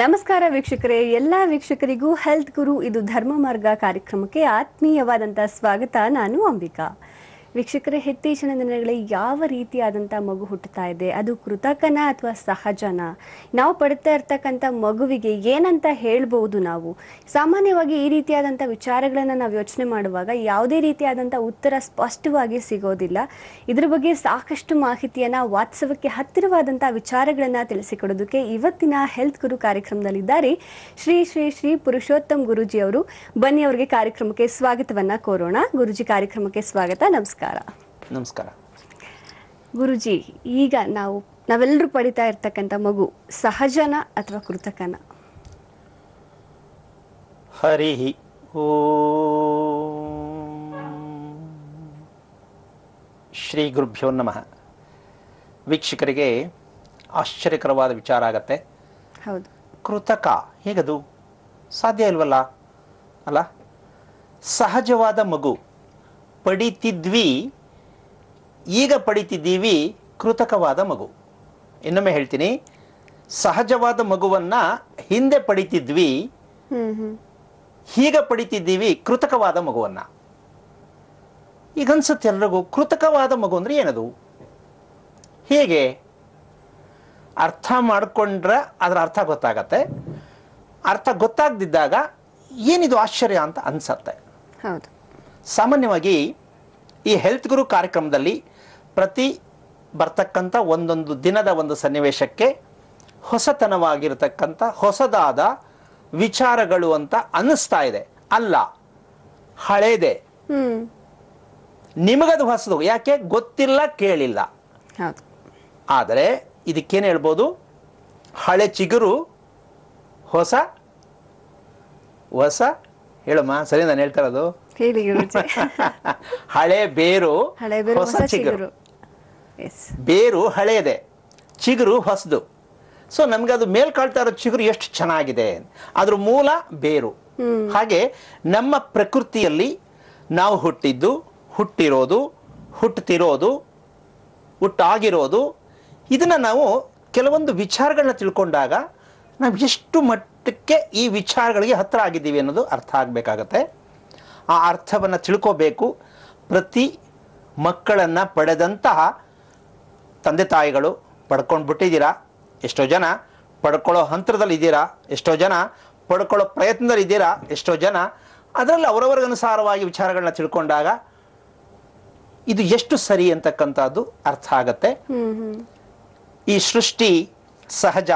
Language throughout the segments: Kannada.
ನಮಸ್ಕಾರ ವೀಕ್ಷಕರೇ ಎಲ್ಲ ವೀಕ್ಷಕರಿಗೂ ಹೆಲ್ತ್ ಗುರು ಇದು ಧರ್ಮ ಮಾರ್ಗ ಕಾರ್ಯಕ್ರಮಕ್ಕೆ ಆತ್ಮೀಯವಾದಂಥ ಸ್ವಾಗತ ನಾನು ಅಂಬಿಕಾ ವೀಕ್ಷಕರ ಇತ್ತೀಚಿನ ದಿನಗಳಲ್ಲಿ ಯಾವ ರೀತಿಯಾದಂಥ ಮಗು ಹುಟ್ಟುತ್ತಾ ಇದೆ ಅದು ಕೃತಕನ ಅಥವಾ ಸಹಜನ ನಾವು ಪಡ್ತಾ ಇರ್ತಕ್ಕಂಥ ಮಗುವಿಗೆ ಏನಂತ ಹೇಳ್ಬೋದು ನಾವು ಸಾಮಾನ್ಯವಾಗಿ ಈ ರೀತಿಯಾದಂಥ ವಿಚಾರಗಳನ್ನು ನಾವು ಯೋಚನೆ ಮಾಡುವಾಗ ಯಾವುದೇ ರೀತಿಯಾದಂಥ ಉತ್ತರ ಸ್ಪಷ್ಟವಾಗಿ ಸಿಗೋದಿಲ್ಲ ಇದ್ರ ಬಗ್ಗೆ ಸಾಕಷ್ಟು ಮಾಹಿತಿಯನ್ನು ವಾತ್ಸವಕ್ಕೆ ಹತ್ತಿರವಾದಂಥ ವಿಚಾರಗಳನ್ನು ತಿಳಿಸಿಕೊಡೋದಕ್ಕೆ ಇವತ್ತಿನ ಹೆಲ್ತ್ ಗುರು ಕಾರ್ಯಕ್ರಮದಲ್ಲಿದ್ದಾರೆ ಶ್ರೀ ಶ್ರೀ ಶ್ರೀ ಪುರುಷೋತ್ತಮ್ ಗುರುಜಿ ಅವರು ಬನ್ನಿ ಅವರಿಗೆ ಕಾರ್ಯಕ್ರಮಕ್ಕೆ ಸ್ವಾಗತವನ್ನು ಕೋರೋಣ ಗುರುಜಿ ಕಾರ್ಯಕ್ರಮಕ್ಕೆ ಸ್ವಾಗತ ನಮಸ್ಕಾರ ನಮಸ್ಕಾರ ನಮಸ್ಕಾರ ಗುರುಜಿ ಈಗ ನಾವು ನಾವೆಲ್ಲರೂ ಪಡಿತಾ ಇರ್ತಕ್ಕಂಥ ಮಗು ಸಹಜನ ಅಥವಾ ಕೃತಕನ ಹರಿ ಓ ಶ್ರೀ ಗುರುಭ್ಯೋ ನಮಃ ವೀಕ್ಷಕರಿಗೆ ಆಶ್ಚರ್ಯಕರವಾದ ವಿಚಾರ ಆಗತ್ತೆ ಹೌದು ಕೃತಕ ಹೇಗದು ಸಾಧ್ಯ ಇಲ್ವಲ್ಲ ಅಲ್ಲ ಸಹಜವಾದ ಮಗು ಪಡಿತಿದ್ವಿ ಈಗ ಪಡಿತಿದ್ದೀವಿ ಕೃತಕವಾದ ಮಗು ಇನ್ನೊಮ್ಮೆ ಹೇಳ್ತೀನಿ ಸಹಜವಾದ ಮಗುವನ್ನ ಹಿಂದೆ ಪಡಿತಿದ್ವಿ ಹೀಗ ಪಡಿತಿದ್ದೀವಿ ಕೃತಕವಾದ ಮಗುವನ್ನ ಈಗ ಅನ್ಸುತ್ತೆ ಎಲ್ರಿಗೂ ಕೃತಕವಾದ ಮಗು ಅಂದ್ರೆ ಏನದು ಹೇಗೆ ಅರ್ಥ ಮಾಡಿಕೊಂಡ್ರೆ ಅದರ ಅರ್ಥ ಗೊತ್ತಾಗತ್ತೆ ಅರ್ಥ ಗೊತ್ತಾಗದಿದ್ದಾಗ ಏನಿದು ಆಶ್ಚರ್ಯ ಅಂತ ಅನ್ಸತ್ತೆ ಹೌದು ಸಾಮಾನ್ಯವಾಗಿ ಈ ಹೆಲ್ತ್ ಗುರು ಕಾರ್ಯಕ್ರಮದಲ್ಲಿ ಪ್ರತಿ ಬರ್ತಕ್ಕಂಥ ಒಂದೊಂದು ದಿನದ ಒಂದು ಸನ್ನಿವೇಶಕ್ಕೆ ಹೊಸತನವಾಗಿರತಕ್ಕಂಥ ಹೊಸದಾದ ವಿಚಾರಗಳು ಅಂತ ಅನ್ನಿಸ್ತಾ ಇದೆ ಅಲ್ಲ ಹಳೇದೆ ನಿಮಗದು ಹೊಸದು ಯಾಕೆ ಗೊತ್ತಿಲ್ಲ ಕೇಳಿಲ್ಲ ಆದರೆ ಇದಕ್ಕೇನು ಹೇಳ್ಬೋದು ಹಳೆ ಚಿಗುರು ಹೊಸ ಹೊಸ ಹೇಳಮ್ಮ ಸರಿ ನಾನು ಹೇಳ್ತಾರದು ಹಳೆ ಬೇರು ಹೊಸ ಚಿಗುರು ಬೇರು ಹಳೆಯದೆ ಚಿಗುರು ಹೊಸದು ಸೊ ನಮ್ಗೆ ಅದು ಮೇಲ್ ಕಾಳ್ತಾ ಇರೋ ಚಿಗುರು ಎಷ್ಟು ಚೆನ್ನಾಗಿದೆ ಅದ್ರ ಮೂಲ ಬೇರು ಹಾಗೆ ನಮ್ಮ ಪ್ರಕೃತಿಯಲ್ಲಿ ನಾವು ಹುಟ್ಟಿದ್ದು ಹುಟ್ಟಿರೋದು ಹುಟ್ಟುತ್ತಿರೋದು ಹುಟ್ಟಾಗಿರೋದು ಇದನ್ನ ನಾವು ಕೆಲವೊಂದು ವಿಚಾರಗಳನ್ನ ತಿಳ್ಕೊಂಡಾಗ ನಾವು ಎಷ್ಟು ಮಟ್ಟಕ್ಕೆ ಈ ವಿಚಾರಗಳಿಗೆ ಹತ್ರ ಆಗಿದ್ದೀವಿ ಅನ್ನೋದು ಅರ್ಥ ಆಗಬೇಕಾಗತ್ತೆ ಆ ಅರ್ಥವನ್ನು ತಿಳ್ಕೋಬೇಕು ಪ್ರತಿ ಮಕ್ಕಳನ್ನು ಪಡೆದಂತಹ ತಂದೆ ತಾಯಿಗಳು ಪಡ್ಕೊಂಡು ಬಿಟ್ಟಿದ್ದೀರಾ ಎಷ್ಟೋ ಜನ ಪಡ್ಕೊಳ್ಳೋ ಹಂತದಲ್ಲಿದ್ದೀರಾ ಎಷ್ಟೋ ಜನ ಪಡ್ಕೊಳ್ಳೋ ಪ್ರಯತ್ನದಲ್ಲಿದ್ದೀರಾ ಎಷ್ಟೋ ಜನ ಅದರಲ್ಲಿ ಅವರವರಿಗನುಸಾರವಾಗಿ ವಿಚಾರಗಳನ್ನ ತಿಳ್ಕೊಂಡಾಗ ಇದು ಎಷ್ಟು ಸರಿ ಅಂತಕ್ಕಂಥದ್ದು ಅರ್ಥ ಆಗತ್ತೆ ಈ ಸೃಷ್ಟಿ ಸಹಜ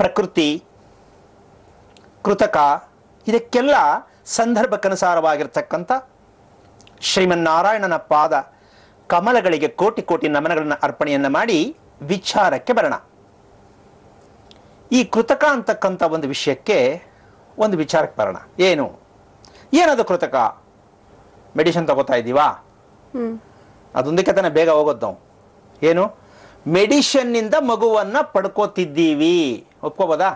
ಪ್ರಕೃತಿ ಕೃತಕ ಇದಕ್ಕೆಲ್ಲ ಸಂದರ್ಭಕ್ಕನುಸಾರವಾಗಿರ್ತಕ್ಕಂಥ ಶ್ರೀಮನ್ನಾರಾಯಣನ ಪಾದ ಕಮಲಗಳಿಗೆ ಕೋಟಿ ಕೋಟಿ ನಮನಗಳನ್ನು ಅರ್ಪಣೆಯನ್ನು ಮಾಡಿ ವಿಚಾರಕ್ಕೆ ಬರೋಣ ಈ ಕೃತಕ ಅಂತಕ್ಕಂಥ ಒಂದು ವಿಷಯಕ್ಕೆ ಒಂದು ವಿಚಾರಕ್ಕೆ ಬರೋಣ ಏನು ಏನದು ಕೃತಕ ಮೆಡಿಷನ್ ತಗೋತಾ ಇದ್ದೀವಾ ಅದೊಂದಕ್ಕೆ ತಾನೇ ಬೇಗ ಹೋಗೋದು ನಾವು ಏನು ಮೆಡಿಷನ್ನಿಂದ ಮಗುವನ್ನು ಪಡ್ಕೋತಿದ್ದೀವಿ ಒಪ್ಕೋಬೋದಾ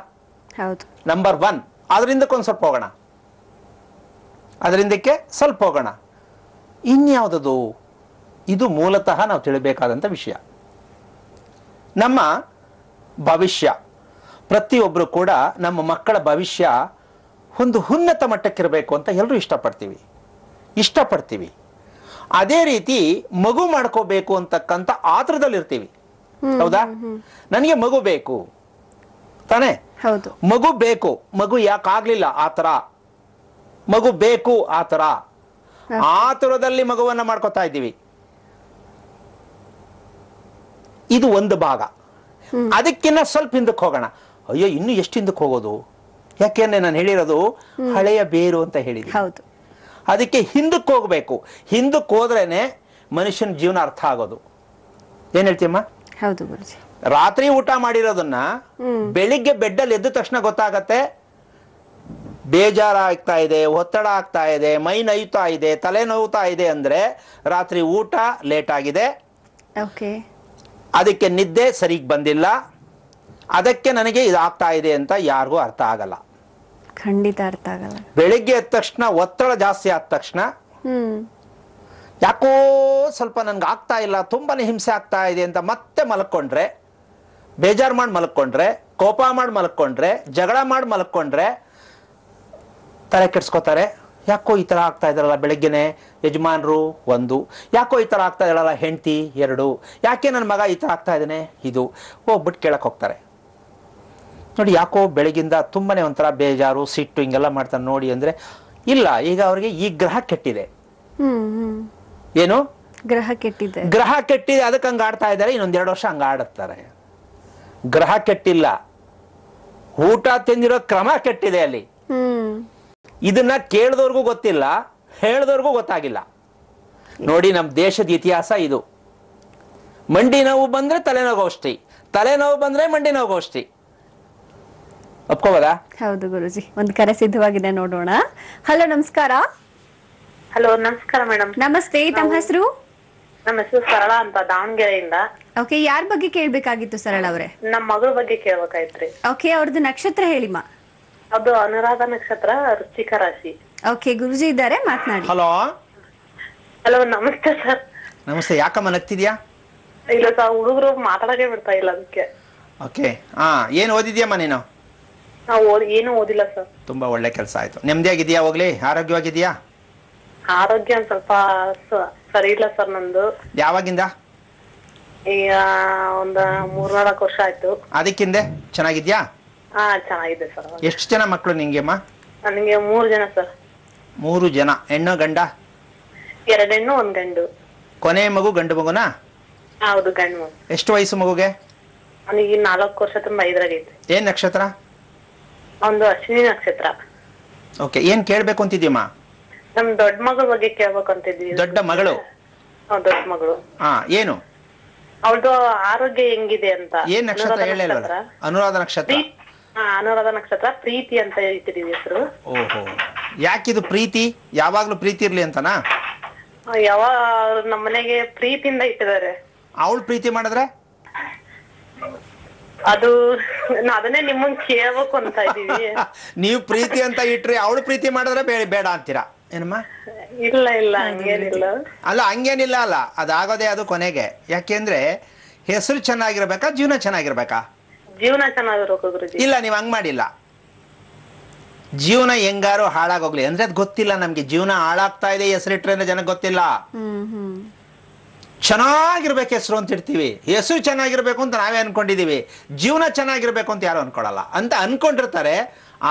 ನಂಬರ್ ಒನ್ ಅದರಿಂದಕ್ಕೊಂದು ಸ್ವಲ್ಪ ಹೋಗೋಣ ಅದರಿಂದಕ್ಕೆ ಸ್ವಲ್ಪ ಹೋಗೋಣ ಇನ್ಯಾವುದದು ಇದು ಮೂಲತಃ ನಾವು ತಿಳಿಬೇಕಾದಂಥ ವಿಷಯ ನಮ್ಮ ಭವಿಷ್ಯ ಪ್ರತಿಯೊಬ್ಬರು ಕೂಡ ನಮ್ಮ ಮಕ್ಕಳ ಭವಿಷ್ಯ ಒಂದು ಉನ್ನತ ಮಟ್ಟಕ್ಕಿರಬೇಕು ಅಂತ ಎಲ್ಲರೂ ಇಷ್ಟಪಡ್ತೀವಿ ಇಷ್ಟಪಡ್ತೀವಿ ಅದೇ ರೀತಿ ಮಗು ಮಾಡ್ಕೋಬೇಕು ಅಂತಕ್ಕಂಥ ಆತರದಲ್ಲಿರ್ತೀವಿ ಹೌದಾ ನನಗೆ ಮಗು ಬೇಕು ತಾನೇ ಮಗು ಬೇಕು ಮಗು ಯಾಕಾಗ್ಲಿಲ್ಲ ಆ ಥರ ಮಗು ಬೇಕು ಆ ಆ ಆತುರದಲ್ಲಿ ಮಗುವನ್ನ ಮಾಡ್ಕೊತಾ ಇದ್ದೀವಿ ಇದು ಒಂದು ಭಾಗ ಅದಕ್ಕಿನ್ನ ಸ್ವಲ್ಪ ಹಿಂದಕ್ಕೆ ಹೋಗೋಣ ಅಯ್ಯೋ ಇನ್ನು ಎಷ್ಟು ಹಿಂದಕ್ಕೆ ಹೋಗೋದು ಯಾಕೆಂದ್ರೆ ನಾನು ಹೇಳಿರೋದು ಹಳೆಯ ಬೇರು ಅಂತ ಹೇಳಿದೆ ಅದಕ್ಕೆ ಹಿಂದಕ್ಕೆ ಹೋಗ್ಬೇಕು ಹಿಂದಕ್ಕೆ ಹೋದ್ರೇನೆ ಮನುಷ್ಯನ ಜೀವನ ಅರ್ಥ ಆಗೋದು ಏನ್ ಹೇಳ್ತೀಯಮ್ಮ ಹೌದು ರಾತ್ರಿ ಊಟ ಮಾಡಿರೋದನ್ನ ಬೆಳಿಗ್ಗೆ ಬೆಡ್ಡಲ್ಲಿ ಎದ್ದ ತಕ್ಷಣ ಗೊತ್ತಾಗತ್ತೆ ಬೇಜಾರಾಗ್ತಾ ಇದೆ ಒತ್ತಡ ಆಗ್ತಾ ಇದೆ ಮೈ ನೈತಾ ಇದೆ ತಲೆ ನೋವುತ್ತಾ ಇದೆ ಅಂದರೆ ರಾತ್ರಿ ಊಟ ಲೇಟ್ ಆಗಿದೆ ಅದಕ್ಕೆ ನಿದ್ದೆ ಸರಿಗೆ ಬಂದಿಲ್ಲ ಅದಕ್ಕೆ ನನಗೆ ಇದಾಗ್ತಾ ಇದೆ ಅಂತ ಯಾರಿಗೂ ಅರ್ಥ ಆಗಲ್ಲ ಖಂಡಿತ ಅರ್ಥ ಆಗಲ್ಲ ಬೆಳಿಗ್ಗೆ ಎದ್ದ ತಕ್ಷಣ ಒತ್ತಡ ಜಾಸ್ತಿ ಆದ ತಕ್ಷಣ ಯಾಕೋ ಸ್ವಲ್ಪ ನನ್ಗೆ ಆಗ್ತಾ ಇಲ್ಲ ತುಂಬಾ ಹಿಂಸೆ ಆಗ್ತಾ ಇದೆ ಅಂತ ಮತ್ತೆ ಮಲ್ಕೊಂಡ್ರೆ ಬೇಜಾರು ಮಾಡಿ ಮಲಕೊಂಡ್ರೆ ಕೋಪ ಮಾಡಿ ಮಲ್ಕೊಂಡ್ರೆ ಜಗಳ ಮಾಡಿ ಮಲ್ಕೊಂಡ್ರೆ ತಲೆ ಕೆಡ್ಸ್ಕೋತಾರೆ ಯಾಕೋ ಈ ಥರ ಆಗ್ತಾ ಇದ್ದಾರಲ್ಲ ಬೆಳಗ್ಗೆನೆ ಯಜಮಾನರು ಒಂದು ಯಾಕೋ ಈ ಥರ ಆಗ್ತಾ ಇದ್ರಲ್ಲ ಹೆಂಡತಿ ಎರಡು ಯಾಕೆ ನನ್ನ ಮಗ ಈ ಥರ ಆಗ್ತಾ ಇದ್ದಾನೆ ಇದು ಹೋಗ್ಬಿಟ್ಟು ಕೇಳಕ್ಕೆ ಹೋಗ್ತಾರೆ ನೋಡಿ ಯಾಕೋ ಬೆಳಗಿಂದ ತುಂಬನೇ ಒಂಥರ ಬೇಜಾರು ಸಿಟ್ಟು ಹಿಂಗೆಲ್ಲ ಮಾಡ್ತಾರೆ ನೋಡಿ ಅಂದರೆ ಇಲ್ಲ ಈಗ ಅವರಿಗೆ ಈ ಗ್ರಹ ಕೆಟ್ಟಿದೆ ಏನು ಗ್ರಹ ಕೆಟ್ಟಿದೆ ಗ್ರಹ ಕೆಟ್ಟಿದೆ ಅದಕ್ಕೆ ಹಂಗೆ ಆಡ್ತಾ ಇದ್ದಾರೆ ಎರಡು ವರ್ಷ ಹಂಗೆ ಆಡುತ್ತಾರೆ ಗ್ರಹ ಕೆಟ್ಟಿಲ್ಲ ಊಟ ತಿಂದಿರೋ ಕ್ರಮ ಕೆಟ್ಟಿದೆ ಅಲ್ಲಿ ಇದನ್ನ ಕೇಳಿದವ್ರಿಗೂ ಗೊತ್ತಿಲ್ಲ ಹೇಳಿದವ್ರಿಗೂ ಗೊತ್ತಾಗಿಲ್ಲ ನೋಡಿ ನಮ್ಮ ದೇಶದ ಇತಿಹಾಸ ಇದು ಮಂಡಿ ನೋವು ಬಂದ್ರೆ ತಲೆನೋವು ಗೋಷ್ಠಿ ತಲೆನೋವು ಬಂದ್ರೆ ಮಂಡಿ ನೋವು ಗೋಷ್ಠಿ ಹೌದು ಗುರುಜಿ ಒಂದು ಕರೆ ಸಿದ್ಧವಾಗಿದೆ ನೋಡೋಣ ಹಲೋ ನಮಸ್ಕಾರ ಹಲೋ ನಮಸ್ಕಾರ ಮೇಡಮ್ ನಮಸ್ತೆ ತಮ್ಮ ಹೆಸರು ನಮ್ಮ ಹೆಸರು ಸರಳ ಅಂತ ದಾವಣಗೆರೆಯಿಂದ ಓಕೆ ಯಾರ ಬಗ್ಗೆ ಕೇಳ್ಬೇಕಾಗಿತ್ತು ಸರಳ ಅವರೇ ನಮ್ಮ ಮಗಳ ಬಗ್ಗೆ ಕೇಳ್ಬೇಕಾಯ್ತ್ರಿ ಓಕೆ ಅವ್ರದ್ದು ನಕ್ಷತ್ರ ಹೇಳಿಮಾ ಅದು ಅನುರಾಧ ನಕ್ಷತ್ರ ರುಚಿಕ ರಾಶಿ ಓಕೆ ಗುರುಜಿ ಇದ್ದಾರೆ ಮಾತನಾಡಿ ಹಲೋ ಹಲೋ ನಮಸ್ತೆ ಸರ್ ನಮಸ್ತೆ ಯಾಕಮ್ಮ ನಗ್ತಿದ್ಯಾ ಇಲ್ಲ ಸರ್ ಹುಡುಗರು ಮಾತಾಡಕ್ಕೆ ಬಿಡ್ತಾ ಇಲ್ಲ ಅದಕ್ಕೆ ಓಕೆ ಹಾ ಏನು ಓದಿದ್ಯಮ್ಮ ನೀನು ನಾವು ಏನು ಓದಿಲ್ಲ ಸರ್ ತುಂಬಾ ಒಳ್ಳೆ ಕೆಲಸ ಆಯ್ತು ನೆಮ್ಮದಿಯಾಗಿದ್ಯಾ ಹೋಗ್ಲಿ ಆರೋಗ್ಯವಾಗಿದ್ಯಾ ಆರೋಗ್ಯ ಒಂದ್ ಸ್ವಲ್ಪ ಸರಿ ಇಲ್ಲ ಸರ್ ನಂದು ಯಾವಾಗಿಂದ ಈಗ ಒಂದ್ ಮೂರ್ನಾಲ್ಕು ವರ್ಷ ಆಯ್ತು ಅದಕ್ಕಿಂದೆ ಚೆನ್ನಾಗಿದ್ಯಾ ಹಾ ಚೆನ್ನಾಗಿದೆ ಸರ್ ಎಷ್ಟು ಜನ ಮಕ್ಕಳು ಅಮ್ಮ ನನಗೆ ಮೂರು ಜನ ಸರ್ ಮೂರು ಜನ ಹೆಣ್ಣು ಗಂಡ ಎರಡೆಣ್ಣು ಹೆಣ್ಣು ಒಂದು ಗಂಡು ಕೊನೆ ಮಗು ಗಂಡು ಮಗುನಾ ಹೌದು ಗಂಡು ಮಗು ಎಷ್ಟು ವಯಸ್ಸು ಮಗುಗೆ ಅವನಿಗೆ ನಾಲ್ಕು ವರ್ಷ ತುಂಬ ಐದರಾಗೈತೆ ಏನ್ ನಕ್ಷತ್ರ ಒಂದು ಅಶ್ವಿನಿ ನಕ್ಷತ್ರ ಓಕೆ ಏನ್ ಕೇಳ್ಬೇಕು ಅಂತಿದ್ಯಮ್ಮ ನಮ್ ದೊಡ್ಡ ಮಗಳ ಬಗ್ಗೆ ಕೇಳ್ಬೇಕು ಅಂತಿದ್ದೀವಿ ದೊಡ್ಡ ಮಗಳು ದೊಡ್ಡ ಮಗಳು ಹಾ ಏನು ಅವಳದು ಆರೋಗ್ಯ ಹೆಂಗಿದೆ ಅಂತ ಏನ್ ನಕ್ಷತ್ರ ಹೇಳಿಲ್ಲ ಅನುರಾಧ ನಕ್ಷತ್ರ ಅನುರಾಧ ನಕ್ಷತ್ರ ಪ್ರೀತಿ ಅಂತ ಹೇಳ್ತಿದೀವಿ ಹೆಸರು ಓಹೋ ಯಾಕಿದು ಪ್ರೀತಿ ಯಾವಾಗ್ಲೂ ಪ್ರೀತಿ ಇರ್ಲಿ ಅಂತನಾ ಯಾವ ನಮ್ಮ ಮನೆಗೆ ಪ್ರೀತಿಯಿಂದ ಇಟ್ಟಿದ್ದಾರೆ ಅವಳು ಪ್ರೀತಿ ಮಾಡಿದ್ರೆ ಅದು ನಾ- ಅದನ್ನೇ ನಿಮ್ಮನ್ ಕೇಳ್ಬೇಕು ಅಂತ ಇದೀವಿ ನೀವು ಪ್ರೀತಿ ಅಂತ ಇಟ್ರಿ ಅವಳು ಪ್ರೀತಿ ಮಾಡಿದ್ರೆ ಬೇಡ ಬೇಡ ಅಂತೀರಾ ಏನಮ್ಮ ಇಲ್ಲ ಇಲ್ಲ ಅಲ್ಲ ಹಂಗೇನಿಲ್ಲ ಅಲ್ಲ ಅದಾಗೋದೇ ಅದು ಕೊನೆಗೆ ಯಾಕೆಂದ್ರೆ ಹೆಸರು ಚೆನ್ನಾಗಿರ್ಬೇಕಾ ಜೀವನ ಚೆನ್ನಾಗಿರ್ಬೇಕಾ ಜೀವನ ಇಲ್ಲ ನೀವು ಹಂಗ್ ಮಾಡಿಲ್ಲ ಜೀವನ ಹೆಂಗಾರು ಹಾಳಾಗೋಗ್ಲಿ ಅಂದ್ರೆ ಅದು ಗೊತ್ತಿಲ್ಲ ನಮ್ಗೆ ಜೀವನ ಹಾಳಾಗ್ತಾ ಇದೆ ಹೆಸರಿಟ್ರೆ ಅಂದ್ರೆ ಜನಕ್ಕೆ ಗೊತ್ತಿಲ್ಲ ಚೆನ್ನಾಗಿರ್ಬೇಕು ಹೆಸರು ಅಂತ ಇರ್ತೀವಿ ಹೆಸರು ಚೆನ್ನಾಗಿರ್ಬೇಕು ಅಂತ ನಾವೇ ಅನ್ಕೊಂಡಿದೀವಿ ಜೀವನ ಚೆನ್ನಾಗಿರ್ಬೇಕು ಅಂತ ಯಾರು ಅನ್ಕೊಳಲ್ಲ ಅಂತ ಅನ್ಕೊಂಡಿರ್ತಾರೆ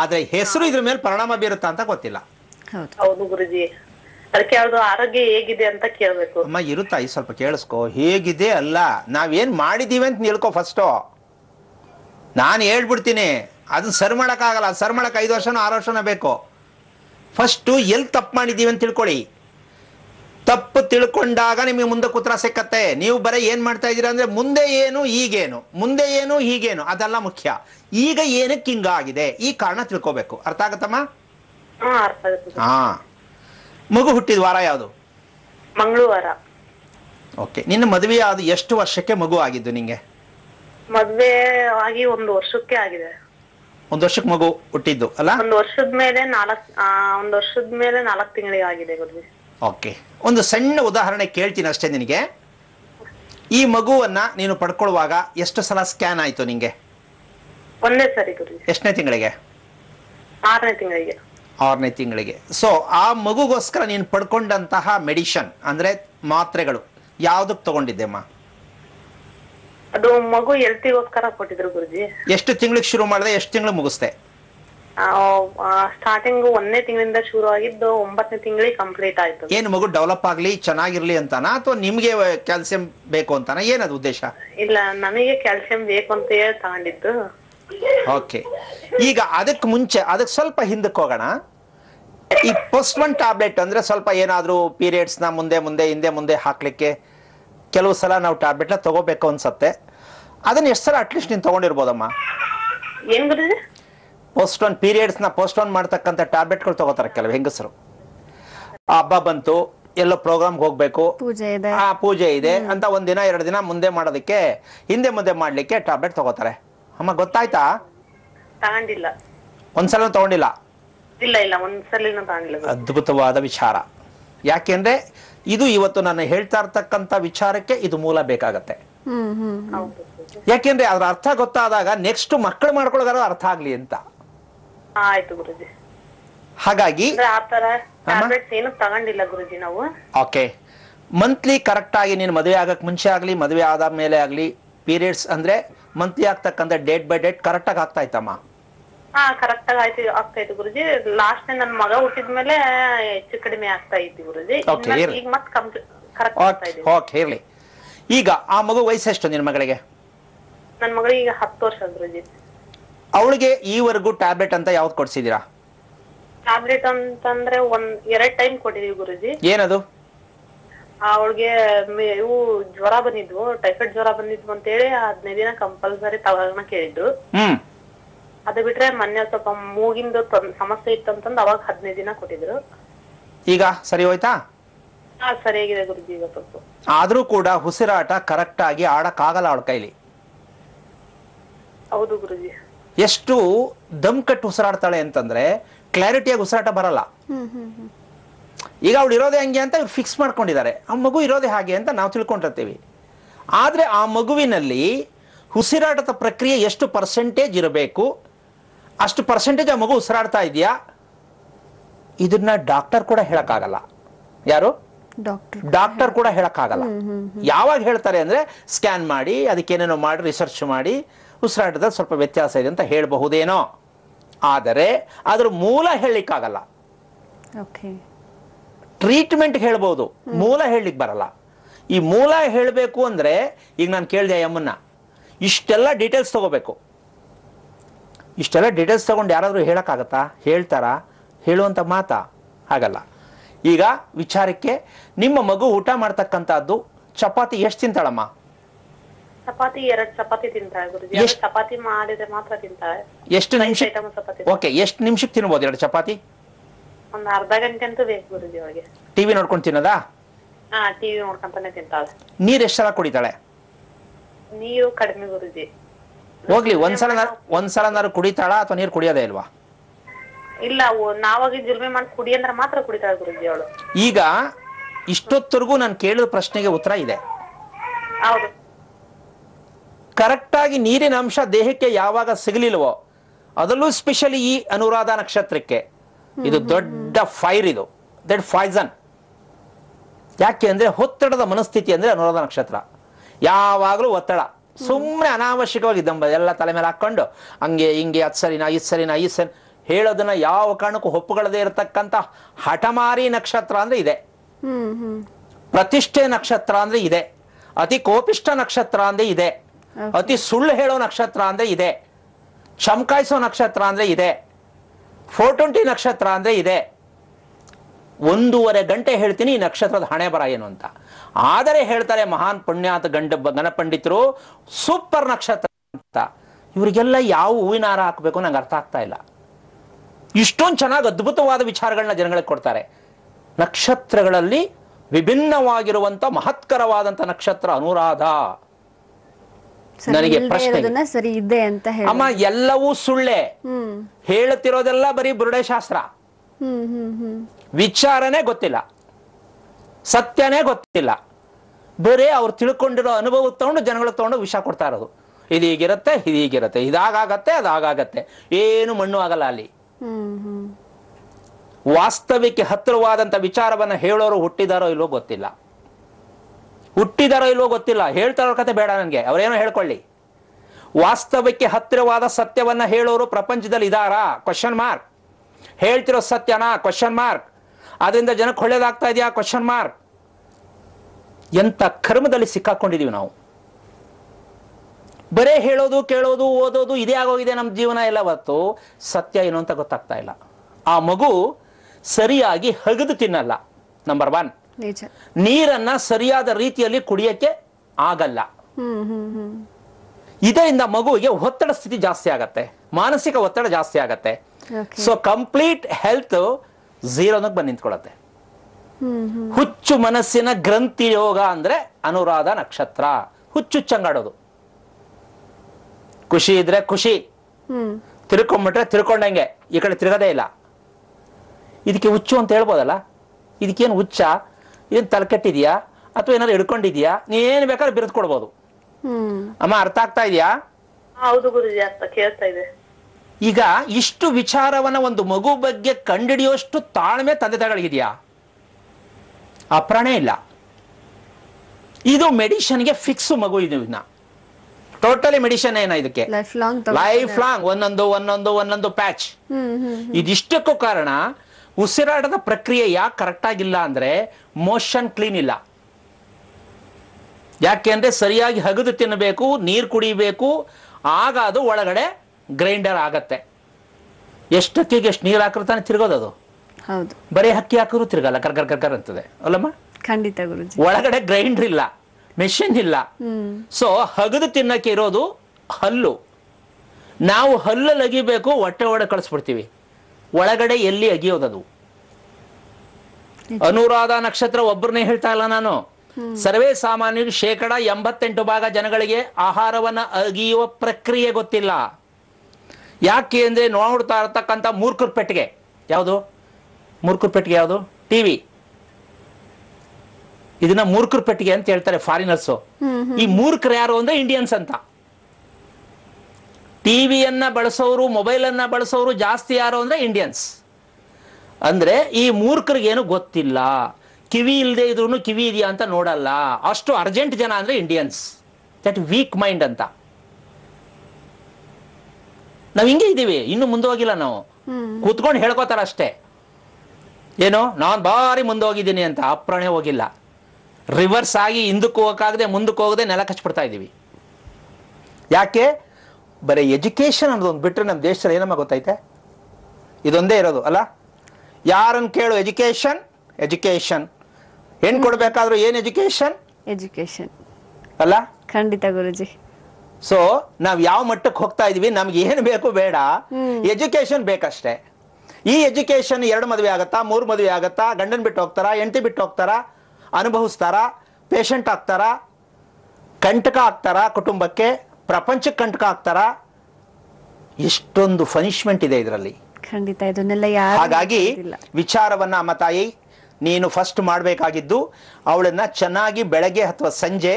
ಆದ್ರೆ ಹೆಸರು ಇದ್ರ ಮೇಲೆ ಪರಿಣಾಮ ಬೀರುತ್ತಾ ಅಂತ ಗೊತ್ತಿಲ್ಲ ಹೌದು ಗುರುಜಿ ಅದಕ್ಕೆ ಆರೋಗ್ಯ ಹೇಗಿದೆ ಅಂತ ಕೇಳ್ಬೇಕು ಅಮ್ಮ ಇರುತ್ತಾ ಸ್ವಲ್ಪ ಕೇಳಿಸ್ಕೋ ಹೇಗಿದೆ ಅಲ್ಲ ನಾವೇನ್ ಮಾಡಿದೀವಿ ಅಂತ ನಿಲ್ಕೋ ಫಸ್ಟ್ ನಾನು ಹೇಳ್ಬಿಡ್ತೀನಿ ಅದನ್ನ ಸರಿ ಮಾಡೋಕ್ಕಾಗಲ್ಲ ಅದು ಮಾಡಕ್ಕೆ ಐದು ವರ್ಷನೋ ಆರು ವರ್ಷನೋ ಬೇಕು ಫಸ್ಟು ಎಲ್ಲಿ ತಪ್ಪು ಮಾಡಿದ್ದೀವಿ ಅಂತ ತಿಳ್ಕೊಳ್ಳಿ ತಪ್ಪು ತಿಳ್ಕೊಂಡಾಗ ನಿಮಗೆ ಮುಂದೆ ಕೂತ್ರ ಸಿಕ್ಕತ್ತೆ ನೀವು ಬರೀ ಏನು ಮಾಡ್ತಾ ಇದ್ದೀರಾ ಅಂದರೆ ಮುಂದೆ ಏನು ಈಗೇನು ಮುಂದೆ ಏನು ಹೀಗೇನು ಅದೆಲ್ಲ ಮುಖ್ಯ ಈಗ ಏನಕ್ಕೆ ಹಿಂಗಾಗಿದೆ ಈ ಕಾರಣ ತಿಳ್ಕೋಬೇಕು ಅರ್ಥ ಆಗತ್ತಮ್ಮ ಹಾ ಮಗು ಹುಟ್ಟಿದ ವಾರ ಯಾವುದು ಮಂಗಳವಾರ ಓಕೆ ನಿನ್ನ ಮದುವೆ ಆದ ಎಷ್ಟು ವರ್ಷಕ್ಕೆ ಮಗು ಆಗಿದ್ದು ನಿಂಗೆ ಮದ್ವೆ ಆಗಿ ಒಂದು ವರ್ಷಕ್ಕೆ ಆಗಿದೆ ಒಂದು ವರ್ಷಕ್ಕೆ ಮಗು ಹುಟ್ಟಿದ್ದು ಅಲ್ಲ ಒಂದು ವರ್ಷದ ಮೇಲೆ ನಾಲ್ಕು ಒಂದು ವರ್ಷದ ಮೇಲೆ ನಾಲ್ಕು ತಿಂಗಳಿಗೆ ಆಗಿದೆ ಗುರುಜಿ ಓಕೆ ಒಂದು ಸಣ್ಣ ಉದಾಹರಣೆ ಕೇಳ್ತೀನಿ ಅಷ್ಟೇ ನಿನಗೆ ಈ ಮಗುವನ್ನ ನೀನು ಪಡ್ಕೊಳ್ಳುವಾಗ ಎಷ್ಟು ಸಲ ಸ್ಕ್ಯಾನ್ ಆಯ್ತು ನಿಂಗೆ ಒಂದೇ ಸರಿ ಗುರುಜಿ ಎಷ್ಟನೇ ತಿಂಗಳಿಗೆ ಆರನೇ ತಿಂಗಳಿಗೆ ಆರನೇ ತಿಂಗಳಿಗೆ ಸೊ ಆ ಮಗುಗೋಸ್ಕರ ನೀನು ಪಡ್ಕೊಂಡಂತಹ ಮೆಡಿಷನ್ ಅಂದ್ರೆ ಮಾತ್ರೆಗಳು ಯಾವ್ದಕ್ಕೆ ತಗೊಂಡಿದ್ದೆಮ್ಮ ಅದು ಮಗು ಎಲ್ತಿಗೋಸ್ಕರ ಕೊಟ್ಟಿದ್ರು ಗುರುಜಿ ಎಷ್ಟು ತಿಂಗಳಿಗೆ ಶುರು ಮಾಡಿದೆ ಎಷ್ಟು ತಿಂಗಳು ಮುಗಿಸ್ತೆ ಸ್ಟಾರ್ಟಿಂಗ್ ಒಂದನೇ ತಿಂಗಳಿಂದ ಶುರು ಆಗಿದ್ದು ಒಂಬತ್ತನೇ ತಿಂಗಳಿಗೆ ಕಂಪ್ಲೀಟ್ ಆಯ್ತು ಏನು ಮಗು ಡೆವಲಪ್ ಆಗ್ಲಿ ಚೆನ್ನಾಗಿರ್ಲಿ ಅಂತಾನ ಅಥವಾ ನಿಮಗೆ ಕ್ಯಾಲ್ಸಿಯಂ ಬೇಕು ಅಂತಾನ ಏನದು ಉದ್ದೇಶ ಇಲ್ಲ ನನಗೆ ಕ್ಯಾಲ್ಸಿಯಂ ಬೇಕು ಅಂತ ಹೇಳಿ ತಗೊಂಡಿದ್ದು ಓಕೆ ಈಗ ಅದಕ್ಕೆ ಮುಂಚೆ ಅದಕ್ಕೆ ಸ್ವಲ್ಪ ಹಿಂದಕ್ಕೆ ಹೋಗೋಣ ಈ ಫಸ್ಟ್ ಒನ್ ಟ್ಯಾಬ್ಲೆಟ್ ಅಂದ್ರೆ ಸ್ವಲ್ಪ ಏನಾದರೂ ಪೀರಿಯಡ್ಸ್ ನ ಮುಂದೆ ಮುಂದೆ ಹಿಂದೆ ಮುಂದೆ ಹಾಕ್ಲಿಕ್ಕೆ ಕೆಲವು ಸಲ ನಾವು ಟ್ಯಾಬ್ಲೆಟ್ನ ತಗೋಬೇಕು ಅನ್ಸತ್ತೆ ಅದನ್ನ ಎಷ್ಟು ಸಲ ಅಟ್ಲೀಸ್ಟ್ ನೀನು ತಗೊಂಡಿರ್ಬೋದಮ್ಮ ಪೋಸ್ಟ್ ಆನ್ ಪೀರಿಯಡ್ಸ್ನ ಪೋಸ್ಟ್ ಆನ್ ಮಾಡ್ತಕ್ಕಂಥ ಟ್ಯಾಬ್ಲೆಟ್ಗಳು ತಗೋತಾರೆ ಕೆಲವು ಹೆಂಗಸರು ಆ ಹಬ್ಬ ಬಂತು ಎಲ್ಲೋ ಪ್ರೋಗ್ರಾಮ್ಗೆ ಹೋಗ್ಬೇಕು ಆ ಪೂಜೆ ಇದೆ ಅಂತ ಒಂದಿನ ಎರಡು ದಿನ ಮುಂದೆ ಮಾಡೋದಕ್ಕೆ ಹಿಂದೆ ಮುಂದೆ ಮಾಡ್ಲಿಕ್ಕೆ ಟ್ಯಾಬ್ಲೆಟ್ ತಗೋತಾರೆ ಅಮ್ಮ ಗೊತ್ತಾಯ್ತಾ ತಗೊಂಡಿಲ್ಲ ಒಂದ್ಸಲ ತಗೊಂಡಿಲ್ಲ ಇಲ್ಲ ಇಲ್ಲ ಒಂದ್ಸಲ ಅದ್ಭುತವಾದ ವಿಚಾರ ಯಾಕೆಂದ್ರೆ ಇದು ಇವತ್ತು ನಾನು ಹೇಳ್ತಾ ಇರ್ತಕ್ಕಂತ ವಿಚಾರಕ್ಕೆ ಇದು ಮೂಲ ಬೇಕಾಗತ್ತೆ ಯಾಕೆಂದ್ರೆ ಅದ್ರ ಅರ್ಥ ಗೊತ್ತಾದಾಗ ನೆಕ್ಸ್ಟ್ ಮಕ್ಕಳು ಮಾಡ್ಕೊಳ್ಳೋದಾರ ಅರ್ಥ ಆಗ್ಲಿ ಅಂತ ಹಾಗಾಗಿ ಓಕೆ ಮಂತ್ಲಿ ಕರೆಕ್ಟ್ ಆಗಿ ನೀನು ಮದುವೆ ಆಗಕ್ ಮುಂಚೆ ಆಗ್ಲಿ ಮದುವೆ ಆದ ಮೇಲೆ ಆಗ್ಲಿ ಪೀರಿಯಡ್ಸ್ ಅಂದ್ರೆ ಮಂತ್ಲಿ ಆಗ್ತಕ್ಕಂಥ ಡೇಟ್ ಬೈ ಡೇಟ್ ಕರೆಕ್ಟ್ ಆಗಿ ಆಗ್ತಾ ಇತ್ತಮ್ಮ ಹಾ ಕರೆಕ್ಟ್ ಆಗಿ ಆಯ್ತು ಆಗ್ತಾ ಇತ್ತು ಗುರುಜಿ ಲಾಸ್ಟ್ ನನ್ನ ಮಗ ಹುಟ್ಟಿದ್ಮೇಲೆ ಹೆಚ್ಚು ಕಡಿಮೆ ಆಗ್ತಾ ಇತ್ತು ಗುರುಜಿ ಈಗ ಮತ್ ಕಂಪ್ಲೀಟ್ ಕರೆಕ್ಟ್ ಓಕೆ ಈಗ ಆ ಮಗು ವಯಸ್ಸು ಎಷ್ಟು ನಿನ್ನ ಮಗಳಿಗೆ ನನ್ನ ಮಗಳಿಗೆ ಈಗ ಹತ್ತು ವರ್ಷ ಗುರುಜಿ ಅವಳಿಗೆ ಈವರೆಗೂ ಟ್ಯಾಬ್ಲೆಟ್ ಅಂತ ಯಾವ್ದು ಕೊಡ್ಸಿದೀರಾ ಟ್ಯಾಬ್ಲೆಟ್ ಅಂತಂದ್ರೆ ಒಂದ್ ಎರಡ್ ಟೈಮ್ ಕೊಟ್ಟಿದೀವಿ ಗುರುಜಿ ಏನದು ಅವಳಿಗೆ ಇವು ಜ್ವರ ಬಂದಿದ್ವು ಟೈಫಾಯ್ಡ್ ಜ್ವರ ಬಂದಿದ್ವು ಅಂತೇಳಿ ಹದಿನೈದು ದಿನ ಕಂಪಲ್ಸರಿ ತಗೊಳ್ಳೋಣ ಕೇಳಿದ್ರು ಹ್ಮ್ ಅದ ಬಿಟ್ರೆ ಮೊನ್ನೆ ಸ್ವಲ್ಪ ಮೂಗಿಂದು ಸಮಸ್ಯೆ ಇತ್ತಂತಂದ್ ಅವಾಗ ಹದಿನೈದು ದಿನ ಕೊಟ್ಟಿದ್ರು ಈಗ ಸರಿ ಹೋಯ್ತಾ ಸರಿಯಾಗಿದೆ ಗುರುಜಿ ಈಗ ಸ್ವಲ್ಪ ಆದ್ರೂ ಕೂಡ ಉಸಿರಾಟ ಕರೆಕ್ಟ್ ಆಗಿ ಆಡಕ್ ಆಗಲ್ಲ ಅವಳ ಕೈಲಿ ಹೌದು ಗುರುಜಿ ಎಷ್ಟು ದಮ್ ಕಟ್ಟು ಉಸಿರಾಡ್ತಾಳೆ ಅಂತಂದ್ರೆ ಕ್ಲಾರಿಟಿಯಾಗಿ ಉಸಿರಾಟ ಬರಲ್ಲ ಈಗ ಅವಳು ಇರೋದೇ ಹಂಗೆ ಅಂತ ಇವ್ರು ಫಿಕ್ಸ್ ಮಾಡ್ಕೊಂಡಿದ್ದಾರೆ ಆ ಮಗು ಇರೋದೇ ಹಾಗೆ ಅಂತ ನಾವು ತಿಳ್ಕೊಂಡಿರ್ತೀವಿ ಆದ್ರೆ ಆ ಮಗುವಿನಲ್ಲಿ ಉಸಿರಾಟದ ಪ್ರಕ್ರಿಯೆ ಎಷ್ಟು ಪರ್ಸೆಂಟೇಜ್ ಇರಬೇಕು ಅಷ್ಟು ಪರ್ಸೆಂಟೇಜ್ ಆ ಮಗು ಉಸಿರಾಡ್ತಾ ಇದೆಯಾ ಇದನ್ನ ಡಾಕ್ಟರ್ ಕೂಡ ಹೇಳಕ್ಕಾಗಲ್ಲ ಯಾರು ಡಾಕ್ಟರ್ ಕೂಡ ಹೇಳಕ್ಕಾಗಲ್ಲ ಯಾವಾಗ ಹೇಳ್ತಾರೆ ಅಂದ್ರೆ ಸ್ಕ್ಯಾನ್ ಮಾಡಿ ಅದಕ್ಕೇನೇನೋ ಮಾಡಿ ರಿಸರ್ಚ್ ಮಾಡಿ ಉಸಿರಾಟದ ಸ್ವಲ್ಪ ವ್ಯತ್ಯಾಸ ಇದೆ ಅಂತ ಹೇಳಬಹುದೇನೋ ಆದರೆ ಅದ್ರ ಮೂಲ ಹೇಳಲಿಕ್ಕಾಗಲ್ಲ ಟ್ರೀಟ್ಮೆಂಟ್ ಹೇಳ್ಬಹುದು ಮೂಲ ಹೇಳಲಿಕ್ಕೆ ಬರಲ್ಲ ಈ ಮೂಲ ಹೇಳಬೇಕು ಅಂದ್ರೆ ಈಗ ನಾನು ಕೇಳಿದೆ ಯಮ್ಮನ್ನ ಇಷ್ಟೆಲ್ಲ ಡೀಟೇಲ್ಸ್ ತಗೋಬೇಕು ಇಷ್ಟೆಲ್ಲ ಡೀಟೇಲ್ಸ್ ತೊಗೊಂಡು ಯಾರಾದರೂ ಹೇಳೋಕ್ಕಾಗತ್ತಾ ಹೇಳ್ತಾರಾ ಹೇಳುವಂಥ ಮಾತಾ ಹಾಗಲ್ಲ ಈಗ ವಿಚಾರಕ್ಕೆ ನಿಮ್ಮ ಮಗು ಊಟ ಮಾಡ್ತಕ್ಕಂಥದ್ದು ಚಪಾತಿ ಎಷ್ಟು ತಿಂತಾಳಮ್ಮ ಚಪಾತಿ ಎರಡು ಚಪಾತಿ ತಿಂತಾಳೆ ಗುರುಜಿ ಎಷ್ಟ್- ಚಪಾತಿ ಮಾಡಿದ್ರೆ ಮಾತ್ರ ತಿಂತಾಳೆ ಎಷ್ಟು ನಿಮಿಷ ಐಟಮ್ ಚಪಾತಿ ಓಕೆ ಎಷ್ಟು ನಿಮಿಷಕ್ಕೆ ತಿನ್ಬೋದು ಎರಡು ಚಪಾತಿ ಒಂದು ಅರ್ಧ ಗಂಟೆ ಅಂತೂ ಬೇಕು ಗುರುಜಿ ಅವಳಿಗೆ ಟಿವಿ ನೋಡ್ಕೊಂಡು ತಿನ್ನೋದಾ ಹಾ ಟಿವಿ ನೋಡ್ಕೊಂತಾನೆ ತಿಂತಾಳೆ ನೀರು ಎಷ್ಟು ಸಲ ಕುಡಿತಾಳೆ ನೀರು ಕಡಿಮೆ ಗುರುಜಿ ಹೋಗ್ಲಿ ಒಂದ್ಸಲ ಒಂದ್ಸಲ ಕುಡಿತಾಳ ಅಥವಾ ನೀರು ಕುಡಿಯೋದೇ ಇಲ್ವಾ ಇಲ್ಲ ನಾವಾಗಿ ಜುಲ್ಮೆ ಮಾಡಿ ಕುಡಿ ಅಂದ್ರೆ ಮಾತ್ರ ಕುಡಿತಾಳೆ ಗುರುಜಿ ಅವಳು ಈಗ ಇಷ್ಟೊತ್ತರೆಗೂ ನಾನು ಕೇಳಿದ ಪ್ರಶ್ನೆಗೆ ಉತ್ತರ ಇದೆ ಹೌದು ಆಗಿ ನೀರಿನ ಅಂಶ ದೇಹಕ್ಕೆ ಯಾವಾಗ ಸಿಗಲಿಲ್ವೋ ಅದಲ್ಲೂ ಸ್ಪೆಷಲಿ ಈ ಅನುರಾಧ ನಕ್ಷತ್ರಕ್ಕೆ ಇದು ದೊಡ್ಡ ಫೈರ್ ಇದು ದಟ್ ಫಾಯ್ಸನ್ ಯಾಕೆ ಅಂದ್ರೆ ಒತ್ತಡದ ಮನಸ್ಥಿತಿ ಅಂದ್ರೆ ಅನುರಾಧ ನಕ್ಷತ್ರ ಯಾವಾಗಲೂ ಒತ್ತಡ ಸುಮ್ಮನೆ ಅನಾವಶ್ಯಕವಾಗಿ ದಂಬ ಎಲ್ಲ ತಲೆ ಮೇಲೆ ಹಾಕ್ಕೊಂಡು ಹಂಗೆ ಹಿಂಗೆ ಅದು ಸರಿನಾ ಇದು ಸರಿನಾ ಐದು ಸರಿ ಹೇಳೋದನ್ನ ಯಾವ ಕಾರಣಕ್ಕೂ ಹೊಪ್ಪುಗಳದೇ ಇರತಕ್ಕಂಥ ಹಠಮಾರಿ ನಕ್ಷತ್ರ ಅಂದ್ರೆ ಇದೆ ಪ್ರತಿಷ್ಠೆ ನಕ್ಷತ್ರ ಅಂದ್ರೆ ಇದೆ ಅತಿ ಕೋಪಿಷ್ಠ ನಕ್ಷತ್ರ ಅಂದ್ರೆ ಇದೆ ಅತಿ ಸುಳ್ಳು ಹೇಳೋ ನಕ್ಷತ್ರ ಅಂದ್ರೆ ಇದೆ ಚಮಕಾಯಿಸೋ ನಕ್ಷತ್ರ ಅಂದ್ರೆ ಇದೆ ಫೋರ್ ಟ್ವೆಂಟಿ ನಕ್ಷತ್ರ ಅಂದ್ರೆ ಇದೆ ಒಂದೂವರೆ ಗಂಟೆ ಹೇಳ್ತೀನಿ ಈ ನಕ್ಷತ್ರದ ಹಣೆ ಬರ ಏನು ಅಂತ ಆದರೆ ಹೇಳ್ತಾರೆ ಮಹಾನ್ ಪುಣ್ಯಾತ ಗಂಡ ಗಣಪಂಡಿತರು ಸೂಪರ್ ನಕ್ಷತ್ರ ಅಂತ ಇವರಿಗೆಲ್ಲ ಯಾವ ಹೂವಿನ ಹಾರ ಹಾಕಬೇಕು ನಂಗೆ ಅರ್ಥ ಆಗ್ತಾ ಇಲ್ಲ ಇಷ್ಟೊಂದು ಚೆನ್ನಾಗಿ ಅದ್ಭುತವಾದ ವಿಚಾರಗಳನ್ನ ಜನಗಳಿಗೆ ಕೊಡ್ತಾರೆ ನಕ್ಷತ್ರಗಳಲ್ಲಿ ವಿಭಿನ್ನವಾಗಿರುವಂತ ಮಹತ್ಕರವಾದಂತ ನಕ್ಷತ್ರ ಅನುರಾಧ ನನಗೆ ಪ್ರಶ್ನೆ ಸರಿ ಇದೆ ಅಂತ ಅಮ್ಮ ಎಲ್ಲವೂ ಸುಳ್ಳೆ ಹೇಳುತ್ತಿರೋದೆಲ್ಲ ಬರೀ ಬುರುಡೆ ಶಾಸ್ತ್ರ ವಿಚಾರನೆ ಗೊತ್ತಿಲ್ಲ ಸತ್ಯನೇ ಗೊತ್ತಿಲ್ಲ ಬರೇ ಅವ್ರು ತಿಳ್ಕೊಂಡಿರೋ ಅನುಭವ ತಗೊಂಡು ಜನಗಳು ತಗೊಂಡು ವಿಷ ಕೊಡ್ತಾ ಇರೋದು ಇದು ಹೀಗಿರುತ್ತೆ ಇದು ಹೀಗಿರುತ್ತೆ ಇದಾಗತ್ತೆ ಅದಾಗತ್ತೆ ಏನು ಮಣ್ಣು ಆಗಲ್ಲ ಅಲ್ಲಿ ವಾಸ್ತವ್ಯಕ್ಕೆ ಹತ್ತಿರವಾದಂತ ವಿಚಾರವನ್ನ ಹೇಳೋರು ಹುಟ್ಟಿದಾರೋ ಇಲ್ವೋ ಗೊತ್ತಿಲ್ಲ ಹುಟ್ಟಿದಾರೋ ಇಲ್ವೋ ಗೊತ್ತಿಲ್ಲ ಹೇಳ್ತಾರೋ ಕತೆ ಬೇಡ ನನಗೆ ಅವರೇನೋ ಹೇಳ್ಕೊಳ್ಳಿ ವಾಸ್ತವಕ್ಕೆ ಹತ್ತಿರವಾದ ಸತ್ಯವನ್ನ ಹೇಳೋರು ಪ್ರಪಂಚದಲ್ಲಿ ಇದಾರಾ ಕ್ವಶನ್ ಮಾರ್ಕ್ ಹೇಳ್ತಿರೋ ಸತ್ಯನಾ ಕ್ವಶನ್ ಮಾರ್ಕ್ ಆದ್ರಿಂದ ಜನಕ್ಕೆ ಒಳ್ಳೇದಾಗ್ತಾ ಇದೆಯಾ ಕ್ವಶನ್ ಮಾರ್ಕ್ ಎಂಥ ಕರ್ಮದಲ್ಲಿ ಸಿಕ್ಕಾಕೊಂಡಿದ್ದೀವಿ ನಾವು ಬರೇ ಹೇಳೋದು ಕೇಳೋದು ಓದೋದು ಇದೇ ಆಗೋಗಿದೆ ನಮ್ಮ ಜೀವನ ಎಲ್ಲ ಹೊತ್ತು ಸತ್ಯ ಏನು ಅಂತ ಗೊತ್ತಾಗ್ತಾ ಇಲ್ಲ ಆ ಮಗು ಸರಿಯಾಗಿ ಹಗದು ತಿನ್ನಲ್ಲ ನಂಬರ್ ಒನ್ ನೀರನ್ನ ಸರಿಯಾದ ರೀತಿಯಲ್ಲಿ ಕುಡಿಯಕ್ಕೆ ಆಗಲ್ಲ ಇದರಿಂದ ಮಗುವಿಗೆ ಒತ್ತಡ ಸ್ಥಿತಿ ಜಾಸ್ತಿ ಆಗತ್ತೆ ಮಾನಸಿಕ ಒತ್ತಡ ಜಾಸ್ತಿ ಆಗತ್ತೆ ಸೊ ಕಂಪ್ಲೀಟ್ ಹೆಲ್ತ್ ಝೀರೋನಕ್ಕೆ ಬಂದು ನಿಂತ್ಕೊಳತ್ತೆ ಹುಚ್ಚು ಮನಸ್ಸಿನ ಗ್ರಂಥಿ ಯೋಗ ಅಂದ್ರೆ ಅನುರಾಧ ನಕ್ಷತ್ರ ಹುಚ್ಚುಚ್ಚಂಗಾಡೋದು ಖುಷಿ ಇದ್ರೆ ಖುಷಿ ತಿರ್ಕೊಂಡ್ಬಿಟ್ರೆ ತಿರ್ಕೊಂಡಂಗೆ ಈ ಕಡೆ ತಿರುಗದೇ ಇಲ್ಲ ಇದಕ್ಕೆ ಹುಚ್ಚು ಅಂತ ಹೇಳ್ಬೋದಲ್ಲ ಇದಕ್ಕೇನು ಹುಚ್ಚ ಏನು ತಲೆಕೆಟ್ಟಿದ್ಯಾ ಅಥವಾ ಏನಾದ್ರು ಹಿಡ್ಕೊಂಡಿದ್ಯಾ ನೀನ್ ಬೇಕಾದ್ರೆ ಬಿರುದು ಕೊಡ್ಬೋದು ಅಮ್ಮ ಅರ್ಥ ಆಗ್ತಾ ಇದೆಯಾ ಹೌದು ಗುರುಜಿ ಅರ್ಥ ಕೇಳ್ತಾ ಇದೆ ಈಗ ಇಷ್ಟು ವಿಚಾರವನ್ನ ಒಂದು ಮಗು ಬಗ್ಗೆ ಕಂಡಿಡಿಯೋಷ್ಟು ತಾಳ್ಮೆ ತಂದೆ ತಾಯಿಗಳಿಗಿದೆಯಾ ಅಪ್ರಾಣೆ ಇಲ್ಲ ಇದು ಮೆಡಿಷನ್ಗೆ ಫಿಕ್ಸ್ ಮಗು ಇದು ಟೋಟಲಿ ಮೆಡಿಷನ್ ಏನ ಇದಕ್ಕೆ ಲೈಫ್ ಲಾಂಗ್ ಒಂದೊಂದು ಒಂದೊಂದು ಒಂದೊಂದು ಪ್ಯಾಚ್ ಇದಿಷ್ಟಕ್ಕೂ ಕಾರಣ ಉಸಿರಾಟದ ಪ್ರಕ್ರಿಯೆ ಯಾಕೆ ಕರೆಕ್ಟ್ ಆಗಿಲ್ಲ ಅಂದ್ರೆ ಮೋಷನ್ ಕ್ಲೀನ್ ಇಲ್ಲ ಯಾಕೆ ಅಂದ್ರೆ ಸರಿಯಾಗಿ ಹಗದು ತಿನ್ನಬೇಕು ನೀರು ಕುಡಿಬೇಕು ಆಗ ಅದು ಒಳಗಡೆ ಗ್ರೈಂಡರ್ ಆಗತ್ತೆ ಎಷ್ಟು ಅಕ್ಕಿಗೆ ಎಷ್ಟು ನೀರು ಹಾಕಿರ್ತಾನೆ ತಿರುಗೋದು ಅದು ಬರೀ ಹಕ್ಕಿ ಹಾಕಿದ್ರು ತಿರ್ಗಲ್ಲ ಕರ್ಕರ್ ಕರ್ಕರ್ ಅಂತದೆ ಅಲ್ಲಮ್ಮ ಖಂಡಿತ ಗುರುಜಿ ಒಳಗಡೆ ಗ್ರೈಂಡರ್ ಇಲ್ಲ ಮೆಷಿನ್ ಇಲ್ಲ ಸೊ ಹಗದು ತಿನ್ನಕ್ಕೆ ಇರೋದು ಹಲ್ಲು ನಾವು ಹಲ್ಲಲ್ಲಿ ಅಗಿಬೇಕು ಹೊಟ್ಟೆ ಒಡೆ ಕಳಿಸ್ಬಿಡ್ತೀವಿ ಒಳಗಡೆ ಎಲ್ಲಿ ಅಗಿಯೋದದು ಅನುರಾಧ ನಕ್ಷತ್ರ ಒಬ್ಬರನ್ನೇ ಹೇಳ್ತಾ ಇಲ್ಲ ನಾನು ಸರ್ವೇ ಸಾಮಾನ್ಯ ಶೇಕಡ ಎಂಬತ್ತೆಂಟು ಭಾಗ ಜನಗಳಿಗೆ ಆಹಾರವನ್ನ ಅಗಿಯುವ ಪ್ರಕ್ರಿಯೆ ಗೊತ್ತಿಲ್ಲ ಯಾಕೆ ಅಂದ್ರೆ ನೋಡ್ತಾ ಇರ್ತಕ್ಕಂಥ ಮೂರ್ಖರ ಪೆಟ್ಟಿಗೆ ಯಾವುದು ಮೂರ್ಖರ ಪೆಟ್ಟಿಗೆ ಯಾವುದು ಟಿವಿ ಇದನ್ನ ಮೂರ್ಖರ ಪೆಟ್ಟಿಗೆ ಅಂತ ಹೇಳ್ತಾರೆ ಫಾರಿನರ್ಸ್ ಈ ಮೂರ್ಖರು ಯಾರು ಅಂದ್ರೆ ಇಂಡಿಯನ್ಸ್ ಅಂತ ಟಿವಿಯನ್ನ ಬಳಸೋರು ಅನ್ನ ಬಳಸೋರು ಜಾಸ್ತಿ ಯಾರು ಅಂದ್ರೆ ಇಂಡಿಯನ್ಸ್ ಅಂದ್ರೆ ಈ ಮೂರ್ಖರಿಗೇನು ಗೊತ್ತಿಲ್ಲ ಕಿವಿ ಇಲ್ಲದೆ ಇದ್ರು ಕಿವಿ ಇದೆಯಾ ಅಂತ ನೋಡಲ್ಲ ಅಷ್ಟು ಅರ್ಜೆಂಟ್ ಜನ ಅಂದ್ರೆ ಇಂಡಿಯನ್ಸ್ ದಟ್ ವೀಕ್ ಮೈಂಡ್ ಅಂತ ನಾವು ಹಿಂಗೆ ಇದ್ದೀವಿ ಇನ್ನು ಮುಂದೋಗಿಲ್ಲ ನಾವು ಕೂತ್ಕೊಂಡು ಹೇಳ್ಕೋತಾರ ಅಷ್ಟೇ ಏನು ನಾನು ಭಾರಿ ಮುಂದೋಗಿದ್ದೀನಿ ಅಂತ ಅಪ್ರಾಣೆ ಹೋಗಿಲ್ಲ ರಿವರ್ಸ್ ಆಗಿ ಹಿಂದಕ್ಕೆ ಹೋಗಕ್ಕಾಗದೆ ಮುಂದಕ್ಕೆ ಹೋಗದೆ ನೆಲ ಕಚ್ಬಿಡ್ತಾ ಇದೀವಿ ಯಾಕೆ ಬರೀ ಎಜುಕೇಶನ್ ಅನ್ನೋದೊಂದು ಬಿಟ್ಟರೆ ನಮ್ಮ ದೇಶದಲ್ಲಿ ಏನಮ್ಮ ಗೊತ್ತೈತೆ ಇದೊಂದೇ ಇರೋದು ಅಲ್ಲ ಯಾರನ್ನು ಕೇಳು ಎಜುಕೇಶನ್ ಎಜುಕೇಶನ್ ಏನು ಕೊಡಬೇಕಾದ್ರೂ ಏನು ಎಜುಕೇಶನ್ ಎಜುಕೇಶನ್ ಅಲ್ಲ ಖಂಡಿತ ಗುರುಜಿ ಸೊ ನಾವು ಯಾವ ಮಟ್ಟಕ್ಕೆ ಹೋಗ್ತಾ ಇದೀವಿ ನಮ್ಗೆ ಏನು ಬೇಕು ಬೇಡ ಎಜುಕೇಶನ್ ಬೇಕಷ್ಟೇ ಈ ಎಜುಕೇಶನ್ ಎರಡು ಮದುವೆ ಆಗತ್ತಾ ಮೂರು ಮದುವೆ ಆಗತ್ತಾ ಗಂಡನ್ ಬಿಟ್ಟು ಹೋಗ್ತಾರಾ ಎಂಟಿ ಬಿಟ್ಟು ಹೋಗ್ತಾರಾ ಅನುಭವಿಸ್ತಾರಾ ಪೇಷಂಟ್ ಆಗ್ತಾರಾ ಕಂಟಕ ಆಗ್ತಾರಾ ಕುಟುಂಬಕ್ಕೆ ಪ್ರಪಂಚಕ್ಕೆ ಕಂಟಕ ಆಗ್ತಾರಾ ಎಷ್ಟೊಂದು ಫನಿಶ್ಮೆಂಟ್ ಇದೆ ಇದರಲ್ಲಿ ಖಂಡಿತ ಇದನ್ನೆಲ್ಲ ಹಾಗಾಗಿ ವಿಚಾರವನ್ನ ಅಮ್ಮ ತಾಯಿ ನೀನು ಫಸ್ಟ್ ಮಾಡಬೇಕಾಗಿದ್ದು ಅವಳನ್ನ ಚೆನ್ನಾಗಿ ಬೆಳಗ್ಗೆ ಅಥವಾ ಸಂಜೆ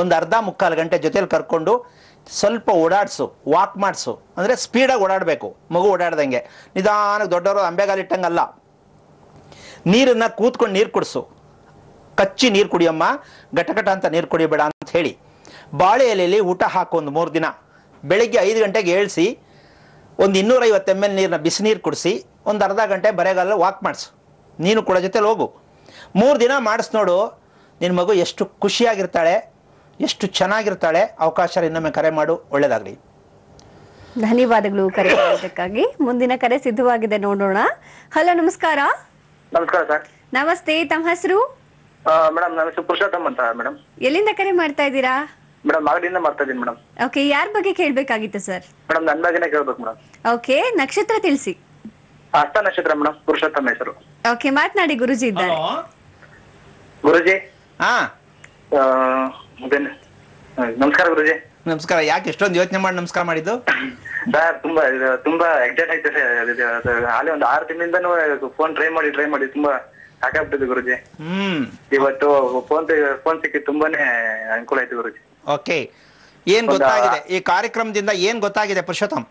ಒಂದು ಅರ್ಧ ಮುಕ್ಕಾಲು ಗಂಟೆ ಜೊತೆಯಲ್ಲಿ ಕರ್ಕೊಂಡು ಸ್ವಲ್ಪ ಓಡಾಡಿಸು ವಾಕ್ ಮಾಡಿಸು ಅಂದರೆ ಸ್ಪೀಡಾಗಿ ಓಡಾಡಬೇಕು ಮಗು ಓಡಾಡ್ದಂಗೆ ನಿಧಾನಕ್ಕೆ ದೊಡ್ಡವರು ಇಟ್ಟಂಗಲ್ಲ ನೀರನ್ನು ಕೂತ್ಕೊಂಡು ನೀರು ಕುಡಿಸು ಕಚ್ಚಿ ನೀರು ಕುಡಿಯಮ್ಮ ಘಟಘಟ ಅಂತ ನೀರು ಕುಡಿಬೇಡ ಅಂತ ಹೇಳಿ ಬಾಳೆ ಎಲೆಯಲ್ಲಿ ಊಟ ಹಾಕು ಒಂದು ಮೂರು ದಿನ ಬೆಳಿಗ್ಗೆ ಐದು ಗಂಟೆಗೆ ಏಳಿಸಿ ಒಂದು ಇನ್ನೂರೈವತ್ತು ಎಮ್ ಎಲ್ ನೀರನ್ನ ಬಿಸಿ ನೀರು ಕುಡಿಸಿ ಒಂದು ಅರ್ಧ ಗಂಟೆ ಬರೆಗಾಲ ವಾಕ್ ಮಾಡಿಸು ನೀನು ಕೂಡ ಜೊತೆಲಿ ಹೋಗು ಮೂರು ದಿನ ಮಾಡಿಸ್ ನೋಡು ನಿನ್ನ ಮಗು ಎಷ್ಟು ಖುಷಿಯಾಗಿರ್ತಾಳೆ ಎಷ್ಟು ಚೆನ್ನಾಗಿರ್ತಾಳೆ ಅವಕಾಶ ಇನ್ನೊಮ್ಮೆ ಕರೆ ಮಾಡು ಒಳ್ಳೇದಾಗಲಿ ಧನ್ಯವಾದಗಳು ಕರೆ ಮಾಡೋದಕ್ಕಾಗಿ ಮುಂದಿನ ಕರೆ ಸಿದ್ಧವಾಗಿದೆ ನೋಡೋಣ ಹಲೋ ನಮಸ್ಕಾರ ನಮಸ್ಕಾರ ಸರ್ ನಮಸ್ತೆ ತಮ್ಮ ಹೆಸರು ಮೇಡಮ್ ನನ್ನ ಹೆಸರು ಪುರುಷೋತ್ತಮ್ ಅಂತ ಮೇಡಮ್ ಎಲ್ಲಿಂದ ಕರೆ ಮಾಡ್ತಾ ಇದ್ದೀರಾ ಮೇಡಮ್ ಆಗಲಿಂದ ಮಾಡ್ತಾ ಇದ್ದೀನಿ ಮೇಡಮ್ ಓಕೆ ಯಾರ ಬಗ್ಗೆ ಕೇಳಬೇಕಾಗಿತ್ತು ಸರ್ ಮೇಡಮ್ ನನ್ನ ಬಗ್ಗೆನೇ ಕೇಳಬೇಕು ಮೇಡಮ್ ಓಕೆ ನಕ್ಷತ್ರ ತಿಳಿಸಿ ಹಸ್ತ ನಕ್ಷತ್ರ ಮೇಡಮ್ ಪುರುಷೋತ್ತಮ ಹೆಸರು ಓಕೆ ಮಾತನಾಡಿ ಗುರುಜಿ ಇದ್ದಾರೆ ಗುರುಜಿ ಹಾ ನಮಸ್ಕಾರ ಗುರುಜಿ ನಮಸ್ಕಾರ ಯಾಕೆ ಎಷ್ಟೊಂದು ಯೋಚನೆ ಮಾಡಿ ನಮಸ್ಕಾರ ಮಾಡಿದ್ದು ಸರ್ ತುಂಬಾ ತುಂಬಾ ಎಕ್ಸೈಟ್ ಆಯ್ತು ಸರ್ ಅಲ್ಲಿ ಒಂದು ಆರು ತಿಂಗಳಿಂದನೂ ಫೋನ್ ಟ್ರೈ ಮಾಡಿ ಟ್ರೈ ಮಾಡಿ ತುಂಬಾ ಸಾಕಾಗ್ಬಿಟ್ಟಿದೆ ಗುರುಜಿ ಹ್ಮ್ ಇವತ್ತು ಫೋನ್ ಫೋನ್ ಸಿಕ್ಕಿ ತುಂಬಾನೇ ಅನುಕೂಲ ಆಯ್ತು ಗುರುಜಿ ಓಕೆ ಏನ್ ಗೊತ್ತಾಗಿದೆ ಈ ಕಾರ್ಯಕ್ರಮದಿಂದ ಏನ್ ಗೊತ್ತಾಗಿದೆ ಪುರುಷೋತ್ತಮ್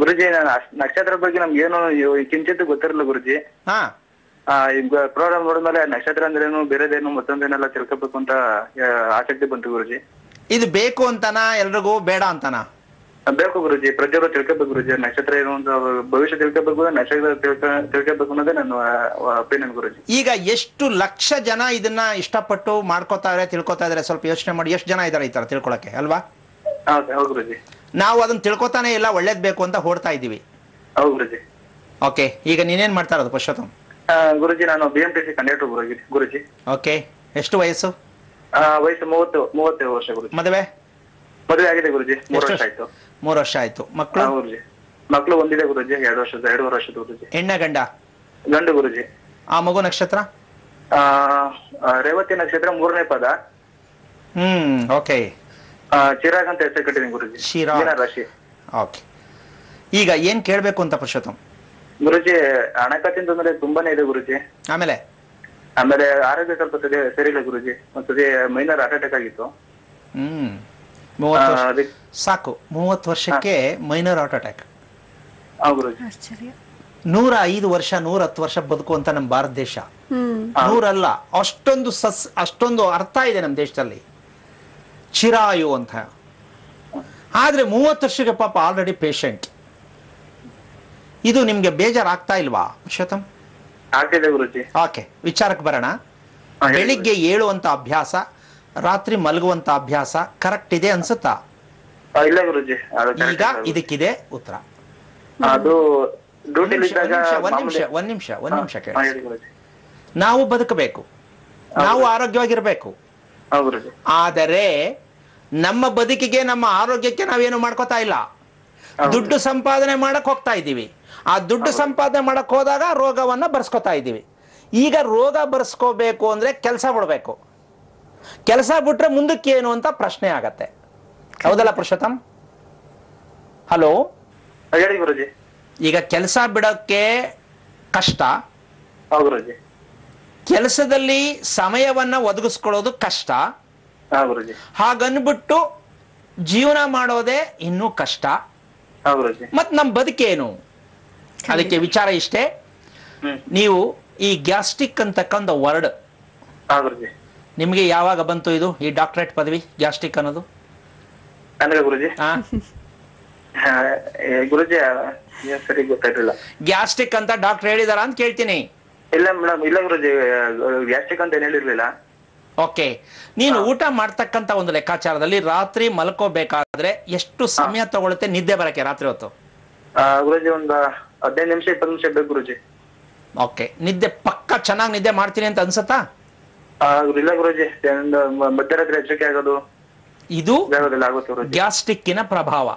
ಗುರುಜಿ ನಾನು ನಕ್ಷತ್ರ ಬಗ್ಗೆ ನಮ್ಗೆ ಏನು ಚಿಂತಿತು ಗೊತ್ತಿರಲಿಲ್ಲ ಗುರುಜಿ ಹಾ ಈಗ ಪ್ರೋಗ್ರಾಮ್ ನೋಡಿದ್ಮೇಲೆ ನಕ್ಷತ್ರ ಅಂದ್ರೇನು ಬೇರೆದೇನು ಮತ್ತೊಂದೇನೆಲ್ಲ ತಿಳ್ಕೊಬೇಕು ಅಂತ ಆಸಕ್ತಿ ಬಂತು ಗುರುಜಿ ಇದು ಬೇಕು ಅಂತಾನ ಎಲ್ರಿಗೂ ಬೇಡ ಅಂತಾನ ಬೇಕು ಗುರುಜಿ ಪ್ರತಿಯೊಬ್ಬರು ತಿಳ್ಕೊಬೇಕು ಗುರುಜಿ ನಕ್ಷತ್ರ ಏನು ಅಂತ ಭವಿಷ್ಯ ತಿಳ್ಕೊಬೇಕು ನಕ್ಷತ್ರ ತಿಳ್ಕೊಬೇಕು ಅನ್ನೋದೇ ನನ್ನ ಒಪಿನಿಯನ್ ಗುರುಜಿ ಈಗ ಎಷ್ಟು ಲಕ್ಷ ಜನ ಇದನ್ನ ಇಷ್ಟಪಟ್ಟು ಮಾಡ್ಕೋತಾರೆ ತಿಳ್ಕೊತಾ ಇದ್ರೆ ಸ್ವಲ್ಪ ಯೋಚನೆ ಮಾಡಿ ಎಷ್ಟು ಜನ ಇದಾರೆ ಈ ತರ ತಿಳ್ಕೊಳಕ್ಕೆ ಅಲ್ವಾ ಗುರುಜಿ ನಾವು ಅದನ್ನ ತಿಳ್ಕೊತಾನೆ ಇಲ್ಲ ಒಳ್ಳೇದ್ ಬೇಕು ಅಂತ ಹೊಡ್ತಾ ಇದೀವಿ ಹೌದು ಗುರುಜಿ ಓಕೆ ಈಗ ನೀನೇನ್ ಮಾಡ್ತಾ ಇರೋದು ಪುರುಷೋತ್ತಮ್ ಗುರುಜಿ ನಾನು B M T C conductor Guruji Guruji okay ಎಷ್ಟು ವಯಸ್ಸು ವಯಸ್ಸು ಮೂವತ್ತು ಮೂವತ್ತೇಳು ವರ್ಷ ಗುರುಜಿ ಮದುವೆ ಮದುವೆ ಆಗಿದೆ ಗುರುಜಿ ಮೂರು ವರ್ಷ ಆಯ್ತು ಮೂರು ವರ್ಷ ಆಯ್ತು ಮಕ್ಕಳು ಗುರುಜಿ ಮಕ್ಕಳು ಒಂದಿದೆ ಗುರುಜಿ ಎರಡು ವರ್ಷದ ಎರಡೂವರೆ ವರ್ಷದ ಗುರುಜಿ ಹೆಣ್ಣ ಗಂಡ ಗಂಡು ಗುರುಜಿ ಆ ಮಗು ನಕ್ಷತ್ರ ರೇವತಿ ನಕ್ಷತ್ರ ಮೂರನೇ ಪದ ಹ್ಮ್ ಓಕೆ ಚಿರಾಗ್ ಅಂತ ಹೆಸರು ಕಟ್ಟಿದ್ದೀನಿ ಗುರುಜಿ ಶಿರಾ ರಾಶಿ ಓಕೆ ಈಗ ಏನ್ ಕೇಳ್ಬೇಕು ಅಂತ ಪುರುಷೋತ್ತಮ್ ಗುರುಜಿ ಹಣಕಾಸಿನ ತೊಂದರೆ ತುಂಬಾನೇ ಇದೆ ಗುರುಜಿ ಆಮೇಲೆ ಆಮೇಲೆ ಆರೋಗ್ಯ ಸ್ವಲ್ಪ ಸರಿ ಸರಿಯಿಲ್ಲ ಗುರುಜಿ ಮತ್ತೆ ಮೈನರ್ ಹಾರ್ಟ್ ಅಟ್ಯಾಕ್ ಆಗಿತ್ತು ಹ್ಮ್ ಸಾಕು ಮೂವತ್ತು ವರ್ಷಕ್ಕೆ ಮೈನರ್ ಹಾರ್ಟ್ ಅಟ್ಯಾಕ್ ನೂರ ಐದು ವರ್ಷ ನೂರ ಹತ್ತು ವರ್ಷ ಬದುಕುವಂತ ನಮ್ ಭಾರತ ದೇಶ ನೂರಲ್ಲ ಅಷ್ಟೊಂದು ಸಸ್ ಅಷ್ಟೊಂದು ಅರ್ಥ ಇದೆ ನಮ್ ದೇಶದಲ್ಲಿ ಚಿರಾಯು ಅಂತ ಆದ್ರೆ ಮೂವತ್ತು ವರ್ಷಕ್ಕೆ ಪಾಪ ಆಲ್ರೆಡಿ ಪೇಷಂಟ್ ಇದು ನಿಮ್ಗೆ ಬೇಜಾರಾಗ್ತಾ ಇಲ್ವಾ ಅಶ್ವಥಮ್ ಓಕೆ ವಿಚಾರಕ್ಕೆ ಬರೋಣ ಬೆಳಿಗ್ಗೆ ಏಳುವಂತ ಅಭ್ಯಾಸ ರಾತ್ರಿ ಮಲಗುವಂತ ಅಭ್ಯಾಸ ಕರೆಕ್ಟ್ ಇದೆ ಅನ್ಸುತ್ತಾ ಈಗ ಇದಕ್ಕಿದೆ ಉತ್ತರ ಒಂದ್ ನಿಮಿಷ ಒಂದ್ ನಿಮಿಷ ಒಂದ್ ನಿಮಿಷ ಕೇಳಿ ನಾವು ಬದುಕಬೇಕು ನಾವು ಆರೋಗ್ಯವಾಗಿರ್ಬೇಕು ಆದರೆ ನಮ್ಮ ಬದುಕಿಗೆ ನಮ್ಮ ಆರೋಗ್ಯಕ್ಕೆ ನಾವೇನು ಮಾಡ್ಕೋತಾ ಇಲ್ಲ ದುಡ್ಡು ಸಂಪಾದನೆ ಮಾಡಕ್ ಹೋಗ್ತಾ ಇದ್ದೀವಿ ಆ ದುಡ್ಡು ಸಂಪಾದನೆ ಮಾಡಕ್ ಹೋದಾಗ ರೋಗವನ್ನ ಬರ್ಸ್ಕೊತಾ ಇದ್ದೀವಿ ಈಗ ರೋಗ ಬರ್ಸ್ಕೋಬೇಕು ಅಂದ್ರೆ ಕೆಲಸ ಬಿಡ್ಬೇಕು ಕೆಲಸ ಬಿಟ್ರೆ ಮುಂದಕ್ಕೆ ಏನು ಅಂತ ಪ್ರಶ್ನೆ ಆಗತ್ತೆ ಹೌದಲ್ಲ ಪುರುಷೋತ್ತಮ್ ಹಲೋ ಗುರುಜಿ ಈಗ ಕೆಲಸ ಬಿಡಕ್ಕೆ ಕಷ್ಟ ಗುರುಜಿ ಕೆಲಸದಲ್ಲಿ ಸಮಯವನ್ನ ಒದಗಿಸ್ಕೊಳ್ಳೋದು ಕಷ್ಟ ಹಾಗನ್ಬಿಟ್ಟು ಜೀವನ ಮಾಡೋದೇ ಇನ್ನೂ ಕಷ್ಟ ಮತ್ ನಮ್ ಬದುಕೇನು ಅದಕ್ಕೆ ವಿಚಾರ ಇಷ್ಟೇ ನೀವು ಈ ಗ್ಯಾಸ್ಟಿಕ್ ಅಂತಕ್ಕಂಥ ವರ್ಡ್ ನಿಮ್ಗೆ ಯಾವಾಗ ಬಂತು ಇದು ಈ ಡಾಕ್ಟರೇಟ್ ಪದವಿ ಗ್ಯಾಸ್ಟಿಕ್ ಅನ್ನೋದು ಗುರುಜಿ ಗುರುಜಿ ಸರಿ ಅಂತ ಡಾಕ್ಟರ್ ಹೇಳಿದಾರ ಅಂತ ಕೇಳ್ತೀನಿ ಇಲ್ಲ ಮೇಡಮ್ ಇಲ್ಲ ಗುರುಜಿ ಗ್ಯಾಸ್ಟ್ರಿಕ್ ಅಂತ ಏನ್ ಹೇಳಿರ್ಲಿಲ್ಲ ಓಕೆ ನೀನು ಊಟ ಮಾಡ್ತಕ್ಕಂತ ಒಂದು ಲೆಕ್ಕಾಚಾರದಲ್ಲಿ ರಾತ್ರಿ ಮಲ್ಕೋಬೇಕಾದ ಆದ್ರೆ ಎಷ್ಟು ಸಮಯ ತಗೊಳುತ್ತೆ ನಿದ್ದೆ ಬರಕ್ಕೆ ರಾತ್ರಿ ಹೊತ್ತು ಗುರುಜಿ ಒಂದು ಹದಿನೈದು ನಿಮಿಷ ಇಪ್ಪತ್ತು ನಿಮಿಷ ಬೇಕು ಗುರುಜಿ ಓಕೆ ನಿದ್ದೆ ಪಕ್ಕ ಚೆನ್ನಾಗಿ ನಿದ್ದೆ ಮಾಡ್ತೀನಿ ಅಂತ ಅನ್ಸತ್ತಾ ಇಲ್ಲ ಗುರುಜಿ ಮಧ್ಯರಾತ್ರಿ ಎಚ್ಚರಿಕೆ ಆಗೋದು ಇದು ಗ್ಯಾಸ್ಟಿಕ್ಕಿನ ಪ್ರಭಾವ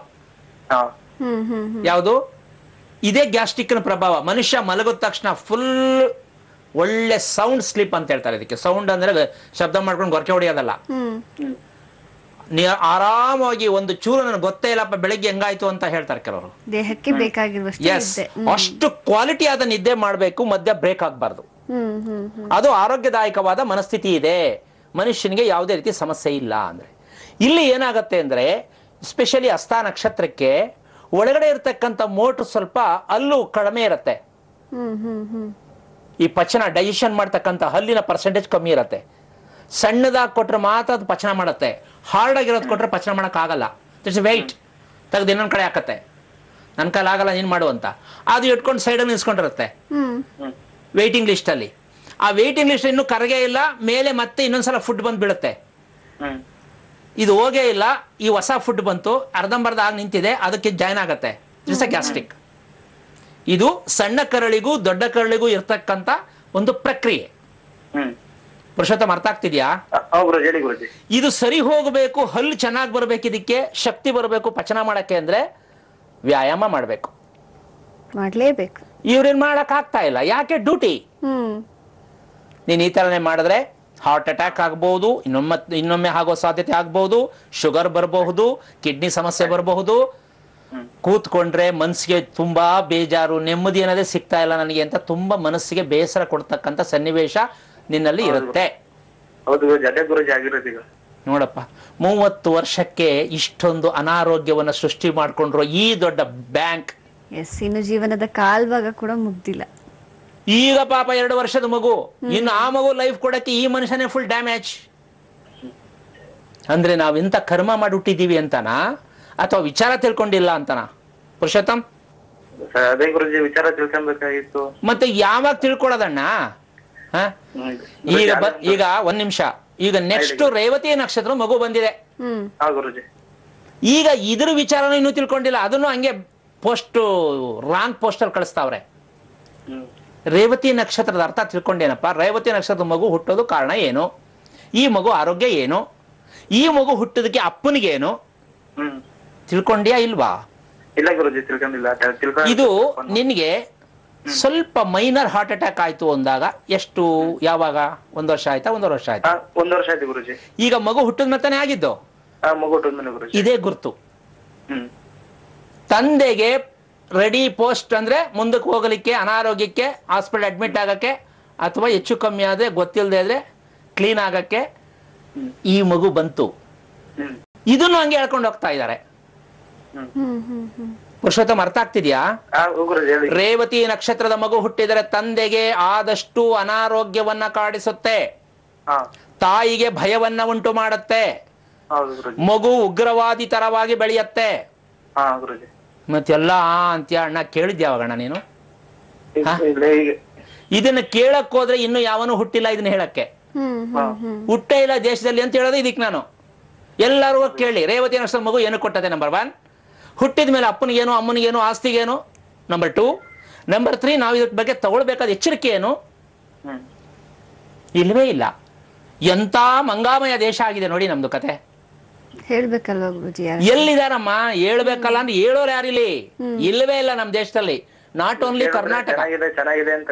ಯಾವುದು ಇದೇ ಗ್ಯಾಸ್ಟ್ರಿಕ್ನ ಪ್ರಭಾವ ಮನುಷ್ಯ ಮಲಗಿದ ತಕ್ಷಣ ಫುಲ್ ಒಳ್ಳೆ ಸೌಂಡ್ ಸ್ಲೀಪ್ ಅಂತ ಹೇಳ್ತಾರೆ ಇದಕ್ಕೆ ಸೌಂಡ್ ಅಂದ್ರೆ ಶಬ್ದ ಮಾಡ್ಕೊಂಡು ಗೊರಕೆ ಹೊಡೆಯೋದಲ್ಲ ನೀ ಆರಾಮವಾಗಿ ಒಂದು ಚೂರು ನನಗೆ ಗೊತ್ತೇ ಇಲ್ಲಪ್ಪ ಬೆಳಿಗ್ಗೆ ಹೆಂಗಾಯ್ತು ಅಂತ ಹೇಳ್ತಾರೆ ಕೆಲವರು ದೇಹಕ್ಕೆ ಬೇಕಾಗಿರುವ ಅಷ್ಟು ಕ್ವಾಲಿಟಿ ಆದ ನಿದ್ದೆ ಮಾಡಬೇಕು ಮಧ್ಯ ಬ್ರೇಕ್ ಆಗ್ಬಾರ್ದು ಅದು ಆರೋಗ್ಯದಾಯಕವಾದ ಮನಸ್ಥಿತಿ ಇದೆ ಮನುಷ್ಯನಿಗೆ ಯಾವುದೇ ರೀತಿ ಸಮಸ್ಯೆ ಇಲ್ಲ ಅಂದ್ರೆ ಇಲ್ಲಿ ಏನಾಗತ್ತೆ ಅಂದ್ರೆ ಸ್ಪೆಷಲಿ ಅಸ್ತ ನಕ್ಷತ್ರಕ್ಕೆ ಒಳಗಡೆ ಇರತಕ್ಕಂತ ಮೋಟ್ರ್ ಸ್ವಲ್ಪ ಅಲ್ಲೂ ಕಡಿಮೆ ಇರುತ್ತೆ ಈ ಪಚನ ಡೈಜೆಷನ್ ಮಾಡ್ತಕ್ಕಂಥ ಹಲ್ಲಿನ ಪರ್ಸೆಂಟೇಜ್ ಕಮ್ಮಿ ಇರುತ್ತೆ ಸಣ್ಣದಾಗಿ ಕೊಟ್ರೆ ಮಾತ್ರ ಅದು ಪಚನ ಮಾಡತ್ತೆ ಹಾರ್ಡ್ ಆಗಿರೋದು ಕೊಟ್ರೆ ಪಚನ ಮಾಡೋಕ್ಕಾಗಲ್ಲ ಇಟ್ಸ್ ವೆಯ್ಟ್ ತೆಗೆದು ಇನ್ನೊಂದು ಕಡೆ ಹಾಕತ್ತೆ ನನ್ನ ಕಾಲ ಆಗಲ್ಲ ನೀನು ಮಾಡು ಅಂತ ಅದು ಇಟ್ಕೊಂಡು ಸೈಡಲ್ಲಿ ನಿಲ್ಸ್ಕೊಂಡಿರುತ್ತೆ ವೆಯ್ಟಿಂಗ್ ಲಿಸ್ಟಲ್ಲಿ ಆ ವೆಯ್ಟಿಂಗ್ ಲಿಸ್ಟ್ ಇನ್ನೂ ಕರಗೇ ಇಲ್ಲ ಮೇಲೆ ಮತ್ತೆ ಇನ್ನೊಂದ್ಸಲ ಫುಡ್ ಬಂದು ಬೀಳುತ್ತೆ ಇದು ಹೋಗೇ ಇಲ್ಲ ಈ ಹೊಸ ಫುಡ್ ಬಂತು ಅರ್ಧಂಬರ್ಧ ಆಗಿ ನಿಂತಿದೆ ಅದಕ್ಕೆ ಜಾಯ್ನ್ ಆಗತ್ತೆ ಇಟ್ಸ್ ಗ್ಯಾಸ್ಟ್ರಿಕ್ ಇದು ಸಣ್ಣ ಕರಳಿಗೂ ದೊಡ್ಡ ಕರಳಿಗೂ ಇರ್ತಕ್ಕಂಥ ಒಂದು ಪ್ರಕ್ರಿಯೆ ಪುರುಷೋತ್ತಮ ಅರ್ಥ ಆಗ್ತಿದ್ಯಾ ಇದು ಸರಿ ಹೋಗಬೇಕು ಹಲ್ಲು ಚೆನ್ನಾಗಿ ಬರಬೇಕು ಇದಕ್ಕೆ ಶಕ್ತಿ ಬರಬೇಕು ಪಚನ ಮಾಡಕ್ಕೆ ಅಂದ್ರೆ ವ್ಯಾಯಾಮ ಮಾಡಬೇಕು ಮಾಡ್ಲೇಬೇಕು ಇವ್ರೇನ್ ಮಾಡಕ್ ಆಗ್ತಾ ಇಲ್ಲ ಯಾಕೆ ಡ್ಯೂಟಿ ನೀನ್ ಈ ತರನೇ ಮಾಡಿದ್ರೆ ಹಾರ್ಟ್ ಅಟ್ಯಾಕ್ ಆಗಬಹುದು ಇನ್ನೊಮ್ಮೆ ಇನ್ನೊಮ್ಮೆ ಆಗೋ ಸಾಧ್ಯತೆ ಆಗಬಹುದು ಶುಗರ್ ಬರಬಹುದು ಕಿಡ್ನಿ ಸಮಸ್ಯೆ ಬರಬಹುದು ಕೂತ್ಕೊಂಡ್ರೆ ಮನಸ್ಸಿಗೆ ತುಂಬಾ ಬೇಜಾರು ನೆಮ್ಮದಿ ಅನ್ನೋದೇ ಸಿಗ್ತಾ ಇಲ್ಲ ನನಗೆ ಅಂತ ತುಂಬಾ ಮನಸ್ಸಿಗೆ ಬೇಸರ ಕೊಡ್ತಕ್ಕಂಥ ಸನ್ನಿವೇಶ ನಿನ್ನಲ್ಲಿ ಇರುತ್ತೆ ನೋಡಪ್ಪ ಮೂವತ್ತು ವರ್ಷಕ್ಕೆ ಇಷ್ಟೊಂದು ಅನಾರೋಗ್ಯವನ್ನ ಸೃಷ್ಟಿ ಮಾಡಿಕೊಂಡ್ರು ಈ ದೊಡ್ಡ ಬ್ಯಾಂಕ್ ಎಸ್ ಇನ್ನು ಜೀವನದ ಕಾಲ್ವಾಗ ಕೂಡ ಮುಗ್ದಿಲ್ಲ ಈಗ ಪಾಪ ಎರಡು ವರ್ಷದ ಮಗು ಇನ್ನು ಆ ಮಗು ಲೈಫ್ ಕೊಡಕ್ಕೆ ಈ ಮನುಷ್ಯನೇ ಫುಲ್ ಡ್ಯಾಮೇಜ್ ಅಂದ್ರೆ ನಾವ್ ಇಂತ ಕರ್ಮ ಹುಟ್ಟಿದೀವಿ ಅಂತನಾ ಅಥವಾ ವಿಚಾರ ತಿಳ್ಕೊಂಡಿಲ್ಲ ಅಂತನಾ ಪುರುಷೋತ್ತಮ್ ಅದೇ ಗುರುಜಿ ವಿಚಾರ ತಿಳ್ಕೊಬೇಕಾಗಿತ್ತು ಮತ್ತೆ ಯಾವಾಗ ತಿಳ್ಕೊಳ್ಳೋದಣ್ಣ ಈಗ ಈಗ ಒಂದ್ ನಿಮಿಷ ಈಗ ನೆಕ್ಸ್ಟ್ ರೇವತಿ ನಕ್ಷತ್ರ ಮಗು ಬಂದಿದೆ ಈಗ ಇದ್ರ ವಿಚಾರನ ಇನ್ನೂ ತಿಳ್ಕೊಂಡಿಲ್ಲ ಅದನ್ನು ಹಂಗೆ ಪೋಸ್ಟ್ ರಾಂಗ್ ಪೋಸ್ಟ್ ಅಲ್ಲಿ ಕಳಿಸ್ತಾವ್ರೆ ರೇವತಿ ನಕ್ಷತ್ರದ ಅರ್ಥ ತಿಳ್ಕೊಂಡೇನಪ್ಪ ರೇವತಿ ನಕ್ಷತ್ರದ ಮಗು ಹುಟ್ಟೋದು ಕಾರಣ ಏನು ಈ ಮಗು ಆರೋಗ್ಯ ಏನು ಈ ಮಗು ಹುಟ್ಟೋದಕ್ಕೆ ಅಪ್ಪನಿಗೇನು ತಿಳ್ಕೊಂಡ್ಯಾ ಇಲ್ವಾ ಇದು ನಿನ್ಗೆ ಸ್ವಲ್ಪ ಮೈನರ್ ಹಾರ್ಟ್ ಅಟ್ಯಾಕ್ ಆಯ್ತು ಅಂದಾಗ ಎಷ್ಟು ಯಾವಾಗ ಒಂದ್ ವರ್ಷ ಆಯ್ತಾ ಒಂದ್ ವರ್ಷ ಆಯ್ತಾ ಒಂದ್ ವರ್ಷ ಆಯ್ತು ಗುರುಜಿ ಈಗ ಮಗು ಹುಟ್ಟಿದ ಮತ್ತೆ ಆಗಿದ್ದು ಇದೇ ಗುರುತು ತಂದೆಗೆ ರೆಡಿ ಪೋಸ್ಟ್ ಅಂದ್ರೆ ಮುಂದಕ್ಕೆ ಹೋಗಲಿಕ್ಕೆ ಅನಾರೋಗ್ಯಕ್ಕೆ ಹಾಸ್ಪಿಟಲ್ ಅಡ್ಮಿಟ್ ಆಗಕ್ಕೆ ಅಥವಾ ಹೆಚ್ಚು ಕಮ್ಮಿ ಆದ್ರೆ ಗೊತ್ತಿಲ್ಲದೆ ಆದ್ರೆ ಕ್ಲೀನ್ ಆಗಕ್ಕೆ ಈ ಮಗು ಬಂತು ಇದನ್ನು ಹಂಗೆ ಹೇಳ್ಕೊಂಡು ಹೋಗ್ತಾ ಇದ್ದಾರೆ ಪುರುಷೋತ್ತಮ ಅರ್ಥ ಆಗ್ತಿದ್ಯಾ ರೇವತಿ ನಕ್ಷತ್ರದ ಮಗು ಹುಟ್ಟಿದರೆ ತಂದೆಗೆ ಆದಷ್ಟು ಅನಾರೋಗ್ಯವನ್ನ ಕಾಡಿಸುತ್ತೆ ತಾಯಿಗೆ ಭಯವನ್ನ ಉಂಟು ಮಾಡುತ್ತೆ ಮಗು ಉಗ್ರವಾದಿ ತರವಾಗಿ ಬೆಳೆಯತ್ತೆ ಮತ್ತೆಲ್ಲ ಅಂತ ಅಣ್ಣ ಕೇಳಿದ್ಯಾವಾಗಣ್ಣ ನೀನು ಇದನ್ನ ಕೇಳಕ್ ಹೋದ್ರೆ ಇನ್ನು ಯಾವನು ಹುಟ್ಟಿಲ್ಲ ಇದನ್ನ ಹೇಳಕ್ಕೆ ಹುಟ್ಟೇ ಇಲ್ಲ ದೇಶದಲ್ಲಿ ಅಂತ ಹೇಳೋದು ಇದಕ್ಕೆ ನಾನು ಎಲ್ಲರೂ ಕೇಳಿ ರೇವತಿ ನಕ್ಷತ್ರ ಮಗು ಏನು ಕೊಟ್ಟದೆ ನಂಬರ್ ಒನ್ ಹುಟ್ಟಿದ ಮೇಲೆ ಅಪ್ಪನಿಗೇನು ಅಮ್ಮನಿಗೇನು ಆಸ್ತಿಗೇನು ನಂಬರ್ ಟೂ ನಂಬರ್ ತ್ರೀ ನಾವು ಇದ್ರ ಬಗ್ಗೆ ತಗೊಳ್ಬೇಕಾದ ಎಚ್ಚರಿಕೆ ಏನು ಇಲ್ವೇ ಇಲ್ಲ ಎಂತ ಮಂಗಾಮಯ ದೇಶ ಆಗಿದೆ ನೋಡಿ ನಮ್ದು ಕತೆ ಎಲ್ಲಿದಾರಮ್ಮ ಹೇಳ್ಬೇಕಲ್ಲ ಅಂದ್ರೆ ಹೇಳೋರು ಯಾರಿಲ್ಲಿ ಇಲ್ಲವೇ ಇಲ್ಲ ನಮ್ ದೇಶದಲ್ಲಿ ನಾಟ್ ಓನ್ಲಿ ಕರ್ನಾಟಕ ಚೆನ್ನಾಗಿದೆ ಏನ್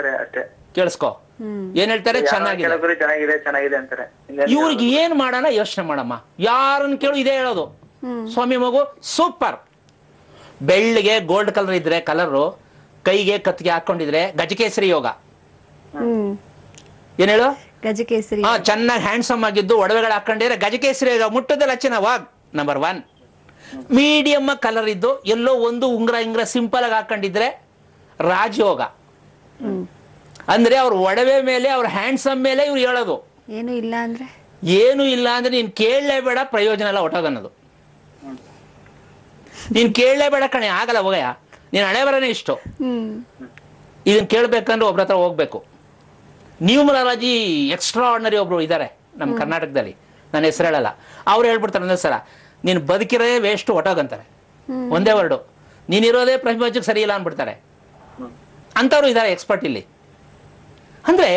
ಹೇಳ್ತಾರೆ ಚೆನ್ನಾಗಿದೆ ಅಂತಾರೆ ಇವ್ರಿಗೆ ಏನ್ ಮಾಡೋಣ ಯೋಚನೆ ಮಾಡಮ್ಮ ಯಾರನ್ನ ಕೇಳು ಇದೇ ಹೇಳೋದು ಸ್ವಾಮಿ ಮಗು ಸೂಪರ್ ಬೆಳ್ಳಿಗೆ ಗೋಲ್ಡ್ ಕಲರ್ ಇದ್ರೆ ಕಲರು ಕೈಗೆ ಕತ್ತಿಗೆ ಹಾಕೊಂಡಿದ್ರೆ ಗಜಕೇಸರಿ ಯೋಗ ಏನ್ ಹೇಳು ಗಜಕೇಸರಿ ಚೆನ್ನಾಗಿ ಹ್ಯಾಂಡ್ಸಮ್ ಆಗಿದ್ದು ಒಡವೆಗಳು ಹಾಕೊಂಡಿದ್ರೆ ಗಜಕೇಸರಿ ಯೋಗ ಮುಟ್ಟದ ಲಕ್ಷಣ ವಾಗ್ ನಂಬರ್ ಒನ್ ಮೀಡಿಯಮ್ ಕಲರ್ ಇದ್ದು ಎಲ್ಲೋ ಒಂದು ಉಂಗ್ರ ಇಂಗ್ರ ಸಿಂಪಲ್ ಆಗಿ ಹಾಕೊಂಡಿದ್ರೆ ರಾಜಯೋಗ ಅಂದ್ರೆ ಅವ್ರ ಒಡವೆ ಮೇಲೆ ಅವ್ರ ಹ್ಯಾಂಡ್ಸಮ್ ಮೇಲೆ ಇವ್ರು ಹೇಳೋದು ಏನು ಇಲ್ಲ ಅಂದ್ರೆ ಏನು ಇಲ್ಲ ಅಂದ್ರೆ ನೀನ್ ಕೇಳಲೇಬೇಡ ಪ್ರಯೋಜನ ಎಲ್ಲ ಹೊಟ್ಟೋದನ್ನೋದು ನೀನ್ ಕೇಳಲೇ ಬೇಡ ಕಣೆ ಆಗಲ್ಲ ಹೋಗಯ್ಯ ನೀನ್ ಹಳೆ ಬರನೇ ಇಷ್ಟು ಇದನ್ನ ಕೇಳ್ಬೇಕಂದ್ರೆ ಒಬ್ರ ಹತ್ರ ಹೋಗ್ಬೇಕು ನ್ಯೂಮರಾಲಜಿ ಎಕ್ಸ್ಟ್ರಾ ಆರ್ಡಿನರಿ ಒಬ್ರು ಇದಾರೆ ನಮ್ಮ ಕರ್ನಾಟಕದಲ್ಲಿ ನನ್ನ ಹೆಸರು ಹೇಳಲ್ಲ ಅವ್ರು ಹೇಳ್ಬಿಡ್ತಾರೆ ಒಂದೇ ಸಲ ನೀನ್ ಬದುಕಿರೋದೇ ವೇಸ್ಟ್ ಒಟೋಗಂತಾರೆ ಒಂದೇ ವರ್ಡು ನೀನ್ ಇರೋದೇ ಪ್ರತಿಭಾಜಕ್ಕೆ ಸರಿ ಇಲ್ಲ ಅನ್ಬಿಡ್ತಾರೆ ಅಂತವ್ರು ಇದಾರೆ ಎಕ್ಸ್ಪರ್ಟ್ ಇಲ್ಲಿ ಅಂದ್ರೆ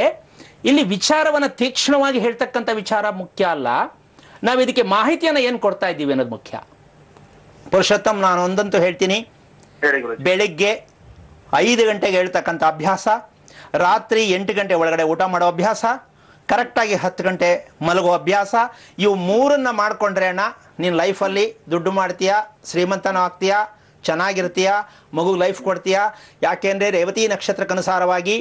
ಇಲ್ಲಿ ವಿಚಾರವನ್ನ ತೀಕ್ಷ್ಣವಾಗಿ ಹೇಳ್ತಕ್ಕಂಥ ವಿಚಾರ ಮುಖ್ಯ ಅಲ್ಲ ನಾವು ಇದಕ್ಕೆ ಮಾಹಿತಿಯನ್ನ ಏನು ಕೊಡ್ತಾ ಇದ್ದೀವಿ ಅನ್ನೋದು ಮುಖ್ಯ ಪುರುಷೋತ್ತಮ್ ನಾನು ಒಂದಂತೂ ಹೇಳ್ತೀನಿ ಬೆಳಿಗ್ಗೆ ಐದು ಗಂಟೆಗೆ ಹೇಳ್ತಕ್ಕಂಥ ಅಭ್ಯಾಸ ರಾತ್ರಿ ಎಂಟು ಗಂಟೆ ಒಳಗಡೆ ಊಟ ಮಾಡೋ ಅಭ್ಯಾಸ ಕರೆಕ್ಟಾಗಿ ಹತ್ತು ಗಂಟೆ ಮಲಗೋ ಅಭ್ಯಾಸ ಇವು ಮೂರನ್ನ ಮಾಡಿಕೊಂಡ್ರೆ ಅಣ್ಣ ನೀನು ಲೈಫಲ್ಲಿ ದುಡ್ಡು ಮಾಡ್ತೀಯ ಶ್ರೀಮಂತನೂ ಆಗ್ತೀಯಾ ಚೆನ್ನಾಗಿರ್ತೀಯ ಮಗು ಲೈಫ್ ಕೊಡ್ತೀಯಾ ಯಾಕೆಂದರೆ ರೇವತಿ ನಕ್ಷತ್ರಕ್ಕನುಸಾರವಾಗಿ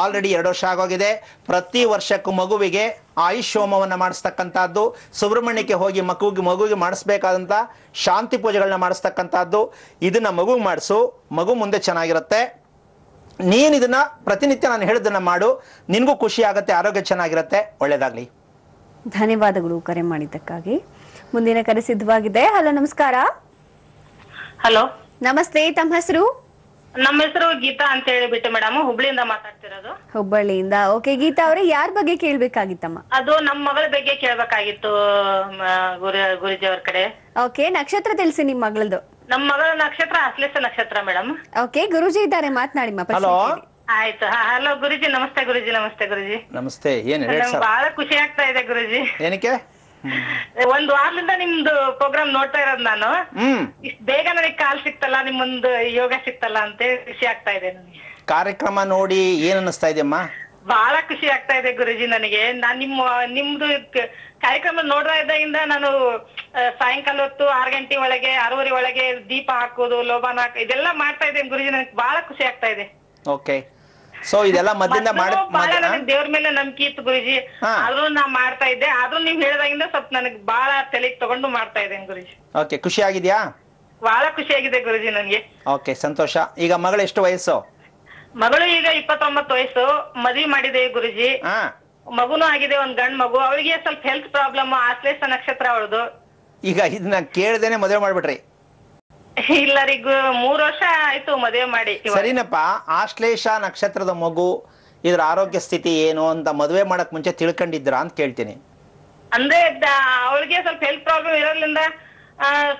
ಆಲ್ರೆಡಿ ಎರಡು ವರ್ಷ ಆಗೋಗಿದೆ ಪ್ರತಿ ವರ್ಷಕ್ಕೂ ಮಗುವಿಗೆ ಆಯುಷ್ ಹೋಮವನ್ನು ಮಾಡಿಸ್ತಕ್ಕಂಥದ್ದು ಸುಬ್ರಹ್ಮಣ್ಯಕ್ಕೆ ಹೋಗಿ ಮಗುವಿಗೆ ಮಗುವಿಗೆ ಮಾಡಿಸ್ಬೇಕಾದಂಥ ಶಾಂತಿ ಪೂಜೆಗಳನ್ನ ಮಾಡಿಸ್ತಕ್ಕಂಥದ್ದು ಇದನ್ನು ಮಗುಗೆ ಮಾಡಿಸು ಮಗು ಮುಂದೆ ಚೆನ್ನಾಗಿರುತ್ತೆ ನೀನು ಇದನ್ನು ಪ್ರತಿನಿತ್ಯ ನಾನು ಹೇಳಿದ್ದನ್ನು ಮಾಡು ನಿನಗೂ ಖುಷಿ ಆಗುತ್ತೆ ಆರೋಗ್ಯ ಚೆನ್ನಾಗಿರುತ್ತೆ ಒಳ್ಳೇದಾಗ್ಲಿ ಧನ್ಯವಾದಗಳು ಕರೆ ಮಾಡಿದ್ದಕ್ಕಾಗಿ ಮುಂದಿನ ಕರೆ ಸಿದ್ಧವಾಗಿದೆ ಹಲೋ ನಮಸ್ಕಾರ ಹಲೋ ನಮಸ್ತೆ ತಮ್ಮ ಹೆಸರು ನಮ್ಮ ಹೆಸರು ಗೀತಾ ಅಂತ ಹೇಳಿಬಿಟ್ಟು ಮೇಡಮ್ ಹುಬ್ಳಿಯಿಂದ ಮಾತಾಡ್ತಿರೋದು ಹುಬ್ಬಳ್ಳಿಯಿಂದ ಓಕೆ ಗೀತಾ ಅವ್ರೆ ಯಾರ ಬಗ್ಗೆ ಕೇಳ್ಬೇಕಾಗಿತ್ತಮ್ಮ ಅದು ನಮ್ಮ ಮಗಳ ಬಗ್ಗೆ ಕೇಳ್ಬೇಕಾಗಿತ್ತು ಗುರುಜಿ ಅವ್ರ ಕಡೆ ಓಕೆ ನಕ್ಷತ್ರ ತಿಳಿಸಿ ನಿಮ್ ಮಗಳದು ನಮ್ಮ ಮಗಳ ನಕ್ಷತ್ರ ಅಶ್ಲೇಷ ನಕ್ಷತ್ರ ಮೇಡಮ್ ಓಕೆ ಗುರುಜಿ ಇದ್ದಾರೆ ಮಾತನಾಡಿ ಹಲೋ ಆಯ್ತು ಹಲೋ ಗುರುಜಿ ನಮಸ್ತೆ ಗುರುಜಿ ನಮಸ್ತೆ ಗುರುಜಿ ನಮಸ್ತೆ ಏನು ಬಹಳ ಖುಷಿ ಆಗ್ತಾ ಇದೆ ಗುರುಜಿ ಏನಕ್ಕೆ ಒಂದು ವಾರದಿಂದ ನಿಮ್ದು ಪ್ರೋಗ್ರಾಮ್ ನೋಡ್ತಾ ಇರೋದು ನಾನು ಇಷ್ಟ ಬೇಗ ನನಗೆ ಕಾಲ್ ಸಿಕ್ತಲ್ಲ ನಿಮ್ಮೊಂದು ಯೋಗ ಸಿಕ್ತಲ್ಲ ಅಂತ ಖುಷಿ ಆಗ್ತಾ ಇದೆ ಕಾರ್ಯಕ್ರಮ ನೋಡಿ ಏನ್ ಅನಿಸ್ತಾ ಇದೆಯಮ್ಮ ಬಹಳ ಖುಷಿ ಆಗ್ತಾ ಇದೆ ಗುರುಜಿ ನನಗೆ ನಾನ್ ನಿಮ್ಮ ನಿಮ್ದು ಕಾರ್ಯಕ್ರಮ ನೋಡ್ರ ಇದ್ದಾಗಿಂದ ನಾನು ಸಾಯಂಕಾಲ ಹೊತ್ತು ಆರು ಗಂಟೆ ಒಳಗೆ ಆರೂವರೆ ಒಳಗೆ ದೀಪ ಹಾಕೋದು ಲೋಬಾನ ಇದೆಲ್ಲ ಮಾಡ್ತಾ ಇದ್ದೇನೆ ಗುರುಜಿ ನನಗೆ ಬಹಳ ಖುಷಿ ಆಗ್ತಾ ಇದೆ ಓಕೆ ಸೊ ಇದೆಲ್ಲ ಮದ್ದಿಂದ ಮಾಡಿ ದೇವ್ರ ಮೇಲೆ ನಂಬಿಕೆ ಇತ್ತು ಗುರುಜಿ ಆದ್ರೂ ನಾ ಮಾಡ್ತಾ ಇದ್ದೆ ಆದ್ರೂ ನೀವ್ ಹೇಳಿದಾಗಿಂದ ಸ್ವಲ್ಪ ನನಗ್ ಬಾಳ ತಲೆಗ್ ತಗೊಂಡು ಮಾಡ್ತಾ ಇದ್ದೇನೆ ಗುರುಜಿ ಓಕೆ ಖುಷಿ ಆಗಿದ್ಯಾ ಬಹಳ ಖುಷಿ ಆಗಿದೆ ಗುರುಜಿ ನನ್ಗೆ ಓಕೆ ಸಂತೋಷ ಈಗ ಮಗಳು ಎಷ್ಟು ವಯಸ್ಸು ಮಗಳು ಈಗ ಇಪ್ಪತ್ತೊಂಬತ್ತು ವಯಸ್ಸು ಮದ್ವಿ ಮಾಡಿದೆ ಗುರುಜಿ ಮಗುನೂ ಆಗಿದೆ ಒಂದ್ ಗಂಡ್ ಮಗು ಅವಳಿಗೆ ಸ್ವಲ್ಪ ಹೆಲ್ತ್ ಪ್ರಾಬ್ಲಮ್ ಆಶ್ಲೇಷ ನಕ್ಷತ್ರ ಅವಳದು ಈಗ ಇದನ್ನ ಕೇಳ್ದೇನೆ ಮದುವೆ ಮಾಡ್ಬಿಟ್ರಿ ಎಲ್ಲರಿಗೂ ಮೂರ್ ವರ್ಷ ಆಯ್ತು ಮದುವೆ ಮಾಡಿ ಸರಿನಪ್ಪ ಆಶ್ಲೇಷ ನಕ್ಷತ್ರದ ಮಗು ಇದ್ರ ಆರೋಗ್ಯ ಸ್ಥಿತಿ ಏನು ಅಂತ ಮದುವೆ ಮಾಡಕ್ ಮುಂಚೆ ತಿಳ್ಕೊಂಡಿದ್ರ ಅಂತ ಕೇಳ್ತೀನಿ ಅಂದ್ರೆ ಅವಳಿಗೆ ಸ್ವಲ್ಪ ಹೆಲ್ತ್ ಪ್ರಾಬ್ಲಮ್ ಇರೋದ್ರಿಂದ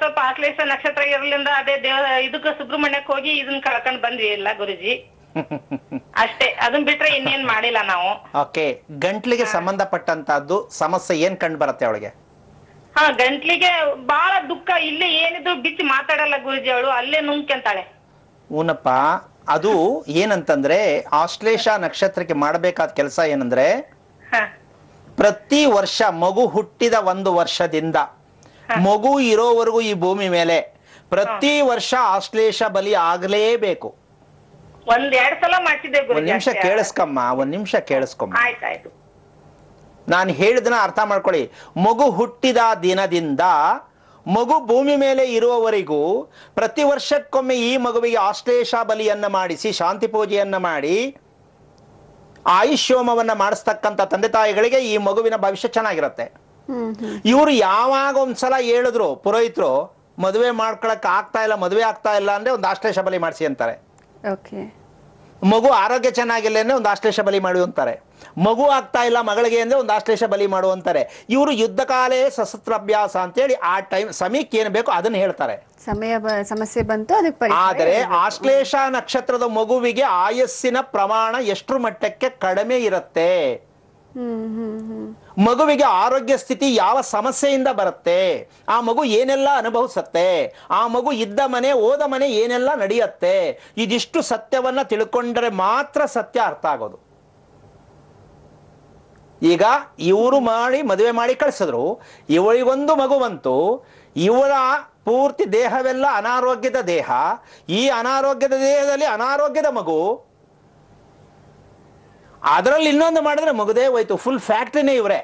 ಸ್ವಲ್ಪ ಆಶ್ಲೇಷ ನಕ್ಷತ್ರ ಇರೋದ್ರಿಂದ ಅದೇ ದೇವ ಇದಕ್ಕ ಸುಬ್ರಹ್ಮಣ್ಯಕ್ ಹೋಗಿ ಇದನ್ನ ಕಳ್ಕೊಂಡ್ ಬಂದ್ವಿ ಎಲ್ಲ ಗುರುಜಿ ಅಷ್ಟೇ ಅದನ್ ಬಿಟ್ರೆ ಇನ್ನೇನ್ ಮಾಡಿಲ್ಲ ನಾವು ಓಕೆ ಗಂಟ್ಲಿಗೆ ಸಂಬಂಧಪಟ್ಟಂತದ್ದು ಸಮಸ್ಯೆ ಏನ್ ಕಂಡು ಬರತ್ತೆ ಅವಳಿಗೆ ಹಾ ಗಂಟ್ಲಿಗೆ ಬಹಳ ದುಃಖ ಇಲ್ಲಿ ಏನಿದ್ರು ಬಿಚ್ಚಿ ಮಾತಾಡಲ್ಲ ಗುರುಜಿ ಅವಳು ಅಲ್ಲೇ ನುಂಕೆಂತಾಳೆ ಊನಪ್ಪ ಅದು ಏನಂತಂದ್ರೆ ಆಶ್ಲೇಷ ನಕ್ಷತ್ರಕ್ಕೆ ಮಾಡಬೇಕಾದ ಕೆಲಸ ಏನಂದ್ರೆ ಪ್ರತಿ ವರ್ಷ ಮಗು ಹುಟ್ಟಿದ ಒಂದು ವರ್ಷದಿಂದ ಮಗು ಇರೋವರೆಗೂ ಈ ಭೂಮಿ ಮೇಲೆ ಪ್ರತಿ ವರ್ಷ ಆಶ್ಲೇಷ ಬಲಿ ಆಗ್ಲೇಬೇಕು ಒಂದ್ ಎರಡ್ ಸಲ ಮಾಡ್ತಿದ್ದೆ ಒಂದ್ ನಿಮಿಷ ಕೇಳಿಸ್ಕಮ್ಮ ಒಂದ್ ನಿಮಿಷ ಕೇಳಿಸ್ಕೊಮ್ಮ ಆಯ್ತಾಯ್ತು ನಾನು ಹೇಳಿದನ ಅರ್ಥ ಮಾಡ್ಕೊಳ್ಳಿ ಮಗು ಹುಟ್ಟಿದ ದಿನದಿಂದ ಮಗು ಭೂಮಿ ಮೇಲೆ ಇರುವವರೆಗೂ ಪ್ರತಿ ವರ್ಷಕ್ಕೊಮ್ಮೆ ಈ ಮಗುವಿಗೆ ಆಶ್ಲೇಷ ಬಲಿಯನ್ನ ಮಾಡಿಸಿ ಶಾಂತಿ ಪೂಜೆಯನ್ನ ಮಾಡಿ ಆಯುಷ್ಯೋಮವನ್ನು ಮಾಡಿಸ್ತಕ್ಕಂತ ತಂದೆ ತಾಯಿಗಳಿಗೆ ಈ ಮಗುವಿನ ಭವಿಷ್ಯ ಚೆನ್ನಾಗಿರುತ್ತೆ ಇವರು ಯಾವಾಗ ಒಂದ್ಸಲ ಹೇಳಿದ್ರು ಪುರೋಹಿತರು ಮದುವೆ ಮಾಡ್ಕೊಳಕ್ ಆಗ್ತಾ ಇಲ್ಲ ಮದುವೆ ಆಗ್ತಾ ಇಲ್ಲ ಅಂದ್ರೆ ಒಂದು ಆಶ್ಲೇಷ ಬಲಿ ಮಾಡಿಸಿ ಅಂತಾರೆ ಮಗು ಆರೋಗ್ಯ ಚೆನ್ನಾಗಿಲ್ಲ ಅಂದ್ರೆ ಒಂದು ಆಶ್ಲೇಷ ಬಲಿ ಮಾಡು ಅಂತಾರೆ ಮಗು ಆಗ್ತಾ ಇಲ್ಲ ಮಗಳಿಗೆ ಅಂದರೆ ಒಂದು ಆಶ್ಲೇಷ ಬಲಿ ಮಾಡು ಅಂತಾರೆ ಇವರು ಯುದ್ಧಕಾಲೇ ಸಶಸ್ತ್ರಾಭ್ಯಾಸ ಅಂತೇಳಿ ಆ ಟೈಮ್ ಸಮಯಕ್ಕೆ ಏನು ಬೇಕೋ ಅದನ್ನು ಹೇಳ್ತಾರೆ ಸಮಯ ಸಮಸ್ಯೆ ಬಂತು ಅದಕ್ಕೆ ಆದರೆ ಆಶ್ಲೇಷ ನಕ್ಷತ್ರದ ಮಗುವಿಗೆ ಆಯಸ್ಸಿನ ಪ್ರಮಾಣ ಎಷ್ಟು ಮಟ್ಟಕ್ಕೆ ಕಡಿಮೆ ಇರುತ್ತೆ ಮಗುವಿಗೆ ಆರೋಗ್ಯ ಸ್ಥಿತಿ ಯಾವ ಸಮಸ್ಯೆಯಿಂದ ಬರುತ್ತೆ ಆ ಮಗು ಏನೆಲ್ಲ ಅನುಭವಿಸತ್ತೆ ಆ ಮಗು ಇದ್ದ ಮನೆ ಓದ ಮನೆ ಏನೆಲ್ಲ ನಡೆಯುತ್ತೆ ಇದಿಷ್ಟು ಸತ್ಯವನ್ನ ತಿಳ್ಕೊಂಡರೆ ಮಾತ್ರ ಸತ್ಯ ಅರ್ಥ ಆಗೋದು ಈಗ ಇವರು ಮಾಡಿ ಮದುವೆ ಮಾಡಿ ಕಳಿಸಿದ್ರು ಇವಳಿಗೊಂದು ಮಗು ಬಂತು ಇವಳ ಪೂರ್ತಿ ದೇಹವೆಲ್ಲ ಅನಾರೋಗ್ಯದ ದೇಹ ಈ ಅನಾರೋಗ್ಯದ ದೇಹದಲ್ಲಿ ಅನಾರೋಗ್ಯದ ಮಗು ಅದರಲ್ಲಿ ಇನ್ನೊಂದು ಮಾಡಿದ್ರೆ ಮಗದೇ ಹೋಯ್ತು ಫುಲ್ ಫ್ಯಾಕ್ಟ್ರಿನೇ ಇವರೇ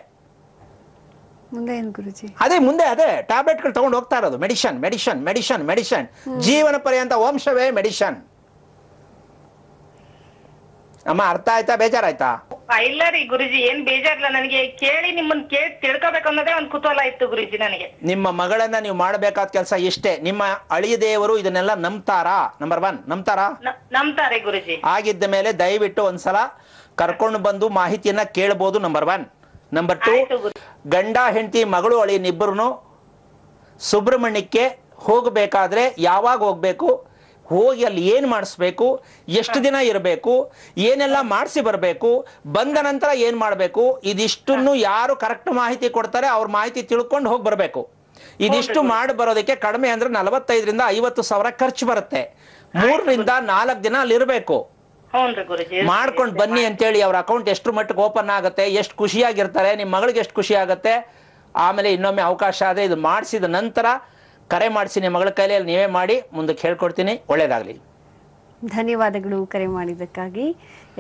ಮುಂದೆ ಏನು ಗುರುಜಿ ಅದೇ ಮುಂದೆ ಅದೇ ಟ್ಯಾಬ್ಲೆಟ್ಗಳು ತಗೊಂಡು ಹೋಗ್ತಾ ಇರೋದು ಮೆಡಿಷನ್ ಮೆಡಿಷನ್ ಮೆಡಿಷನ್ ಮೆಡಿಷನ್ ಜೀವನ ಪರ್ಯಂತ ವಂಶವೇ ಮೆಡಿಷನ್ ಅಮ್ಮ ಅರ್ಥ ಆಯ್ತಾ ಬೇಜಾರಾಯ್ತಾ ಇಲ್ಲ ರೀ ಗುರುಜಿ ಏನ್ ಬೇಜಾರಿಲ್ಲ ನನಗೆ ಕೇಳಿ ನಿಮ್ಮನ್ನ ಕೇಳಿ ಅನ್ನೋದೇ ಒಂದು ಕುತೂಹಲ ಇತ್ತು ಗುರುಜಿ ನನಗೆ ನಿಮ್ಮ ಮಗಳನ್ನ ನೀವು ಮಾಡಬೇಕಾದ ಕೆಲಸ ಇಷ್ಟೇ ನಿಮ್ಮ ಅಳಿಯ ಅಳಿಯದೇವರು ಇದನ್ನೆಲ್ಲ ನಂಬ್ತಾರಾ ನಂಬರ್ ಒನ್ ನಂಬ್ತಾರಾ ನಂಬ್ತಾರೆ ಗುರುಜಿ ಆಗಿದ್ದ ಮೇಲೆ ದಯವಿಟ್ಟು ಒಂದ್ಸಲ ಕರ್ಕೊಂಡು ಬಂದು ಮಾಹಿತಿಯನ್ನ ಕೇಳಬಹುದು ನಂಬರ್ ಒನ್ ನಂಬರ್ ಟು ಗಂಡ ಹೆಂಡತಿ ಮಗಳು ಅಳಿಯನ್ನಿಬ್ಬರು ಸುಬ್ರಹ್ಮಣ್ಯಕ್ಕೆ ಹೋಗಬೇಕಾದ್ರೆ ಯಾವಾಗ ಹೋಗ್ಬೇಕು ಹೋಗಿ ಅಲ್ಲಿ ಏನು ಮಾಡಿಸ್ಬೇಕು ಎಷ್ಟು ದಿನ ಇರಬೇಕು ಏನೆಲ್ಲ ಮಾಡಿಸಿ ಬರಬೇಕು ಬಂದ ನಂತರ ಏನು ಮಾಡಬೇಕು ಇದಿಷ್ಟನ್ನು ಯಾರು ಕರೆಕ್ಟ್ ಮಾಹಿತಿ ಕೊಡ್ತಾರೆ ಅವ್ರ ಮಾಹಿತಿ ತಿಳ್ಕೊಂಡು ಹೋಗಿ ಬರಬೇಕು ಇದಿಷ್ಟು ಮಾಡಿ ಬರೋದಕ್ಕೆ ಕಡಿಮೆ ಅಂದ್ರೆ ನಲವತ್ತೈದರಿಂದ ಐವತ್ತು ಸಾವಿರ ಖರ್ಚು ಬರುತ್ತೆ ಮೂರರಿಂದ ನಾಲ್ಕು ದಿನ ಅಲ್ಲಿರಬೇಕು ಮಾಡ್ಕೊಂಡು ಬನ್ನಿ ಅಂತೇಳಿ ಅವ್ರ ಅಕೌಂಟ್ ಎಷ್ಟು ಮಟ್ಟಿಗೆ ಓಪನ್ ಆಗುತ್ತೆ ಎಷ್ಟು ಖುಷಿಯಾಗಿರ್ತಾರೆ ನಿಮ್ಮ ಮಗಳಿಗೆ ಎಷ್ಟು ಖುಷಿ ಆಗುತ್ತೆ ಆಮೇಲೆ ಇನ್ನೊಮ್ಮೆ ಅವಕಾಶ ಆದರೆ ಇದು ಮಾಡಿಸಿದ ನಂತರ ಕರೆ ಮಾಡಿಸಿ ನಿಮ್ಮ ಮಗಳ ಕೈಲಿ ನೀವೇ ಮಾಡಿ ಮುಂದಕ್ಕೆ ಹೇಳ್ಕೊಡ್ತೀನಿ ಒಳ್ಳೇದಾಗಲಿ ಧನ್ಯವಾದಗಳು ಕರೆ ಮಾಡಿದ್ದಕ್ಕಾಗಿ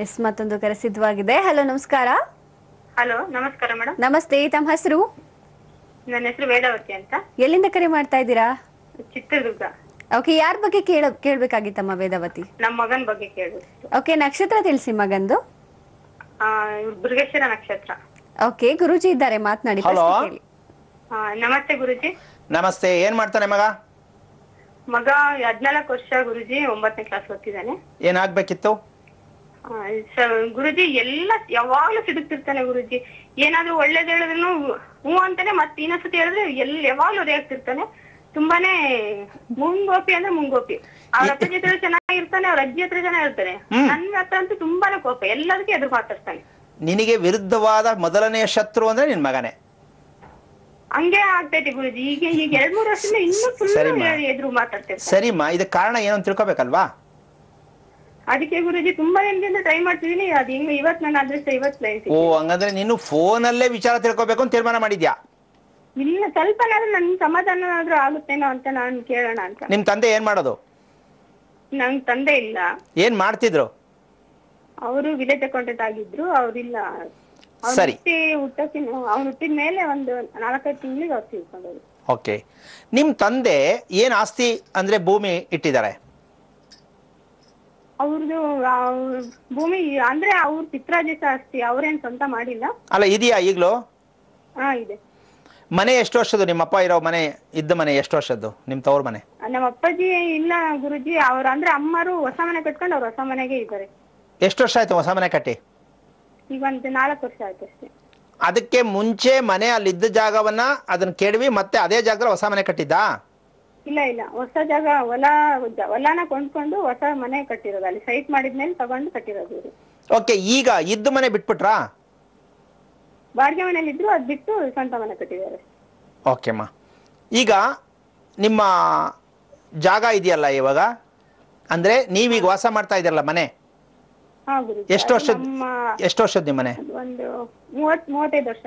ಎಸ್ ಮತ್ತೊಂದು ಕರೆ ಸಿದ್ಧವಾಗಿದೆ ಹಲೋ ನಮಸ್ಕಾರ ಹಲೋ ನಮಸ್ಕಾರ ಮೇಡಮ್ ನಮಸ್ತೆ ತಮ್ಮ ಹೆಸರು ನನ್ನ ಹೆಸರು ವೇದಾವತಿ ಅಂತ ಎಲ್ಲಿಂದ ಕರೆ ಮಾಡ್ತಾ ಇದ್ದೀರಾ ಚಿತ್ರದುರ್ಗ ಓಕೆ ಯಾರ ಬಗ್ಗೆ ಕೇಳ ಕೇಳ್ಬೇಕಾಗಿತ್ತಮ್ಮ ವೇದವತಿ ನಮ್ಮ ಮಗನ ಬಗ್ಗೆ ಕೇಳಬೇಕು ಓಕೆ ನಕ್ಷತ್ರ ತಿಳಿಸಿ ಮಗಂದು ಮೃಗಶಿರ ನಕ್ಷತ್ರ ಓಕೆ ಗುರುಜಿ ಇದ್ದಾರೆ ಮಾತನಾಡಿ ಹಲೋ ನಮಸ್ತೆ ಗುರುಜಿ ನಮಸ್ತೆ ಏನ್ ಮಾಡ್ತಾನೆ ಮಗ ಮಗ ಹದ್ನಾಲ್ಕು ವರ್ಷ ಗುರುಜಿ ಒಂಬತ್ತನೇ ಕ್ಲಾಸ್ ಓದ್ತಿದ್ದಾನೆ ಏನಾಗ್ಬೇಕಿತ್ತು ಗುರುಜಿ ಎಲ್ಲ ಯಾವಾಗ್ಲೂ ಸಿಡುತ್ತಿರ್ತಾನೆ ಗುರುಜಿ ಏನಾದ್ರೂ ಒಳ್ಳೇದ್ ಹೇಳಿದ್ರು ಹ್ಞೂ ಅಂತಾನೆ ಮತ್ತೆ ಇನ್ನೊಂದ್ಸತಿ ಹೇಳಿದ್ರೆ ಎಲ್ಲಿ ಯಾವಾಗ್ಲೂ ಅದೇ ಆಗ್ತಿರ್ತಾನೆ ತುಂಬಾನೇ ಮುಂಗೋಪಿ ಅಂದ್ರೆ ಮುಂಗೋಪಿ ಅವ್ರ ಅಪ್ಪ ಜೊತೆ ಚೆನ್ನಾಗಿರ್ತಾನೆ ಅವ್ರ ಅಜ್ಜಿ ಹತ್ರ ಚೆನ್ನಾಗಿರ್ತಾನೆ ನನ್ನ ಹತ್ರ ಅಂತೂ ತುಂಬಾನೇ ಕೋಪ ಎಲ್ಲದಕ್ಕೆ ಎದುರು ಮಾತಾಡ್ತಾನೆ ನಿನಗೆ ವಿರುದ್ಧವಾದ ಮೊದಲನೆಯ ಶತ್ರು ಅಂದ್ರೆ ನಿನ್ ಮಗನೇ ಹಂಗೆ ಆಗ್ತೈತಿ ಗುರುಜಿ ಈಗ ಈಗ ಎರಡ್ ಮೂರು ವರ್ಷದಿಂದ ಇನ್ನೂ ಫುಲ್ ಎದುರು ಸರಿ ಸರಿಮ್ಮ ಇದಕ್ಕೆ ಕಾರಣ ಏನು ಅಂತ ತಿಳ್ಕೊಬೇಕಲ್ವಾ ಅದಕ್ಕೆ ಗುರುಜಿ ತುಂಬಾ ದಿನದಿಂದ ಟ್ರೈ ಮಾಡ್ತಿದೀನಿ ಅದು ಇವತ್ತು ಇವತ್ ನನ್ನ ಅದೃಷ್ಟ ಇವತ್ ಓ ಹಂಗಂದ್ರೆ ನೀನು ಫೋನಲ್ಲೇ ವಿಚಾರ ತಿಳ್ಕೊಬೇಕು ಅಂತ ತೀರ್ಮಾನ ಮಾಡಿದ್ಯಾ ಇಲ್ಲ ಸ್ವಲ್ಪ ನನ್ ಸಮಾಧಾನ ಆಗುತ್ತೇನೋ ಅಂತ ನಾನ್ ಕೇಳೋಣ ಅಂತ ನಿಮ್ ತಂದೆ ಏನ್ ಮಾಡೋದು ನಂಗ್ ತಂದೆ ಇಲ್ಲ ಏನ್ ಮಾಡ್ತಿದ್ರು ಅವರು ವಿಲೇಜ್ ಅಕೌಂಟೆಂಟ್ ಆಗಿದ್ರು ಅವ್ರಿಲ್ಲ ಸರಿ. ಅವ್ನು ಮೇಲೆ ಒಂದು ನಾಲ್ಕೈದು ತಿಂಗಳಿಗೆ ಅವ್ರು ತೀರ್ಕೊಂಡೋದ್ರು ಓಕೆ ನಿಮ್ ತಂದೆ ಏನ್ ಆಸ್ತಿ ಅಂದ್ರೆ ಭೂಮಿ ಇಟ್ಟಿದ್ದಾರೆ ಅವ್ರದ್ದು ಭೂಮಿ ಅಂದ್ರೆ ಅವ್ರ ಪಿತ್ರಾಜಿ ಆಸ್ತಿ ಅವ್ರೇನ್ ಸ್ವಂತ ಮಾಡಿಲ್ಲ ಅಲ್ಲ ಇದೆಯಾ ಈಗಲೂ ಹಾ ಇದೆ ಮನೆ ಎಷ್ಟು ವರ್ಷದ್ದು ನಿಮ್ಮಪ್ಪ ಇರೋ ಮನೆ ಇದ್ದ ಮನೆ ಎಷ್ಟು ವರ್ಷದ್ದು ನಿಮ್ ತವ್ರ ಮನೆ ನಮ್ಮ ಅಪ್ಪಾಜಿ ಇಲ್ಲ ಗುರುಜಿ ಅವ್ರ ಅಂದ್ರೆ ಅಮ್ಮರು ಹೊಸ ಮನೆ ಕಟ್ಕೊಂಡು ಅವ್ರ ಹೊಸ ಮನೆಗೆ ಇದ್ದಾರೆ ಎಷ್ಟು ವರ್ಷ ಆಯ್ತು ಹೊಸ ಮನೆ ಕಟ್ಟಿ ಈಗ ಒಂದು ನಾಲ್ಕು ವರ್ಷ ಆಯ್ತು ಅಷ್ಟೇ ಅದಕ್ಕೆ ಮುಂಚೆ ಮನೆ ಅಲ್ಲಿ ಇದ್ದ ಜಾಗವನ್ನ ಅದನ್ನ ಕೆಡವಿ ಮತ್ತೆ ಅದೇ ಜಾಗದಲ್ಲಿ ಹೊಸ ಮನೆ ಕಟ್ಟಿದ್ದಾ ಇಲ್ಲ ಇಲ್ಲ ಹೊಸ ಜಾಗ ಹೊಲ ಹೊಲನ ಕೊಂಡ್ಕೊಂಡು ಹೊಸ ಮನೆ ಕಟ್ಟಿರೋದು ಅಲ್ಲಿ ಸೈಟ್ ಮಾಡಿದ್ಮೇಲೆ ತಗೊಂಡು ಕಟ್ಟಿರೋದು ಓಕೆ ಈಗ ಇದ್ದ ಮನೆ ಬಿಟ್ಬಿಟ್ರಾ ಬಾಡಿಗೆ ಮನೆಯಲ್ಲಿ ಇದ್ರು ಅದ್ ಬಿಟ್ಟು ಸ್ವಂತ ಮನೆ ಕಟ್ಟಿದ್ದಾರೆ ಓಕೆಮ್ಮ ಈಗ ನಿಮ್ಮ ಜಾಗ ಇದೆಯಲ್ಲ ಇವಾಗ ಅಂದ್ರೆ ನೀವೀಗ ವಾಸ ಮಾಡ್ತಾ ಇದೆಯಲ್ಲ ಮನೆ ಎಷ್ಟು ವರ್ಷದ ಎಷ್ಟು ವರ್ಷದ ನಿಮ್ಮ ಮನೆ ಮೂವತ್ತೈದು ವರ್ಷ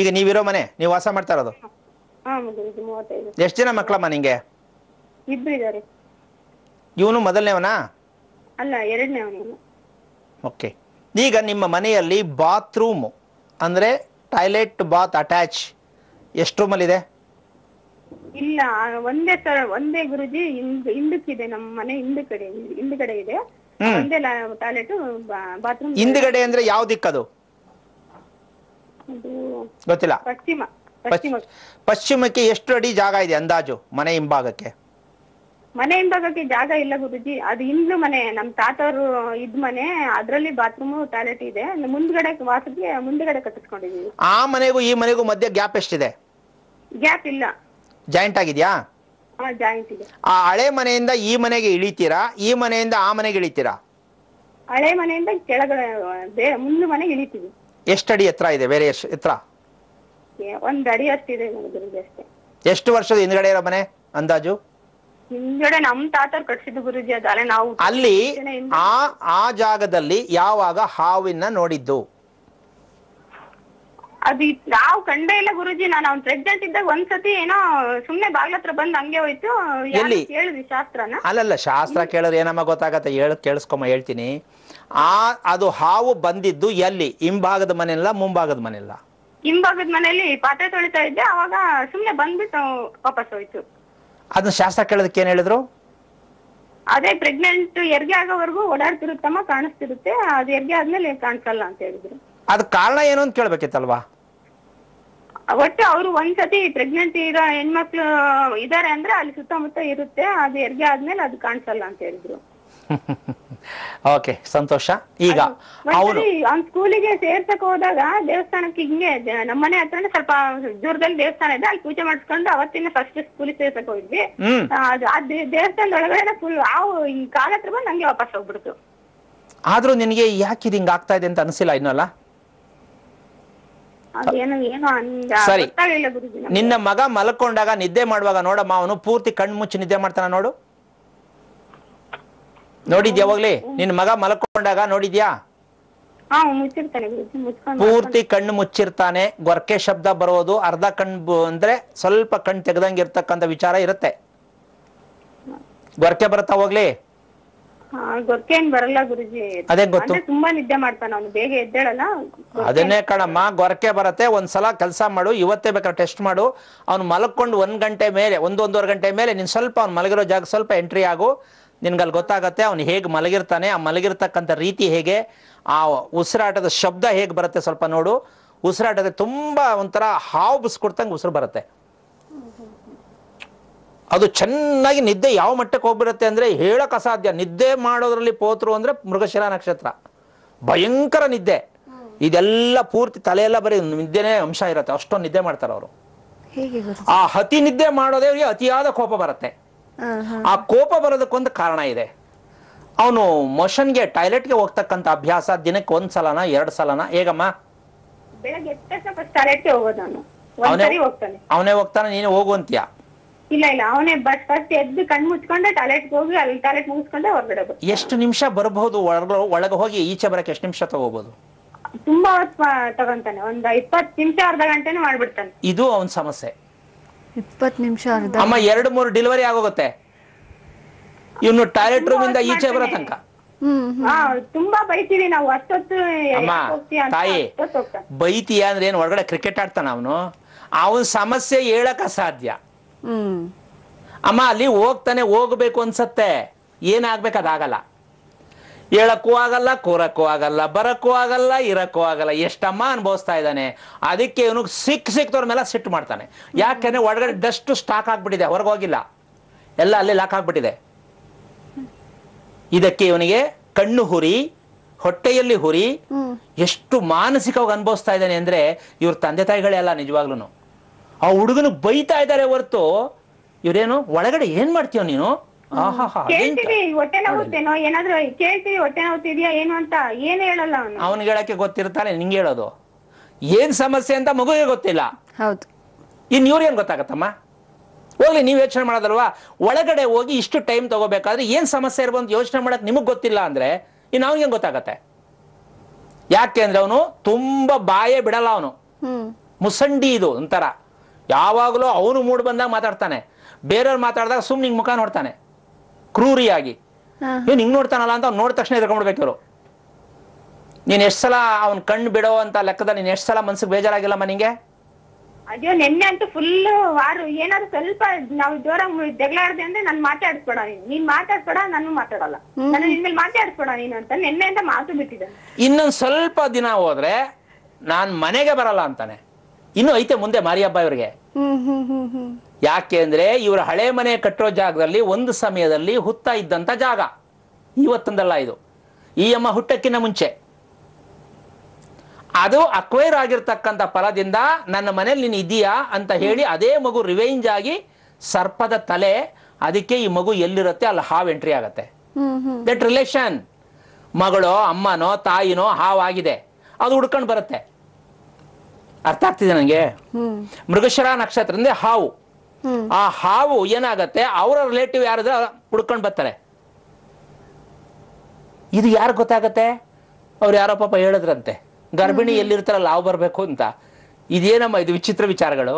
ಈಗ ನೀವಿರೋ ಮನೆ ನೀವು ವಾಸ ಮಾಡ್ತಾ ಇರೋದು ಎಷ್ಟು ಜನ ಮಕ್ಕಳಮ್ಮ ನಿಂಗೆ ಇಬ್ರು ಇದ್ದಾರೆ ಇವನು ಮೊದಲನೇವನಾ ಅಲ್ಲ ಓಕೆ ಈಗ ನಿಮ್ಮ ಮನೆಯಲ್ಲಿ ಬಾತ್ರೂಮ್ ಅಂದ್ರೆ ಟಾಯ್ಲೆಟ್ ಬಾತ್ ಅಟ್ಯಾಚ್ ಎಷ್ಟು ಅಲ್ಲಿ ಇದೆ ಇಲ್ಲ ಒಂದೇ ತರ ಒಂದೇ ಗುರುಜಿ ಹಿಂದಕ್ಕಿದೆ ನಮ್ಮ ಮನೆ ಹಿಂದಗಡೆ ಹಿಂದಗಡೆ ಇದೆ ಒಂದೇ ಟಾಯ್ಲೆಟ್ ಬಾತ್ರೂಮ್ ಹಿಂದಗಡೆ ಅಂದ್ರೆ ಯಾವ ಅದು ಗೊತ್ತಿಲ್ಲ ಪಶ್ಚಿಮ ಪಶ್ಚಿಮಕ್ಕೆ ಎಷ್ಟು ಅಡಿ ಜಾಗ ಇದೆ ಅಂದಾಜು ಮನೆ ಹಿಂಭಾಗಕ್ಕೆ ಮನೆ ಹಿಂಭಾಗಕ್ಕೆ ಜಾಗ ಇಲ್ಲ ಗುರುಜಿ ಅದು ಹಿಂದ್ಲು ಮನೆ ನಮ್ ತಾತವ್ರು ಇದ್ ಮನೆ ಅದ್ರಲ್ಲಿ ಬಾತ್ರೂಮ್ ಟಾಯ್ಲೆಟ್ ಇದೆ ಮುಂದ್ಗಡೆ ವಾಸಕ್ಕೆ ಮುಂದ್ಗಡೆ ಕಟ್ಟಿಸ್ಕೊಂಡಿದೀವಿ ಆ ಮನೆಗೂ ಈ ಮನೆಗೂ ಮಧ್ಯ ಗ್ಯಾಪ್ ಎಷ್ಟಿದೆ ಗ್ಯಾಪ್ ಇಲ್ಲ ಜಾಯಿಂಟ್ ಆಗಿದ್ಯಾ ಜಾಯಿಂಟ್ ಇದೆ ಆ ಹಳೆ ಮನೆಯಿಂದ ಈ ಮನೆಗೆ ಇಳಿತೀರಾ ಈ ಮನೆಯಿಂದ ಆ ಮನೆಗೆ ಇಳಿತೀರಾ ಹಳೆ ಮನೆಯಿಂದ ಕೆಳಗಡೆ ಬೇ- ಮುಂದೆ ಮನೆಗೆ ಇಳಿತೀವಿ ಎಷ್ಟಡಿ ಎತ್ತರ ಇದೆ ಬೇರೆ ಎಷ್ಟು ಎತ್ತರ ಏ, ಒಂದ್ ಅಡಿ ಅಷ್ಟಿದೆ ಎಷ್ಟು ವರ್ಷದ ಹಿಂದ್ಗಡೆ ಇರೋ ಮನೆ ಅಂದಾಜು ಹಿಂದ್ಗಡೆ ನಮ್ ತಾತರ್ ಕಟ್ಸಿದ್ದು ಗುರುಜಿ ಅದಲ್ಲ ನಾವು ಅಲ್ಲಿ ಆ ಆ ಜಾಗದಲ್ಲಿ ಯಾವಾಗ ಹಾವಿನ ನೋಡಿದ್ದು ಅದು ನಾವು ಕಂಡೇ ಇಲ್ಲ ಗುರುಜಿ ನಾನು ಅವ್ನ್ ಪ್ರೆಗ್ನೆಂಟ್ ಇದ್ದಾಗ ಒಂದ್ಸತಿ ಏನೋ ಸುಮ್ನೆ ಬಾಗ್ಲತ್ರ ಬಂದ್ ಹಂಗೆ ಹೋಯ್ತು ಎಲ್ಲಿ ಕೇಳಿದ್ವಿ ಶಾಸ್ತ್ರನ ಅಲ್ಲಲ್ಲ ಶಾಸ್ತ್ರ ಕೇಳಿದ್ರೆ ಏನಮ್ಮ ಗೊತ್ತಾಗತ್ತೆ ಹೇಳ ಕೇಳಿಸ್ಕೊಮ್ಮ ಹೇಳ್ತೀನಿ ಆ ಅದು ಹಾವು ಬಂದಿದ್ದು ಎಲ್ಲಿ ಹಿಂಭಾಗದ ಮನೆಲ್ಲ ಮುಂಭಾಗದ ಮನೆಲ್ಲ ಹಿಂಭಾಗದ ಮನೆಯಲ್ಲಿ ಪಾತ್ರೆ ತೊಳಿತಾ ಇದ್ದೆ ಅವಾಗ ಸುಮ್ನೆ ಬಂದ್ಬಿಟ್ಟು ವಾಪಸ್ ಹೋಯ್ತು ಅದನ್ನ ಶಾಸ್ತ್ರ ಕೇಳೋದಕ್ಕೆ ಏನ್ ಹೇಳಿದ್ರು ಅದೇ ಪ್ರೆಗ್ನೆಂಟ್ ಎರ್ಗೆ ಆಗೋವರೆಗೂ ಓಡಾಡ್ತಿರುತ್ತಮ್ಮ ಕಾಣಿಸ್ತಿರುತ್ತೆ ಅದು ಎರ್ಗೆ ಆದ್ಮೇಲೆ ಕಾಣಿಸಲ್ಲ ಅಂತ ಹೇಳಿದ್ರು ಅದು ಕಾರಣ ಏನು ಅಂತ ಕೇಳ್ಬೇಕಿತ್ತಲ್ವಾ ಒಟ್ಟು ಅವರು ಒಂದ್ಸತಿ ಪ್ರೆಗ್ನೆಂಟ್ ಇರೋ ಹೆಣ್ಮಕ್ಳು ಇದಾರೆ ಅಂದ್ರೆ ಅಲ್ಲಿ ಸುತ್ತಮುತ್ತ ಇರುತ್ತೆ ಅದು ಹೆರಿಗೆ ಆದ್ಮೇಲೆ ಅದು ಕಾಣಿಸಲ್ಲ ಅಂತ ಹೇಳಿದ್ರು ಓಕೆ ಸಂತೋಷ ಈಗ ಅವನು ಸ್ಕೂಲಿಗೆ ಸೇರ್ಸಕ್ ಹೋದಾಗ ದೇವಸ್ಥಾನಕ್ಕೆ ಹಿಂಗೆ ನಮ್ಮನೆ ಹತ್ರನೇ ಸ್ವಲ್ಪ ದೂರದಲ್ಲಿ ದೇವಸ್ಥಾನ ಇದೆ ಅಲ್ಲಿ ಪೂಜೆ ಮಾಡಿಸ್ಕೊಂಡು ಅವತ್ತಿನ ಫಸ್ಟ್ ಸ್ಕೂಲಿಗೆ ಸೇರ್ಸಕ್ ಹೋಗಿದ್ವಿ ಆ ದೇವಸ್ಥಾನದೊಳಗಡೆ ಫುಲ್ ಆವು ಹಿಂಗ್ ಕಾಲ ಹತ್ರ ಬಂದು ನಂಗೆ ವಾಪಸ್ ಹೋಗ್ಬಿಡ್ತು ಆದ್ರೂ ನಿನಗೆ ಯಾಕೆ ಇದು ಹಿಂಗ್ ಆಗ್ತಾ ಇದೆ ಅಂತ ಅನಿಸಿಲ್ಲ ಇನ್ನಲ್ಲ ಸರಿ ನಿನ್ನ ಮಗ ಮಲ್ಕೊಂಡಾಗ ನಿದ್ದೆ ಮಾಡುವಾಗ ನೋಡಮ್ಮ ಅವನು ಪೂರ್ತಿ ಕಣ್ಮುಚ್ಚಿ ನಿದ್ದೆ ಮಾಡ್ತಾನ ನೋಡು ನೋಡಿದ್ಯಾವಾಗ್ಲಿ ಹೋಗ್ಲಿ ನಿನ್ ಮಗ ಮಲಕೊಂಡಾಗ ನೋಡಿದ್ಯಾ ಪೂರ್ತಿ ಕಣ್ಣು ಮುಚ್ಚಿರ್ತಾನೆ ಗೊರ್ಕೆ ಶಬ್ದ ಬರೋದು ಅರ್ಧ ಕಣ್ಣು ಅಂದ್ರೆ ಸ್ವಲ್ಪ ಕಣ್ ಇರ್ತಕ್ಕಂತ ವಿಚಾರ ಇರುತ್ತೆ ಗೊರ್ಕೆ ಬರುತ್ತಾ ಹೋಗ್ಲಿ ಅದೇ ಗೊತ್ತು ಅದನ್ನೇ ಕಣಮ್ಮ ಗೊರಕೆ ಬರತ್ತೆ ಒಂದ್ಸಲ ಕೆಲಸ ಮಾಡು ಇವತ್ತೇ ಬೇಕಾದ್ರೆ ಟೆಸ್ಟ್ ಮಾಡು ಅವ್ನು ಮಲ್ಕೊಂಡು ಒಂದ್ ಗಂಟೆ ಮೇಲೆ ಒಂದೊಂದೂವರೆ ಗಂಟೆ ಮೇಲೆ ನೀನ್ ಸ್ವಲ್ಪ ಅವ್ನು ಮಲಗಿರೋ ಜಾಗ ಸ್ವಲ್ಪ ಎಂಟ್ರಿ ಆಗು ನಿನ್ಗಲ್ಲಿ ಗೊತ್ತಾಗತ್ತೆ ಅವನು ಹೇಗೆ ಮಲಗಿರ್ತಾನೆ ಆ ಮಲಗಿರ್ತಕ್ಕಂಥ ರೀತಿ ಹೇಗೆ ಆ ಉಸಿರಾಟದ ಶಬ್ದ ಹೇಗೆ ಬರುತ್ತೆ ಸ್ವಲ್ಪ ನೋಡು ಉಸಿರಾಟದ ತುಂಬ ಒಂಥರ ಹಾವು ಬಿಸ್ಕೊಡ್ತಂಗೆ ಉಸಿರು ಬರುತ್ತೆ ಅದು ಚೆನ್ನಾಗಿ ನಿದ್ದೆ ಯಾವ ಮಟ್ಟಕ್ಕೆ ಹೋಗ್ಬಿರುತ್ತೆ ಅಂದರೆ ಹೇಳಕ್ಕೆ ಅಸಾಧ್ಯ ನಿದ್ದೆ ಮಾಡೋದ್ರಲ್ಲಿ ಪೋತ್ರು ಅಂದರೆ ಮೃಗಶಿರಾ ನಕ್ಷತ್ರ ಭಯಂಕರ ನಿದ್ದೆ ಇದೆಲ್ಲ ಪೂರ್ತಿ ತಲೆಯೆಲ್ಲ ಬರೀ ನಿದ್ದೆನೇ ಅಂಶ ಇರುತ್ತೆ ಅಷ್ಟೊಂದು ನಿದ್ದೆ ಮಾಡ್ತಾರೆ ಅವರು ಆ ಅತಿ ನಿದ್ದೆ ಮಾಡೋದೇ ಅತಿಯಾದ ಕೋಪ ಬರುತ್ತೆ ಆ ಕೋಪ ಬರೋದಕ್ಕೊಂದು ಕಾರಣ ಇದೆ ಅವನು ಟಾಯ್ಲೆಟ್ ಟಾಯ್ಲೆಟ್ಗೆ ಹೋಗ್ತಕ್ಕಂಥ ಅಭ್ಯಾಸ ದಿನಕ್ಕೆ ಒಂದ್ ಸಲನ ಎರಡ್ ಸಲನ ಹೇಗಮ್ಮ ಅವನೇ ಹೋಗ್ತಾನೆ ನೀನು ಅಂತೀಯ ಇಲ್ಲ ಇಲ್ಲ ಅವನೇ ಬಸ್ ಫಸ್ಟ್ ಎದ್ದು ಕಣ್ಣು ಮುಚ್ಕೊಂಡೆ ಟಾಯ್ಲೆಟ್ ಹೋಗಿ ಅಲ್ಲಿ ಟಾಯ್ಲೆಟ್ ಮುಗಿಸ್ಕೊಂಡೆ ಹೊರಗಡೆ ಎಷ್ಟು ನಿಮಿಷ ಬರಬಹುದು ಒಳಗ ಒಳಗೆ ಹೋಗಿ ಈಚೆ ಬರಕ್ಕೆ ಎಷ್ಟು ನಿಮಿಷ ತಗೋಬಹುದು ತುಂಬಾ ಹೊತ್ತು ತಗೊಂತಾನೆ ಒಂದ್ ಇಪ್ಪತ್ತು ನಿಮಿಷ ಅರ್ಧ ಗಂಟೆನೂ ಮಾಡ್ಬಿಡ್ತಾನೆ ಇದು ಅವನ ಸಮಸ್ಯೆ ಇಪ್ಪತ್ತು ನಿಮಿಷ ಅರ್ಧ ಅಮ್ಮ ಎರಡು ಮೂರು ಡೆಲಿವರಿ ಆಗೋಗುತ್ತೆ ಇವನು ಟಾಯ್ಲೆಟ್ ರೂಮ್ ಇಂದ ಈಚೆ ಬರೋ ತನಕ ತುಂಬಾ ಬೈತೀವಿ ನಾವು ಅಷ್ಟೊತ್ತು ಅಮ್ಮ ತಾಯಿ ಬೈತೀಯ ಅಂದ್ರೆ ಏನ್ ಹೊರಗಡೆ ಕ್ರಿಕೆಟ್ ಆಡ್ತಾನ ಅವನು ಅವನ ಸಮಸ್ಯೆ ಹೇಳಕ್ ಸಾಧ್ಯ ಅಮ್ಮ ಅಲ್ಲಿ ಹೋಗ್ತಾನೆ ಹೋಗ್ಬೇಕು ಅನ್ಸತ್ತೆ ಏನಾಗ್ಬೇಕು ಅದಾಗಲ್ಲ ಹೇಳಕ್ಕೂ ಆಗಲ್ಲ ಕೂರಕ್ಕೂ ಆಗಲ್ಲ ಬರಕ್ಕೂ ಆಗಲ್ಲ ಇರಕ್ಕೂ ಆಗಲ್ಲ ಎಷ್ಟಮ್ಮ ಅನುಭವಿಸ್ತಾ ಇದ್ದಾನೆ ಅದಕ್ಕೆ ಇವನು ಸಿಕ್ ಸಿಕ್ತವ್ರ ಮೇಲೆ ಸಿಟ್ಟು ಮಾಡ್ತಾನೆ ಯಾಕೆಂದ್ರೆ ಒಳಗಡೆ ಡಸ್ಟ್ ಸ್ಟಾಕ್ ಆಗ್ಬಿಟ್ಟಿದೆ ಹೊರಗೋಗಿಲ್ಲ ಎಲ್ಲ ಅಲ್ಲಿ ಲಾಕ್ ಆಗ್ಬಿಟ್ಟಿದೆ ಇದಕ್ಕೆ ಇವನಿಗೆ ಕಣ್ಣು ಹುರಿ ಹೊಟ್ಟೆಯಲ್ಲಿ ಹುರಿ ಎಷ್ಟು ಮಾನಸಿಕವಾಗಿ ಅನುಭವಿಸ್ತಾ ಇದ್ದಾನೆ ಅಂದ್ರೆ ಇವ್ರ ತಂದೆ ತಾಯಿಗಳೇ ಅಲ್ಲ ನಿಜವಾಗ್ಲೂ ಆ ಹುಡುಗನು ಬೈತಾ ಇದ್ದಾರೆ ಹೊರತು ಇವರೇನು ಒಳಗಡೆ ಏನ್ ಮಾಡ್ತೀವ ನೀನು ಕೇಳ್ತೀವಿ ಹೊಟ್ಟೆ ನೋವುತ್ತೇನೋ ಏನಾದ್ರೂ ಹೊಟ್ಟೆ ಏನು ಅಂತ ಏನು ಹೇಳಲ್ಲ ಅವನು ಹೇಳಕ್ಕೆ ಗೊತ್ತಿರ್ತಾನೆ ನಿಂಗೆ ಹೇಳೋದು ಏನ್ ಸಮಸ್ಯೆ ಅಂತ ಮಗುಗೆ ಗೊತ್ತಿಲ್ಲ ಹೌದು ಇನ್ ಏನ್ ಗೊತ್ತಾಗತ್ತಮ್ಮ ಹೋಗ್ಲಿ ನೀವ್ ಯೋಚನೆ ಮಾಡೋದಲ್ವಾ ಒಳಗಡೆ ಹೋಗಿ ಇಷ್ಟು ಟೈಮ್ ತಗೋಬೇಕಾದ್ರೆ ಏನ್ ಸಮಸ್ಯೆ ಇರ್ಬೋದು ಯೋಚನೆ ಮಾಡಕ್ ನಿಮಗ್ ಗೊತ್ತಿಲ್ಲ ಅಂದ್ರೆ ಇನ್ ಏನ್ ಗೊತ್ತಾಗತ್ತೆ ಯಾಕೆ ಅಂದ್ರೆ ಅವನು ತುಂಬಾ ಬಾಯೇ ಬಿಡಲ್ಲ ಅವನು ಮುಸಂಡಿ ಇದು ಒಂಥರ ಯಾವಾಗಲೂ ಅವನು ಮೂಡ್ ಬಂದಾಗ ಮಾತಾಡ್ತಾನೆ ಬೇರೆಯವ್ರು ಮಾತಾಡಿದಾಗ ಸುಮ್ಮನೆ ಮುಖ ನೋಡ್ತಾನೆ ಕ್ರೂರಿಯಾಗಿ ಇವನು ಹಿಂಗ್ ನೋಡ್ತಾನಲ್ಲ ಅಂತ ಅವ್ನು ನೋಡಿದ ತಕ್ಷಣ ಎದ್ಕೊಂಡ್ಬಿಡ್ಬೇಕು ಇವರು ನೀನ್ ಎಷ್ಟ್ ಸಲ ಅವ್ನ್ ಕಣ್ಣು ಬಿಡೋ ಅಂತ ಲೆಕ್ಕದಲ್ಲಿ ನೀನ್ ಎಷ್ಟ್ ಸಲ ಮನ್ಸಿಗೆ ಬೇಜಾರಾಗಿಲ್ಲಮ್ಮ ನಿಂಗೆ ಅಯ್ಯೋ ನಿನ್ನೆ ಅಂತೂ ಫುಲ್ ವಾರು ಏನಾದ್ರು ಸ್ವಲ್ಪ ನಾವು ಜೋರಾಗಿ ಜಗಳಾಡ್ದೆ ಅಂದ್ರೆ ನಾನು ಮಾತಾಡಿಸ್ಬೇಡ ನೀನು ನೀನ್ ಮಾತಾಡ್ಬೇಡ ನಾನು ಮಾತಾಡಲ್ಲ ನಾನು ಇನ್ಮೇಲೆ ಮಾತಾಡಿಸ್ಬೇಡ ನೀನು ಅಂತ ನಿನ್ನೆ ಅಂತ ಮಾತು ಬಿಟ್ಟಿದ್ದೆ ಇನ್ನೊಂದ್ ಸ್ವಲ್ಪ ದಿನ ಹೋದ್ರೆ ನಾನ್ ಮನೆಗೆ ಬರಲ್ಲ ಅಂತಾನೆ ಇನ್ನು ಐತೆ ಮುಂದೆ ಮಾರಿ ಹಬ್ಬ ಇವ್ರಿಗೆ ಯಾಕೆ ಅಂದ್ರೆ ಇವರ ಹಳೆ ಮನೆ ಕಟ್ಟೋ ಜಾಗದಲ್ಲಿ ಒಂದು ಸಮಯದಲ್ಲಿ ಹುತ್ತ ಇದ್ದಂಥ ಜಾಗ ಇವತ್ತಂದಲ್ಲ ಇದು ಈ ಅಮ್ಮ ಹುಟ್ಟಕ್ಕಿಂತ ಮುಂಚೆ ಅದು ಅಕ್ವೈರ್ ಆಗಿರ್ತಕ್ಕಂಥ ಫಲದಿಂದ ನನ್ನ ಮನೇಲಿ ನೀನು ಇದೀಯಾ ಅಂತ ಹೇಳಿ ಅದೇ ಮಗು ರಿವೇಂಜ್ ಆಗಿ ಸರ್ಪದ ತಲೆ ಅದಕ್ಕೆ ಈ ಮಗು ಎಲ್ಲಿರುತ್ತೆ ಅಲ್ಲಿ ಹಾವ್ ಎಂಟ್ರಿ ಆಗತ್ತೆ ದಟ್ ರಿಲೇಶನ್ ಮಗಳೋ ಅಮ್ಮನೋ ತಾಯಿನೋ ಆಗಿದೆ ಅದು ಹುಡ್ಕೊಂಡು ಬರುತ್ತೆ ಅರ್ಥ ಆಗ್ತಿದೆ ನನಗೆ ಮೃಗಶಿರ ನಕ್ಷತ್ರ ಅಂದ್ರೆ ಹಾವು ಆ ಹಾವು ಏನಾಗತ್ತೆ ಅವರ ರಿಲೇಟಿವ್ ಯಾರಿದ್ರೆ ಹುಡ್ಕೊಂಡು ಬರ್ತಾರೆ ಇದು ಯಾರು ಗೊತ್ತಾಗತ್ತೆ ಅವ್ರು ಯಾರೋ ಪಾಪ ಹೇಳಿದ್ರಂತೆ ಗರ್ಭಿಣಿ ಎಲ್ಲಿರ್ತಾರಲ್ಲ ಹಾವು ಬರ್ಬೇಕು ಅಂತ ಇದೇನಮ್ಮ ಇದು ವಿಚಿತ್ರ ವಿಚಾರಗಳು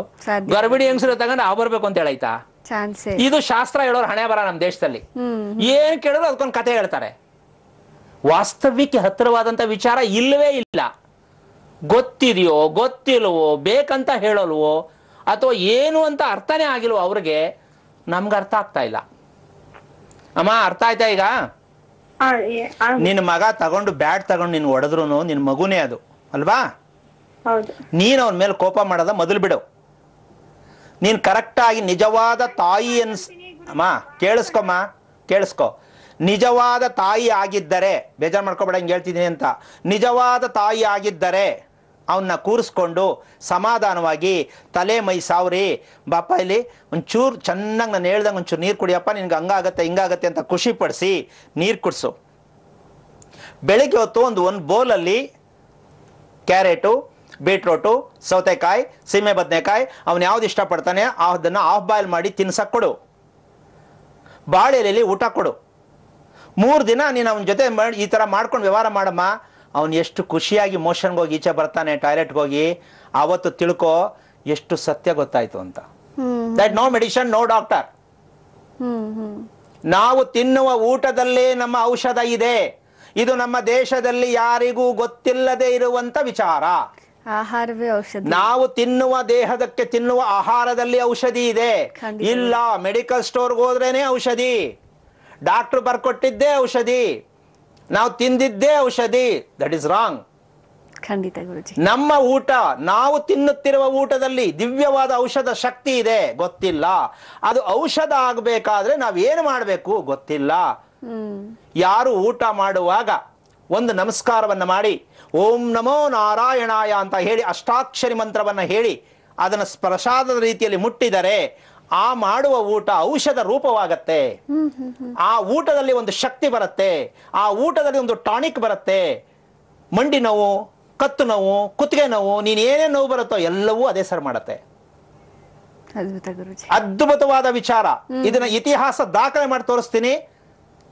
ಗರ್ಭಿಣಿ ಹೆಂಗಸರು ತಗೊಂಡು ಹಾವು ಬರ್ಬೇಕು ಅಂತ ಹೇಳಾಯ್ತಾ ಇದು ಶಾಸ್ತ್ರ ಹೇಳೋರು ಹಣೆ ಬರ ನಮ್ಮ ದೇಶದಲ್ಲಿ ಏನ್ ಕೇಳಿದ್ರು ಅದಕ್ಕೊಂದು ಕತೆ ಹೇಳ್ತಾರೆ ವಾಸ್ತವ್ಯಕ್ಕೆ ಹತ್ತಿರವಾದಂತ ವಿಚಾರ ಇಲ್ಲವೇ ಇಲ್ಲ ಗೊತ್ತಿದೆಯೋ ಗೊತ್ತಿಲ್ವೋ ಬೇಕಂತ ಹೇಳಲ್ವೋ ಅಥವಾ ಏನು ಅಂತ ಅರ್ಥನೇ ಆಗಿಲ್ವ ಅವ್ರಿಗೆ ನಮ್ಗೆ ಅರ್ಥ ಆಗ್ತಾ ಇಲ್ಲ ಅಮ್ಮ ಅರ್ಥ ಆಯ್ತಾ ಈಗ ನಿನ್ನ ಮಗ ತಗೊಂಡು ಬ್ಯಾಟ್ ತಗೊಂಡು ನಿನ್ ಹೊಡೆದ್ರು ನಿನ್ ಮಗುನೇ ಅದು ಅಲ್ವಾ ನೀನ್ ಅವ್ರ ಮೇಲೆ ಕೋಪ ಮಾಡೋದ ಮೊದಲು ಬಿಡು ನೀನ್ ಕರೆಕ್ಟಾಗಿ ನಿಜವಾದ ತಾಯಿ ಅನ್ಸ್ ಅಮ್ಮ ಕೇಳಿಸ್ಕೊಮ್ಮ ಕೇಳಿಸ್ಕೊ ನಿಜವಾದ ತಾಯಿ ಆಗಿದ್ದರೆ ಬೇಜಾರು ಮಾಡ್ಕೋಬೇಡ ಹಿಂಗೆ ಹೇಳ್ತಿದ್ದೀನಿ ಅಂತ ನಿಜವಾದ ತಾಯಿ ಆಗಿದ್ದರೆ ಅವನ್ನ ಕೂರಿಸ್ಕೊಂಡು ಸಮಾಧಾನವಾಗಿ ತಲೆ ಮೈ ಸಾವ್ರಿ ಬಾಪ ಇಲ್ಲಿ ಒಂಚೂರು ಚೆನ್ನಾಗಿ ನಾನು ಹೇಳ್ದಂಗೆ ಒಂಚೂರು ನೀರು ಕುಡಿಯಪ್ಪ ನಿನ್ಗೆ ಹಂಗಾಗತ್ತೆ ಹಿಂಗಾಗತ್ತೆ ಅಂತ ಖುಷಿ ಪಡಿಸಿ ನೀರು ಕುಡಿಸು ಬೆಳಿಗ್ಗೆ ಹೊತ್ತು ಒಂದು ಒಂದು ಬೌಲಲ್ಲಿ ಕ್ಯಾರೆಟು ಬೀಟ್ರೋಟು ಸೌತೆಕಾಯಿ ಸೀಮೆ ಬದನೆಕಾಯಿ ಅವನು ಯಾವ್ದು ಇಷ್ಟಪಡ್ತಾನೆ ಅದನ್ನು ಆಫ್ ಬಾಯ್ಲ್ ಮಾಡಿ ತಿನ್ಸಕ್ಕೆ ಕೊಡು ಬಾಳೆಲೆಯಲ್ಲಿ ಊಟ ಕೊಡು ಮೂರು ದಿನ ನೀನು ಅವನ ಜೊತೆ ಮಾಡಿ ಈ ಥರ ಮಾಡ್ಕೊಂಡು ವ್ಯವಹಾರ ಮಾಡಮ್ಮ ಅವನು ಎಷ್ಟು ಖುಷಿಯಾಗಿ ಮೋಷನ್ಗೆ ಹೋಗಿ ಈಚೆ ಬರ್ತಾನೆ ಟಾಯ್ಲೆಟ್ಗೆ ಹೋಗಿ ಆವತ್ತು ತಿಳ್ಕೋ ಎಷ್ಟು ಸತ್ಯ ಗೊತ್ತಾಯ್ತು ಅಂತ that no medicine no doctor ನಾವು ತಿನ್ನುವ ಊಟದಲ್ಲಿ ನಮ್ಮ ಔಷಧ ಇದೆ ಇದು ನಮ್ಮ ದೇಶದಲ್ಲಿ ಯಾರಿಗೂ ಗೊತ್ತಿಲ್ಲದೆ ಇರುವಂತ ವಿಚಾರ ಆಹಾರವೇ ಔಷಧ ನಾವು ತಿನ್ನುವ ದೇಹದಕ್ಕೆ ತಿನ್ನುವ ಆಹಾರದಲ್ಲಿ ಔಷಧಿ ಇದೆ ಇಲ್ಲ ಮೆಡಿಕಲ್ ಸ್ಟೋರ್ಗೆ ಹೋದ್ರೇನೆ ಔಷಧಿ ಡಾಕ್ಟರ್ ಬರ್ಕೊಟ್ಟಿದ್ದೇ ಔಷಧಿ ನಾವು ತಿಂದಿದ್ದೇ ಔಷಧಿ ದಟ್ ಇಸ್ ರಾಂಗ್ ಖಂಡಿತ ಗುರುಜಿ ನಮ್ಮ ಊಟ ನಾವು ತಿನ್ನುತ್ತಿರುವ ಊಟದಲ್ಲಿ ದಿವ್ಯವಾದ ಔಷಧ ಶಕ್ತಿ ಇದೆ ಗೊತ್ತಿಲ್ಲ ಅದು ಔಷಧ ಆಗಬೇಕಾದ್ರೆ ನಾವೇನು ಮಾಡಬೇಕು ಗೊತ್ತಿಲ್ಲ ಯಾರು ಊಟ ಮಾಡುವಾಗ ಒಂದು ನಮಸ್ಕಾರವನ್ನ ಮಾಡಿ ಓಂ ನಮೋ ನಾರಾಯಣಾಯ ಅಂತ ಹೇಳಿ ಅಷ್ಟಾಕ್ಷರಿ ಮಂತ್ರವನ್ನ ಹೇಳಿ ಅದನ್ನು ಪ್ರಸಾದದ ರೀತಿಯಲ್ಲಿ ಮುಟ್ಟಿದರೆ ಆ ಮಾಡುವ ಊಟ ಔಷಧ ರೂಪವಾಗತ್ತೆ ಆ ಊಟದಲ್ಲಿ ಒಂದು ಶಕ್ತಿ ಬರುತ್ತೆ ಆ ಊಟದಲ್ಲಿ ಒಂದು ಟಾನಿಕ್ ಬರುತ್ತೆ ಮಂಡಿ ನೋವು ಕತ್ತು ನೋವು ಕುತ್ತಿಗೆ ನೋವು ನೀನ್ ಏನೇ ನೋವು ಬರುತ್ತೋ ಎಲ್ಲವೂ ಅದೇ ಸರ್ ಮಾಡತ್ತೆ ಅದ್ಭುತವಾದ ವಿಚಾರ ಇದನ್ನ ಇತಿಹಾಸ ದಾಖಲೆ ಮಾಡಿ ತೋರಿಸ್ತೀನಿ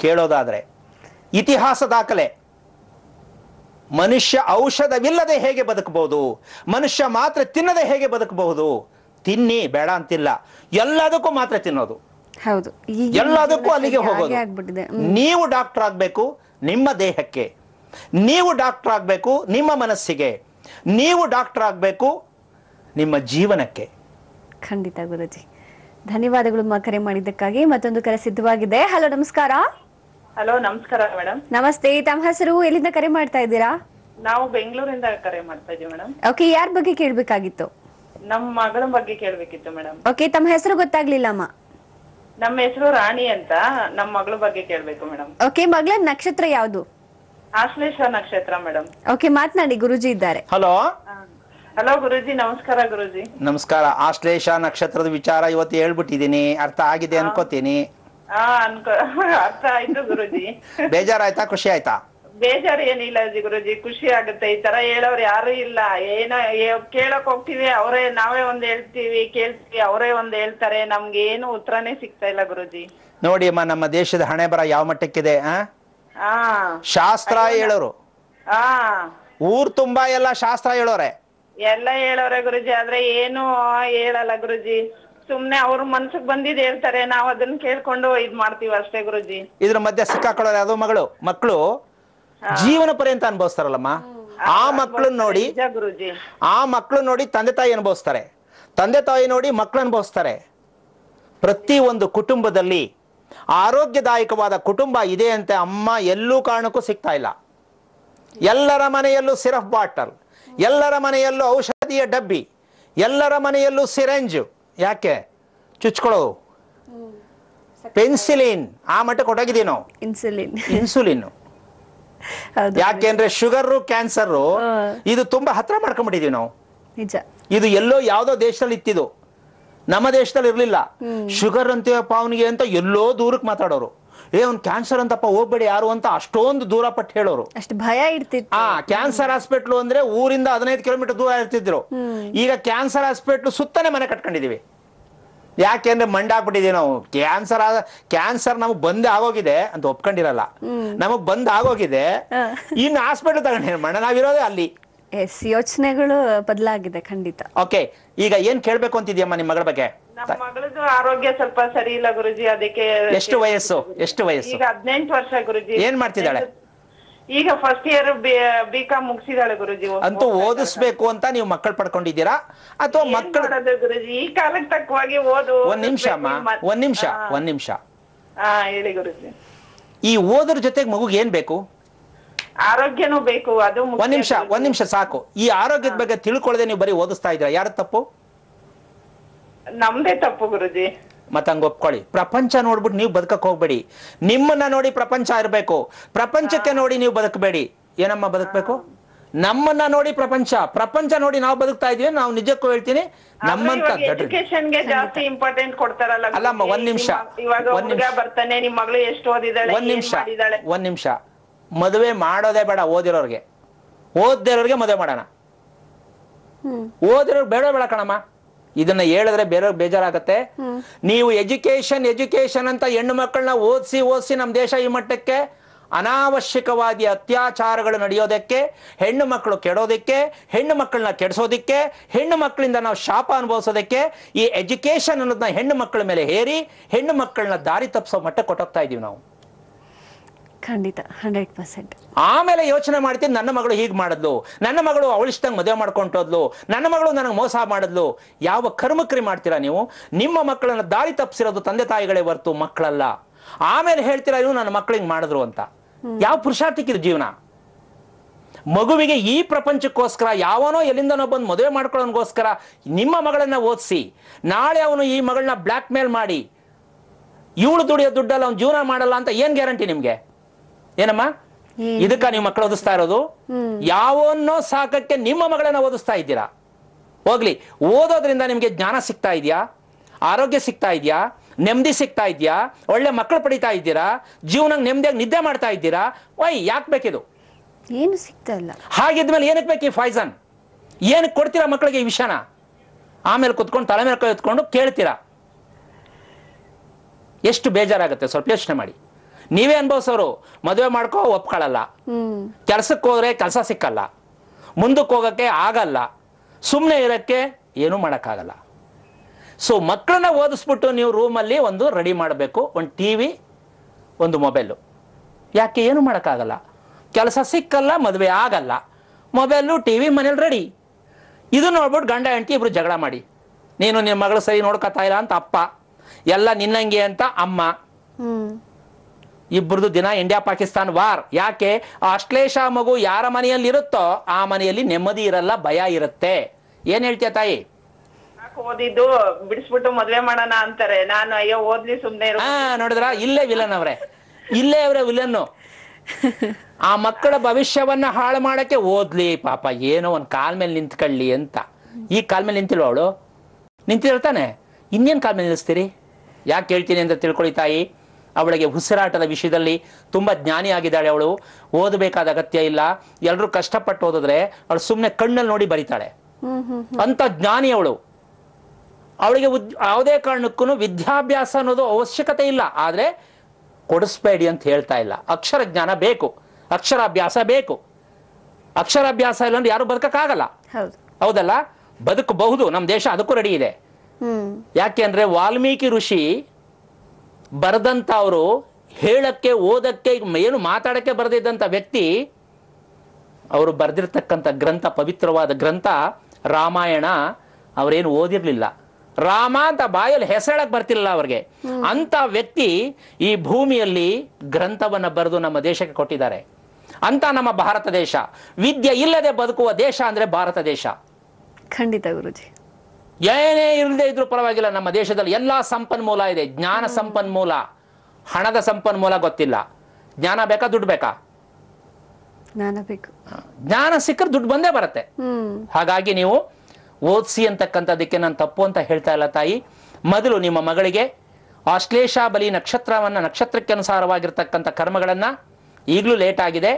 ಕೇಳೋದಾದ್ರೆ ಇತಿಹಾಸ ದಾಖಲೆ ಮನುಷ್ಯ ಔಷಧವಿಲ್ಲದೆ ಹೇಗೆ ಬದುಕಬಹುದು ಮನುಷ್ಯ ಮಾತ್ರ ತಿನ್ನದೆ ಹೇಗೆ ಬದುಕಬಹುದು ತಿನ್ನಿ ಬೇಡ ಅಂತಿಲ್ಲ ಎಲ್ಲದಕ್ಕೂ ಮಾತ್ರ ತಿನ್ನೋದು ಹೌದು ಎಲ್ಲದಕ್ಕೂ ಅಲ್ಲಿಗೆ ಹೋಗೋದು ನೀವು ಡಾಕ್ಟರ್ ಆಗಬೇಕು ನಿಮ್ಮ ದೇಹಕ್ಕೆ ನೀವು ಡಾಕ್ಟರ್ ಆಗಬೇಕು ನಿಮ್ಮ ಮನಸ್ಸಿಗೆ ನೀವು ಡಾಕ್ಟರ್ ಆಗಬೇಕು ನಿಮ್ಮ ಜೀವನಕ್ಕೆ ಖಂಡಿತ ಗುರುಜಿ ಧನ್ಯವಾದಗಳು ಕರೆ ಮಾಡಿದ್ದಕ್ಕಾಗಿ ಮತ್ತೊಂದು ಕರೆ ಸಿದ್ಧವಾಗಿದೆ ಹಲೋ ನಮಸ್ಕಾರ ಹಲೋ ನಮಸ್ಕಾರ ಮೇಡಮ್ ನಮಸ್ತೆ ತಮ್ಮ ಹೆಸರು ಎಲ್ಲಿಂದ ಕರೆ ಮಾಡ್ತಾ ಇದ್ದೀರಾ ನಾವು ಬೆಂಗಳೂರಿಂದ ಕರೆ ಮಾಡ್ತಾ ಇದೀವಿ ಮೇಡಮ್ ಓಕೆ ಯಾರ ಬಗ್ಗೆ ಕೇಳಬೇಕಾಗಿತ್ತು ನಮ್ಮ ಮಗಳ ಬಗ್ಗೆ ಕೇಳ್ಬೇಕಿತ್ತು ಮೇಡಮ್ ಓಕೆ ತಮ್ಮ ಹೆಸರು ಗೊತ್ತಾಗ್ಲಿಲ್ಲ ಅಮ್ಮ ನಮ್ಮ ಹೆಸರು ರಾಣಿ ಅಂತ ನಮ್ಮ ಮಗಳ ಬಗ್ಗೆ ಕೇಳಬೇಕು ಮೇಡಮ್ ಓಕೆ ಮಗಳ ನಕ್ಷತ್ರ ಯಾವುದು ಆಶ್ಲೇಷ ನಕ್ಷತ್ರ ಮೇಡಮ್ ಓಕೆ ಮಾತನಾಡಿ ಗುರುಜಿ ಇದ್ದಾರೆ ಹಲೋ ಹಲೋ ಗುರುಜಿ ನಮಸ್ಕಾರ ಗುರುಜಿ ನಮಸ್ಕಾರ ಆಶ್ಲೇಷ ನಕ್ಷತ್ರದ ವಿಚಾರ ಇವತ್ತು ಹೇಳ್ಬಿಟ್ಟಿದೀನಿ ಅರ್ಥ ಆಗಿದೆ ಅನ್ಕೋತೀನಿ ಆ ಅನ್ಕೋ ಅರ್ಥ ಆಯ್ತು ಗುರುಜಿ ಬೇಜಾರಾಯ್ತಾ ಖುಷಿ ಆಯ್ತಾ ಬೇಜಾರ್ ಏನಿಲ್ಲ ಜಿ ಗುರುಜಿ ಖುಷಿ ಆಗುತ್ತೆ ಈ ತರ ಹೇಳೋರ್ ಯಾರು ಇಲ್ಲ ಏನ ಕೇಳಕ್ ಹೋಗ್ತೀವಿ ಅವರೇ ನಾವೇ ಒಂದ್ ಹೇಳ್ತೀವಿ ಕೇಳ್ತೀವಿ ಅವರೇ ಒಂದ್ ಹೇಳ್ತಾರೆ ನಮ್ಗೆ ಏನು ಉತ್ತರನೇ ಸಿಗ್ತಾ ಇಲ್ಲ ಗುರುಜಿ ನೋಡಿ ಅಮ್ಮ ನಮ್ಮ ದೇಶದ ಹಣೆ ಬರ ಯಾವ ಮಟ್ಟಕ್ಕಿದೆ ಆ ಶಾಸ್ತ್ರ ಹೇಳೋರು ಆ ಊರ್ ತುಂಬಾ ಎಲ್ಲ ಶಾಸ್ತ್ರ ಹೇಳೋರೆ ಎಲ್ಲ ಹೇಳೋರೆ ಗುರುಜಿ ಆದ್ರೆ ಏನು ಹೇಳಲ್ಲ ಗುರುಜಿ ಸುಮ್ನೆ ಅವ್ರ ಮನ್ಸಕ್ ಬಂದಿದ್ ಹೇಳ್ತಾರೆ ನಾವ್ ಅದನ್ನ ಕೇಳ್ಕೊಂಡು ಇದ್ ಮಾಡ್ತೀವಿ ಅಷ್ಟೇ ಗುರುಜಿ ಇದ್ರ ಮಧ್ಯೆ ಸಿಕ್ಕಾಕೊಳ್ಳೋರು ಯಾವ್ದೋ ಮಗಳು ಮಕ್ಳು ಜೀವನ ಪರ್ಯಂತ ಅನುಭವಿಸ್ತಾರಲ್ಲಮ್ಮ ಆ ಮಕ್ಕಳನ್ನ ನೋಡಿ ಆ ಮಕ್ಕಳು ನೋಡಿ ತಂದೆ ತಾಯಿ ಅನುಭವಿಸ್ತಾರೆ ತಂದೆ ತಾಯಿ ನೋಡಿ ಮಕ್ಕಳು ಅನುಭವಿಸ್ತಾರೆ ಪ್ರತಿ ಒಂದು ಕುಟುಂಬದಲ್ಲಿ ಆರೋಗ್ಯದಾಯಕವಾದ ಕುಟುಂಬ ಇದೆ ಅಂತೆ ಅಮ್ಮ ಎಲ್ಲೂ ಕಾರಣಕ್ಕೂ ಸಿಗ್ತಾ ಇಲ್ಲ ಎಲ್ಲರ ಮನೆಯಲ್ಲೂ ಸಿರಫ್ ಬಾಟಲ್ ಎಲ್ಲರ ಮನೆಯಲ್ಲೂ ಔಷಧಿಯ ಡಬ್ಬಿ ಎಲ್ಲರ ಮನೆಯಲ್ಲೂ ಸಿರೆಂಜ್ ಯಾಕೆ ಚುಚ್ಕೊಳ್ಳೋದು ಪೆನ್ಸಿಲಿನ್ ಆ ಮಟ್ಟ ಕೊಟ್ಟಾಗಿದ್ದೀವಿ ಇನ್ಸುಲಿನ್ ಇನ್ಸುಲಿನ್ ಯಾಕೆಂದ್ರೆ ಶುಗರ್ ಕ್ಯಾನ್ಸರ್ ಇದು ತುಂಬಾ ಹತ್ರ ಮಾಡ್ಕೊಂಡ್ಬಿಟ್ಟಿದೀವಿ ನಾವು ನಿಜ ಇದು ಎಲ್ಲೋ ಯಾವ್ದೋ ದೇಶದಲ್ಲಿ ಇತ್ತಿದು ನಮ್ಮ ದೇಶದಲ್ಲಿ ಇರ್ಲಿಲ್ಲ ಶುಗರ್ ಅಂತೀವಪ್ಪ ಅವನಿಗೆ ಅಂತ ಎಲ್ಲೋ ದೂರಕ್ಕೆ ಮಾತಾಡೋರು ಏ ಒಂದ್ ಕ್ಯಾನ್ಸರ್ ಅಂತಪ್ಪ ಹೋಗ್ಬೇಡಿ ಯಾರು ಅಂತ ಅಷ್ಟೊಂದು ದೂರ ಪಟ್ಟು ಹೇಳೋರು ಅಷ್ಟು ಭಯ ಇಡ್ತಿತ್ತು ಆ ಕ್ಯಾನ್ಸರ್ ಹಾಸ್ಪಿಟ್ಲು ಅಂದ್ರೆ ಊರಿಂದ ಹದಿನೈದು ಕಿಲೋಮೀಟರ್ ದೂರ ಇರ್ತಿದ್ರು ಈಗ ಕ್ಯಾನ್ಸರ್ ಹಾಸ್ಪಿಟ್ಲು ಸುತ್ತನೇ ಮನೆ ಕಟ್ಕೊಂಡಿದೀವಿ ಯಾಕೆಂದ್ರೆ ಮಂಡಾಗ್ಬಿಟ್ಟಿದೀವಿ ನಾವು ಕ್ಯಾನ್ಸರ್ ಆದ ಕ್ಯಾನ್ಸರ್ ನಮಗ್ ಬಂದ್ ಆಗೋಗಿದೆ ಅಂತ ಒಪ್ಕೊಂಡಿರಲ್ಲ ನಮಗ್ ಬಂದ್ ಆಗೋಗಿದೆ ಇನ್ನು ಹಾಸ್ಪಿಟಲ್ ತಗೊಂಡೇನು ಮಣ್ಣ ನಾವಿರೋದೆ ಅಲ್ಲಿ ಎಸ್ ಯೋಚನೆಗಳು ಬದಲಾಗಿದೆ ಖಂಡಿತ ಓಕೆ ಈಗ ಏನ್ ಕೇಳ್ಬೇಕು ಅಂತಿದ್ಯಮ್ಮ ನಿಮ್ಮ ಮಗಳ ಬಗ್ಗೆ ಆರೋಗ್ಯ ಸ್ವಲ್ಪ ಸರಿ ಇಲ್ಲ ಗುರುಜಿ ಅದಕ್ಕೆ ಎಷ್ಟು ವಯಸ್ಸು ಎಷ್ಟು ವಯಸ್ಸು ಹದಿನೆಂಟು ವರ್ಷ ಗುರುಜಿ ಏನ್ ಮಾಡ್ತಿದ್ದಾಳೆ ಈಗ ಫಸ್ಟ್ ಇಯರ್ ಬಿ ಮುಗಿಸಿದಾಳೆ ಗುರುಜಿ ಅಂತೂ ಓದಿಸ್ಬೇಕು ಅಂತ ನೀವು ಮಕ್ಕಳು ಪಡ್ಕೊಂಡಿದ್ದೀರಾ ಅಥವಾ ಮಕ್ಕಳು ಗುರುಜಿ ಈ ಕಾಲಕ್ಕೆ ತಕ್ಕವಾಗಿ ಓದು ಒಂದ್ ನಿಮಿಷ ಅಮ್ಮ ಒಂದ್ ನಿಮಿಷ ಒಂದ್ ನಿಮಿಷ ಹೇಳಿ ಗುರುಜಿ ಈ ಓದ್ರ ಜೊತೆಗೆ ಮಗುಗೆ ಏನ್ ಬೇಕು ಆರೋಗ್ಯನೂ ಬೇಕು ಅದು ಒಂದ್ ನಿಮಿಷ ಒಂದ್ ನಿಮಿಷ ಸಾಕು ಈ ಆರೋಗ್ಯದ ಬಗ್ಗೆ ತಿಳ್ಕೊಳ್ಳದೆ ನೀವು ಬರೀ ಓದಿಸ್ತಾ ಇದ್ದೀರಾ ಯಾರ ತಪ್ಪು ನಮ್ದೇ ತಪ್ಪು ಗುರುಜಿ ಮತ್ತಂಗ ಒಪ್ಕೊಳ್ಳಿ ಪ್ರಪಂಚ ನೋಡ್ಬಿಟ್ಟು ನೀವು ಬದುಕಕ್ಕೆ ಹೋಗ್ಬೇಡಿ ನಿಮ್ಮನ್ನ ನೋಡಿ ಪ್ರಪಂಚ ಇರಬೇಕು ಪ್ರಪಂಚಕ್ಕೆ ನೋಡಿ ನೀವು ಬದುಕಬೇಡಿ ಏನಮ್ಮ ಬದುಕಬೇಕು ನಮ್ಮನ್ನ ನೋಡಿ ಪ್ರಪಂಚ ಪ್ರಪಂಚ ನೋಡಿ ನಾವು ಬದುಕ್ತಾ ಇದೀವಿ ನಾವು ನಿಜಕ್ಕೂ ಹೇಳ್ತೀನಿ ನಮ್ಮಂತ ಜಾಸ್ತಿ ಇಂಪಾರ್ಟೆಂಟ್ ಕೊಡ್ತಾರಲ್ಲ ಅಲ್ಲಮ್ಮ ಒಂದ್ ನಿಮಿಷ ಬರ್ತಾನೆ ಒಂದ್ ನಿಮಿಷ ಒಂದ್ ನಿಮಿಷ ಮದುವೆ ಮಾಡೋದೇ ಬೇಡ ಓದಿರೋರ್ಗೆ ಓದಿರೋರ್ಗೆ ಮದುವೆ ಮಾಡೋಣ ಓದಿರೋರು ಬೇಡ ಬೇಡ ಕಣಮ್ಮ ಇದನ್ನ ಹೇಳಿದ್ರೆ ಬೇರೆಯವ್ರಿಗೆ ಬೇಜಾರಾಗತ್ತೆ ನೀವು ಎಜುಕೇಶನ್ ಎಜುಕೇಶನ್ ಅಂತ ಹೆಣ್ಣು ಮಕ್ಕಳನ್ನ ಓದಿಸಿ ಓದಿಸಿ ನಮ್ಮ ದೇಶ ಈ ಮಟ್ಟಕ್ಕೆ ಅನಾವಶ್ಯಕವಾದಿ ಅತ್ಯಾಚಾರಗಳು ನಡೆಯೋದಕ್ಕೆ ಹೆಣ್ಣು ಮಕ್ಕಳು ಕೆಡೋದಕ್ಕೆ ಹೆಣ್ಣು ಮಕ್ಕಳನ್ನ ಕೆಡಿಸೋದಕ್ಕೆ ಹೆಣ್ಣು ಮಕ್ಕಳಿಂದ ನಾವು ಶಾಪ ಅನುಭವಿಸೋದಕ್ಕೆ ಈ ಎಜುಕೇಶನ್ ಅನ್ನೋದನ್ನ ಹೆಣ್ಣು ಮಕ್ಕಳ ಮೇಲೆ ಹೇರಿ ಹೆಣ್ಣು ಮಕ್ಕಳನ್ನ ದಾರಿ ತಪ್ಪಿಸೋ ಮಟ್ಟ ಕೊಟ್ಟೋಗ್ತಾ ಇದೀವಿ ನಾವು ಖಂಡಿತ ಹಂಡ್ರೆಡ್ ಪರ್ಸೆಂಟ್ ಆಮೇಲೆ ಯೋಚನೆ ಮಾಡ್ತೀನಿ ನನ್ನ ಮಗಳು ಹೀಗೆ ಮಾಡಿದ್ಲು ನನ್ನ ಮಗಳು ಅವಳಿಷ್ಟಂಗೆ ಮದುವೆ ಮಾಡ್ಕೊಂಟೋದ್ಲು ನನ್ನ ಮಗಳು ನನಗೆ ಮೋಸ ಮಾಡಿದ್ಲು ಯಾವ ಕರ್ಮಕ್ರಿ ಮಾಡ್ತೀರಾ ನೀವು ನಿಮ್ಮ ಮಕ್ಕಳನ್ನ ದಾರಿ ತಪ್ಪಿಸಿರೋದು ತಂದೆ ತಾಯಿಗಳೇ ಹೊರ್ತು ಮಕ್ಕಳಲ್ಲ ಆಮೇಲೆ ಹೇಳ್ತೀರಾ ನೀವು ನನ್ನ ಮಕ್ಕಳಿಗೆ ಮಾಡಿದ್ರು ಅಂತ ಯಾವ ಪುರುಷಾರ್ಥಕ್ಕಿದೆ ಜೀವನ ಮಗುವಿಗೆ ಈ ಪ್ರಪಂಚಕ್ಕೋಸ್ಕರ ಯಾವನೋ ಎಲ್ಲಿಂದನೋ ಬಂದು ಮದುವೆ ಮಾಡ್ಕೊಳೋನ್ಗೋಸ್ಕರ ನಿಮ್ಮ ಮಗಳನ್ನ ಓದಿಸಿ ನಾಳೆ ಅವನು ಈ ಮಗಳನ್ನ ಬ್ಲ್ಯಾಕ್ ಮೇಲ್ ಮಾಡಿ ಇವಳು ದುಡಿಯೋ ದುಡ್ಡಲ್ಲ ಅವ್ನು ಜೀವನ ಮಾಡಲ್ಲ ಅಂತ ಏನು ಗ್ಯಾರಂಟಿ ನಿಮಗೆ ಏನಮ್ಮ ಇದಕ್ಕ ನೀವು ಮಕ್ಕಳು ಓದಿಸ್ತಾ ಇರೋದು ಯಾವನ್ನೋ ಸಾಕಕ್ಕೆ ನಿಮ್ಮ ಮಗಳನ್ನ ಓದಿಸ್ತಾ ಇದ್ದೀರಾ ಹೋಗ್ಲಿ ಓದೋದ್ರಿಂದ ನಿಮ್ಗೆ ಜ್ಞಾನ ಸಿಗ್ತಾ ಇದೆಯಾ ಆರೋಗ್ಯ ಸಿಗ್ತಾ ಇದ್ಯಾ ನೆಮ್ಮದಿ ಸಿಗ್ತಾ ಇದ್ಯಾ ಒಳ್ಳೆ ಮಕ್ಕಳು ಪಡಿತಾ ಇದ್ದೀರಾ ಜೀವನ ನೆಮ್ಮದಿಯಾಗಿ ನಿದ್ದೆ ಮಾಡ್ತಾ ಇದ್ದೀರಾ ವೈ ಯಾಕೆ ಬೇಕಿದು ಏನು ಸಿಗ್ತಾ ಇಲ್ಲ ಹಾಗಿದ್ಮೇಲೆ ಏನಕ್ಕೆ ಬೇಕು ಈ ಫಾಯ್ಸನ್ ಏನ್ ಕೊಡ್ತೀರಾ ಮಕ್ಕಳಿಗೆ ಈ ವಿಷಯನ ಆಮೇಲೆ ಕುತ್ಕೊಂಡು ತಲೆ ಮೇಲೆ ಕೈ ಕೇಳ್ತೀರಾ ಎಷ್ಟು ಬೇಜಾರಾಗುತ್ತೆ ಸ್ವಲ್ಪ ಯೋಚನೆ ಮಾಡಿ ನೀವೇ ಅನ್ಭವಿಸೋರು ಮದುವೆ ಮಾಡ್ಕೋ ಒಪ್ಕೊಳ್ಳಲ್ಲ ಕೆಲ್ಸಕ್ಕೆ ಹೋದ್ರೆ ಕೆಲಸ ಸಿಕ್ಕಲ್ಲ ಮುಂದಕ್ಕೆ ಹೋಗಕ್ಕೆ ಆಗಲ್ಲ ಸುಮ್ಮನೆ ಇರಕ್ಕೆ ಏನೂ ಮಾಡೋಕ್ಕಾಗಲ್ಲ ಸೊ ಮಕ್ಕಳನ್ನ ಓದಿಸ್ಬಿಟ್ಟು ನೀವು ರೂಮಲ್ಲಿ ಒಂದು ರೆಡಿ ಮಾಡಬೇಕು ಒಂದು ಟಿ ವಿ ಒಂದು ಮೊಬೈಲು ಯಾಕೆ ಏನು ಮಾಡೋಕ್ಕಾಗಲ್ಲ ಕೆಲಸ ಸಿಕ್ಕಲ್ಲ ಮದುವೆ ಆಗಲ್ಲ ಮೊಬೈಲು ಟಿ ವಿ ಮನೇಲಿ ರೆಡಿ ಇದು ನೋಡ್ಬಿಟ್ಟು ಗಂಡ ಹೆಂಡತಿ ಇಬ್ರು ಜಗಳ ಮಾಡಿ ನೀನು ನಿನ್ನ ಮಗಳು ಸರಿ ನೋಡ್ಕೊತಾ ಇಲ್ಲ ಅಂತ ಅಪ್ಪ ಎಲ್ಲ ನಿನ್ನಂಗೆ ಅಂತ ಅಮ್ಮ ಇಬ್ಬರದು ದಿನ ಇಂಡಿಯಾ ಪಾಕಿಸ್ತಾನ್ ವಾರ್ ಯಾಕೆ ಅಶ್ಲೇಷ ಮಗು ಯಾರ ಮನೆಯಲ್ಲಿ ಇರುತ್ತೋ ಆ ಮನೆಯಲ್ಲಿ ನೆಮ್ಮದಿ ಇರಲ್ಲ ಭಯ ಇರುತ್ತೆ ಏನ್ ಹೇಳ್ತೀಯ ತಾಯಿ ಓದಿದ್ದು ಬಿಡಿಸ್ಬಿಟ್ಟು ಮದ್ವೆ ಮಾಡೋಣ ಅಂತಾರೆ ನಾನು ಅಯ್ಯೋ ಓದ್ಲಿ ಸುಮ್ನೆ ನೋಡಿದ್ರ ಇಲ್ಲೇ ವಿಲನ್ ಅವ್ರೆ ಇಲ್ಲೇ ಅವ್ರೆ ವಿಲನ್ನು ಆ ಮಕ್ಕಳ ಭವಿಷ್ಯವನ್ನ ಹಾಳು ಮಾಡಕ್ಕೆ ಓದ್ಲಿ ಪಾಪ ಏನೋ ಒಂದ್ ಕಾಲ್ ಮೇಲೆ ನಿಂತ್ಕೊಳ್ಳಿ ಅಂತ ಈ ಕಾಲ್ ಮೇಲೆ ನಿಂತಿಲ್ವ ಅವಳು ನಿಂತಿರ್ತಾನೆ ಇನ್ನೇನ್ ಕಾಲ್ ಮೇಲೆ ನಿಲ್ಲಿಸ್ತೀರಿ ಯಾಕೆ ಹೇಳ್ತೀನಿ ಅಂತ ತಿಳ್ಕೊಳ್ಳಿ ತಾಯಿ ಅವಳಿಗೆ ಉಸಿರಾಟದ ವಿಷಯದಲ್ಲಿ ತುಂಬ ಜ್ಞಾನಿಯಾಗಿದ್ದಾಳೆ ಅವಳು ಓದಬೇಕಾದ ಅಗತ್ಯ ಇಲ್ಲ ಎಲ್ಲರೂ ಕಷ್ಟಪಟ್ಟು ಓದಿದ್ರೆ ಅವಳು ಸುಮ್ಮನೆ ಕಣ್ಣಲ್ಲಿ ನೋಡಿ ಬರೀತಾಳೆ ಅಂತ ಜ್ಞಾನಿ ಅವಳು ಅವಳಿಗೆ ಉದ್ ಯಾವುದೇ ಕಾರಣಕ್ಕೂ ವಿದ್ಯಾಭ್ಯಾಸ ಅನ್ನೋದು ಅವಶ್ಯಕತೆ ಇಲ್ಲ ಆದ್ರೆ ಕೊಡಿಸ್ಬೇಡಿ ಅಂತ ಹೇಳ್ತಾ ಇಲ್ಲ ಅಕ್ಷರ ಜ್ಞಾನ ಬೇಕು ಅಕ್ಷರಾಭ್ಯಾಸ ಬೇಕು ಅಕ್ಷರಾಭ್ಯಾಸ ಇಲ್ಲ ಅಂದ್ರೆ ಯಾರು ಬದುಕಕ್ಕಾಗಲ್ಲ ಹೌದಲ್ಲ ಬದುಕಬಹುದು ನಮ್ಮ ದೇಶ ಅದಕ್ಕೂ ರೆಡಿ ಇದೆ ಯಾಕೆ ಅಂದ್ರೆ ವಾಲ್ಮೀಕಿ ಋಷಿ ಅವರು ಹೇಳಕ್ಕೆ ಓದಕ್ಕೆ ಏನು ಮಾತಾಡಕ್ಕೆ ಬರೆದಿದ್ದಂಥ ವ್ಯಕ್ತಿ ಅವರು ಬರೆದಿರ್ತಕ್ಕಂಥ ಗ್ರಂಥ ಪವಿತ್ರವಾದ ಗ್ರಂಥ ರಾಮಾಯಣ ಅವರೇನು ಓದಿರಲಿಲ್ಲ ರಾಮ ಅಂತ ಬಾಯಲ್ಲಿ ಹೆಸರಕ್ಕೆ ಬರ್ತಿರಲಿಲ್ಲ ಅವ್ರಿಗೆ ಅಂತ ವ್ಯಕ್ತಿ ಈ ಭೂಮಿಯಲ್ಲಿ ಗ್ರಂಥವನ್ನು ಬರೆದು ನಮ್ಮ ದೇಶಕ್ಕೆ ಕೊಟ್ಟಿದ್ದಾರೆ ಅಂತ ನಮ್ಮ ಭಾರತ ದೇಶ ವಿದ್ಯೆ ಇಲ್ಲದೆ ಬದುಕುವ ದೇಶ ಅಂದ್ರೆ ಭಾರತ ದೇಶ ಖಂಡಿತ ಗುರುಜಿ ಏನೇ ಇಲ್ಲದೆ ಇದ್ರೂ ಪರವಾಗಿಲ್ಲ ನಮ್ಮ ದೇಶದಲ್ಲಿ ಎಲ್ಲ ಸಂಪನ್ಮೂಲ ಇದೆ ಜ್ಞಾನ ಸಂಪನ್ಮೂಲ ಹಣದ ಸಂಪನ್ಮೂಲ ಗೊತ್ತಿಲ್ಲ ಜ್ಞಾನ ಬೇಕಾ ದುಡ್ಡು ಬೇಕಾ ಜ್ಞಾನ ಬೇಕು ಜ್ಞಾನ ಸಿಕ್ಕರೆ ದುಡ್ಡು ಬಂದೇ ಬರುತ್ತೆ ಹಾಗಾಗಿ ನೀವು ಓದಿಸಿ ಅಂತಕ್ಕಂಥದಕ್ಕೆ ನಾನು ತಪ್ಪು ಅಂತ ಹೇಳ್ತಾ ಇಲ್ಲ ತಾಯಿ ಮೊದಲು ನಿಮ್ಮ ಮಗಳಿಗೆ ಆಶ್ಲೇಷ ಬಲಿ ನಕ್ಷತ್ರವನ್ನ ನಕ್ಷತ್ರಕ್ಕೆ ಅನುಸಾರವಾಗಿರ್ತಕ್ಕಂಥ ಕರ್ಮಗಳನ್ನ ಈಗಲೂ ಲೇಟ್ ಆಗಿದೆ